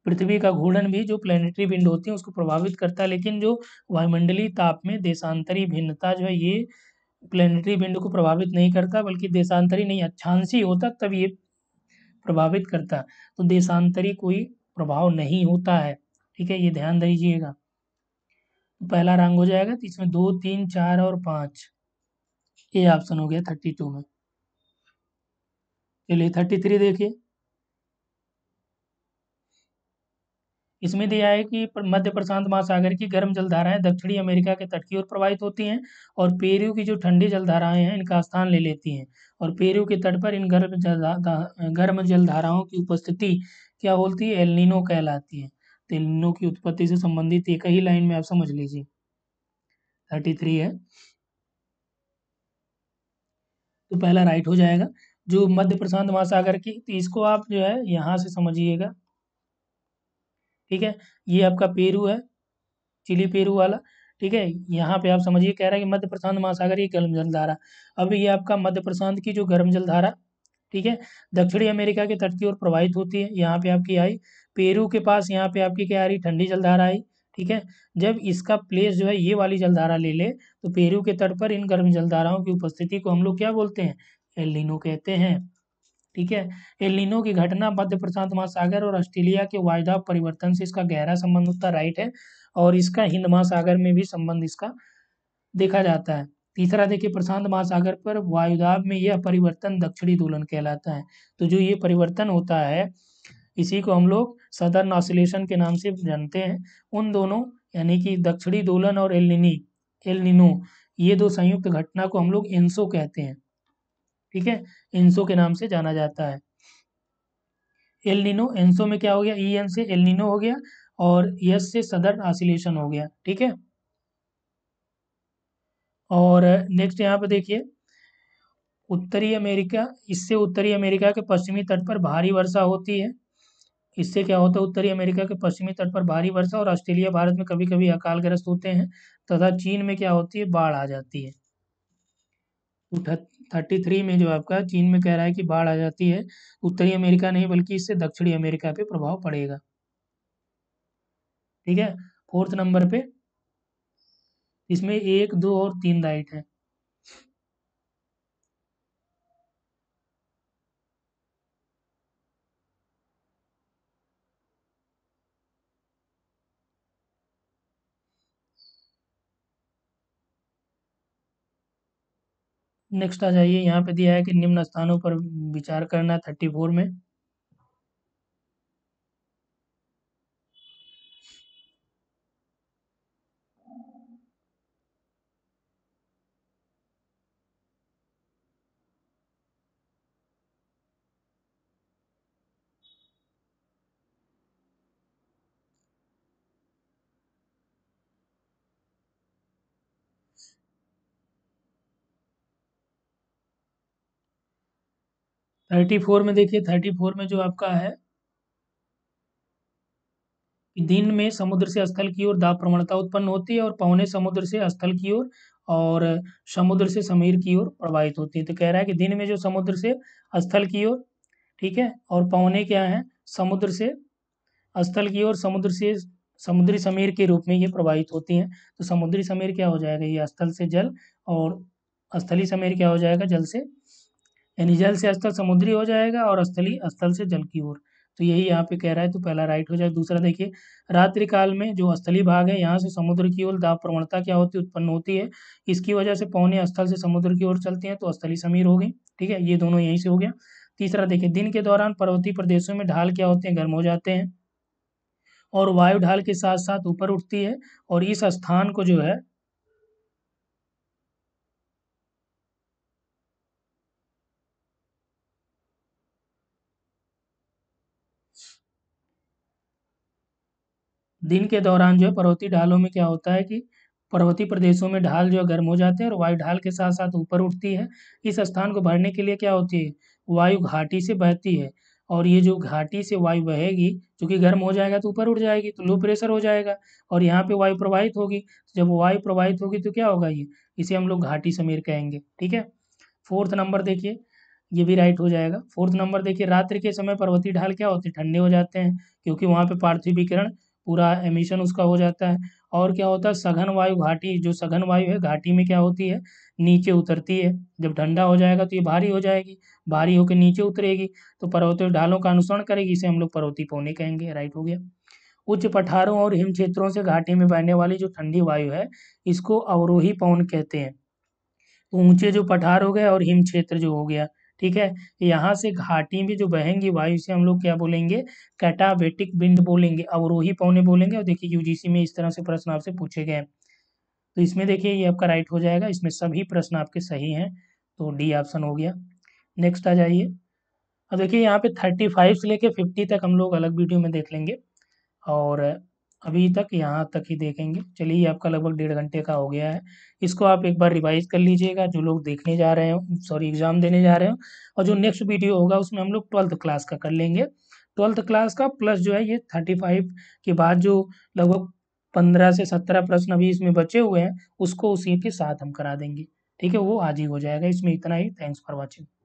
पृथ्वी का घूर्णन भी जो प्लेनेटरी विंड होती है उसको प्रभावित करता है लेकिन जो वायुमंडलीय ताप में देशांतरी भिन्नता जो है ये प्लेनेटरी विंड को प्रभावित नहीं करता बल्कि देशांतरी नहीं अच्छांसी होता तब ये प्रभावित करता तो देशांतरी कोई प्रभाव नहीं होता है ठीक है ये ध्यान दीजिएगा तो पहला रंग हो जाएगा तो इसमें दो तीन चार और पांच ये ऑप्शन हो गया थर्टी टू में चलिए थर्टी थ्री देखिए इसमें दिया है कि मध्य प्रशांत महासागर की गर्म जलधाराएं दक्षिणी अमेरिका के तट की ओर प्रवाहित होती हैं और पेरू की जो ठंडी जलधाराएं हैं इनका स्थान ले लेती हैं और पेरू के तट पर इन गर्म जल गर्म जलधाराओं की उपस्थिति क्या बोलती है एलिनो कहलाती है तो एलिनो की उत्पत्ति से संबंधित एक ही लाइन में आप समझ लीजिए थर्टी थ्री है तो पहला राइट हो जाएगा जो मध्य प्रशांत महासागर की तो इसको आप जो है यहाँ से समझिएगा ठीक है हम्म। ये आपका पेरू है चिली पेरू वाला ठीक है यहाँ पे आप समझिए कह रहा है कि मध्य प्रशांत महासागर की गर्म जलधारा अब ये आपका मध्य प्रशांत की जो गर्म जलधारा ठीक है दक्षिणी अमेरिका के तट की ओर प्रवाहित होती है यहाँ पे आपकी आई पेरू के पास यहाँ पे आपकी क्या आ रही ठंडी जलधारा आई ठीक है जब इसका प्लेस जो है ये वाली जलधारा ले ले तो पेरू के तट पर इन गर्म जलधाराओं की उपस्थिति को हम लोग क्या बोलते हैं एलिनो कहते हैं ठीक है एलिनो की घटना मध्य प्रशांत महासागर और ऑस्ट्रेलिया के वायदा परिवर्तन से इसका गहरा संबंध होता राइट है और इसका हिंद महासागर में भी संबंध इसका देखा जाता है तीसरा देखिए प्रशांत महासागर पर वायुदाब में यह परिवर्तन दक्षिणी दोलन कहलाता है तो जो ये परिवर्तन होता है इसी को हम लोग सदर्न ऑसिलेशन के नाम से जानते हैं उन दोनों यानी कि दक्षिणी दोलन और एलिनी एलिनो ये दो संयुक्त घटना को हम लोग एनसो कहते हैं ठीक है एंसो के नाम से जाना जाता है एल निनो एंसो में क्या हो गया ई e एन से एल निनो हो गया और यस से सदर्न ऑसिलेशन हो गया ठीक है और नेक्स्ट यहाँ पर देखिए उत्तरी अमेरिका इससे उत्तरी अमेरिका के पश्चिमी तट पर भारी वर्षा होती है इससे क्या होता है उत्तरी अमेरिका के पश्चिमी तट पर भारी वर्षा और ऑस्ट्रेलिया भारत में कभी कभी अकाल ग्रस्त होते हैं तथा चीन में क्या होती है बाढ़ आ जाती है थर्टी थ्री में जो आपका चीन में कह रहा है कि बाढ़ आ जाती है उत्तरी अमेरिका नहीं बल्कि इससे दक्षिणी अमेरिका पे प्रभाव पड़ेगा ठीक है फोर्थ नंबर पे इसमें एक दो और तीन राइट है नेक्स्ट आ जाइए यहाँ पे दिया है कि निम्न स्थानों पर विचार करना थर्टी फोर में थर्टी फोर में देखिए थर्टी फोर में जो आपका है दिन में समुद्र से स्थल की ओर दाब प्रवणता उत्पन्न होती है और पौने समुद्र से स्थल की ओर और, समुद्र से समीर की ओर प्रवाहित होती है तो कह रहा है कि दिन में जो समुद्र से स्थल की ओर ठीक है और पौने क्या है समुद्र से स्थल की ओर समुद्र से समुद्री समीर के रूप में ये प्रवाहित होती हैं तो समुद्री समीर क्या हो जाएगा ये स्थल से जल और स्थली समीर क्या हो जाएगा जल से यानी जल हम्म। से स्थल समुद्री हो जाएगा और स्थली स्थल से जल की ओर तो यही यहाँ पे कह रहा है तो पहला राइट हो जाएगा दूसरा देखिए रात्रि काल में जो स्थली भाग है यहाँ से समुद्र की ओर दाब प्रवणता क्या होती है उत्पन्न होती है इसकी वजह से पौने स्थल से समुद्र की ओर चलते हैं तो स्थली समीर हो गई ठीक है ये दोनों यहीं से हो गया तीसरा देखिए दिन के दौरान पर्वतीय प्रदेशों में ढाल क्या होते हैं गर्म हो जाते हैं और वायु ढाल के साथ साथ ऊपर उठती है और इस स्थान को जो है दिन के दौरान जो है पर्वतीय ढालों में क्या होता है कि पर्वतीय प्रदेशों में ढाल जो है गर्म हो जाते हैं और वायु ढाल के साथ साथ ऊपर उठती है इस स्थान को भरने के लिए क्या होती है वायु घाटी से बहती है और ये जो घाटी से वायु बहेगी क्योंकि गर्म हो जाएगा तो ऊपर उठ जाएगी तो लो प्रेशर हो जाएगा और यहाँ पे वायु प्रवाहित होगी जब वायु प्रवाहित होगी तो क्या होगा ये इसे हम लोग घाटी समीर कहेंगे ठीक है फोर्थ नंबर देखिए ये भी राइट हो जाएगा फोर्थ नंबर देखिए रात्रि के समय पर्वतीय ढाल क्या होते हैं ठंडे हो जाते हैं क्योंकि वहाँ पे पार्थिव विकिरण पूरा एमिशन उसका हो जाता है और क्या होता है सघन वायु घाटी जो सघन वायु है घाटी में क्या होती है नीचे उतरती है जब ठंडा हो जाएगा तो ये भारी हो जाएगी भारी होकर नीचे उतरेगी तो पर्वतीय ढालों का अनुसरण करेगी इसे हम लोग पर्वती पौने कहेंगे राइट हो गया उच्च पठारों और हिम क्षेत्रों से घाटी में बहने वाली जो ठंडी वायु है इसको अवरोही पवन कहते हैं ऊंचे जो पठार हो गए और हिम क्षेत्र जो हो गया ठीक है यहाँ से घाटी में जो बहेंगी वायु से हम लोग क्या बोलेंगे कैटावेटिक बिंद बोलेंगे अवरोही पौने बोलेंगे और देखिए यूजीसी में इस तरह से प्रश्न आपसे पूछे गए तो इसमें देखिए ये आपका राइट हो जाएगा इसमें सभी प्रश्न आपके सही हैं तो डी ऑप्शन हो गया नेक्स्ट आ जाइए अब देखिए यहाँ पे थर्टी फाइव से लेके फिफ्टी तक हम लोग अलग वीडियो में देख लेंगे और अभी तक यहाँ तक ही देखेंगे चलिए आपका लगभग डेढ़ घंटे का हो गया है इसको आप एक बार रिवाइज कर लीजिएगा जो लोग देखने जा रहे हो सॉरी एग्ज़ाम देने जा रहे हो और जो नेक्स्ट वीडियो होगा उसमें हम लोग ट्वेल्थ क्लास का कर लेंगे ट्वेल्थ क्लास का प्लस जो है ये थर्टी फाइव के बाद जो लगभग पंद्रह से सत्रह प्रश्न अभी इसमें बचे हुए हैं उसको उसी के साथ हम करा देंगे ठीक है वो आज ही हो जाएगा इसमें इतना ही थैंक्स फॉर वॉचिंग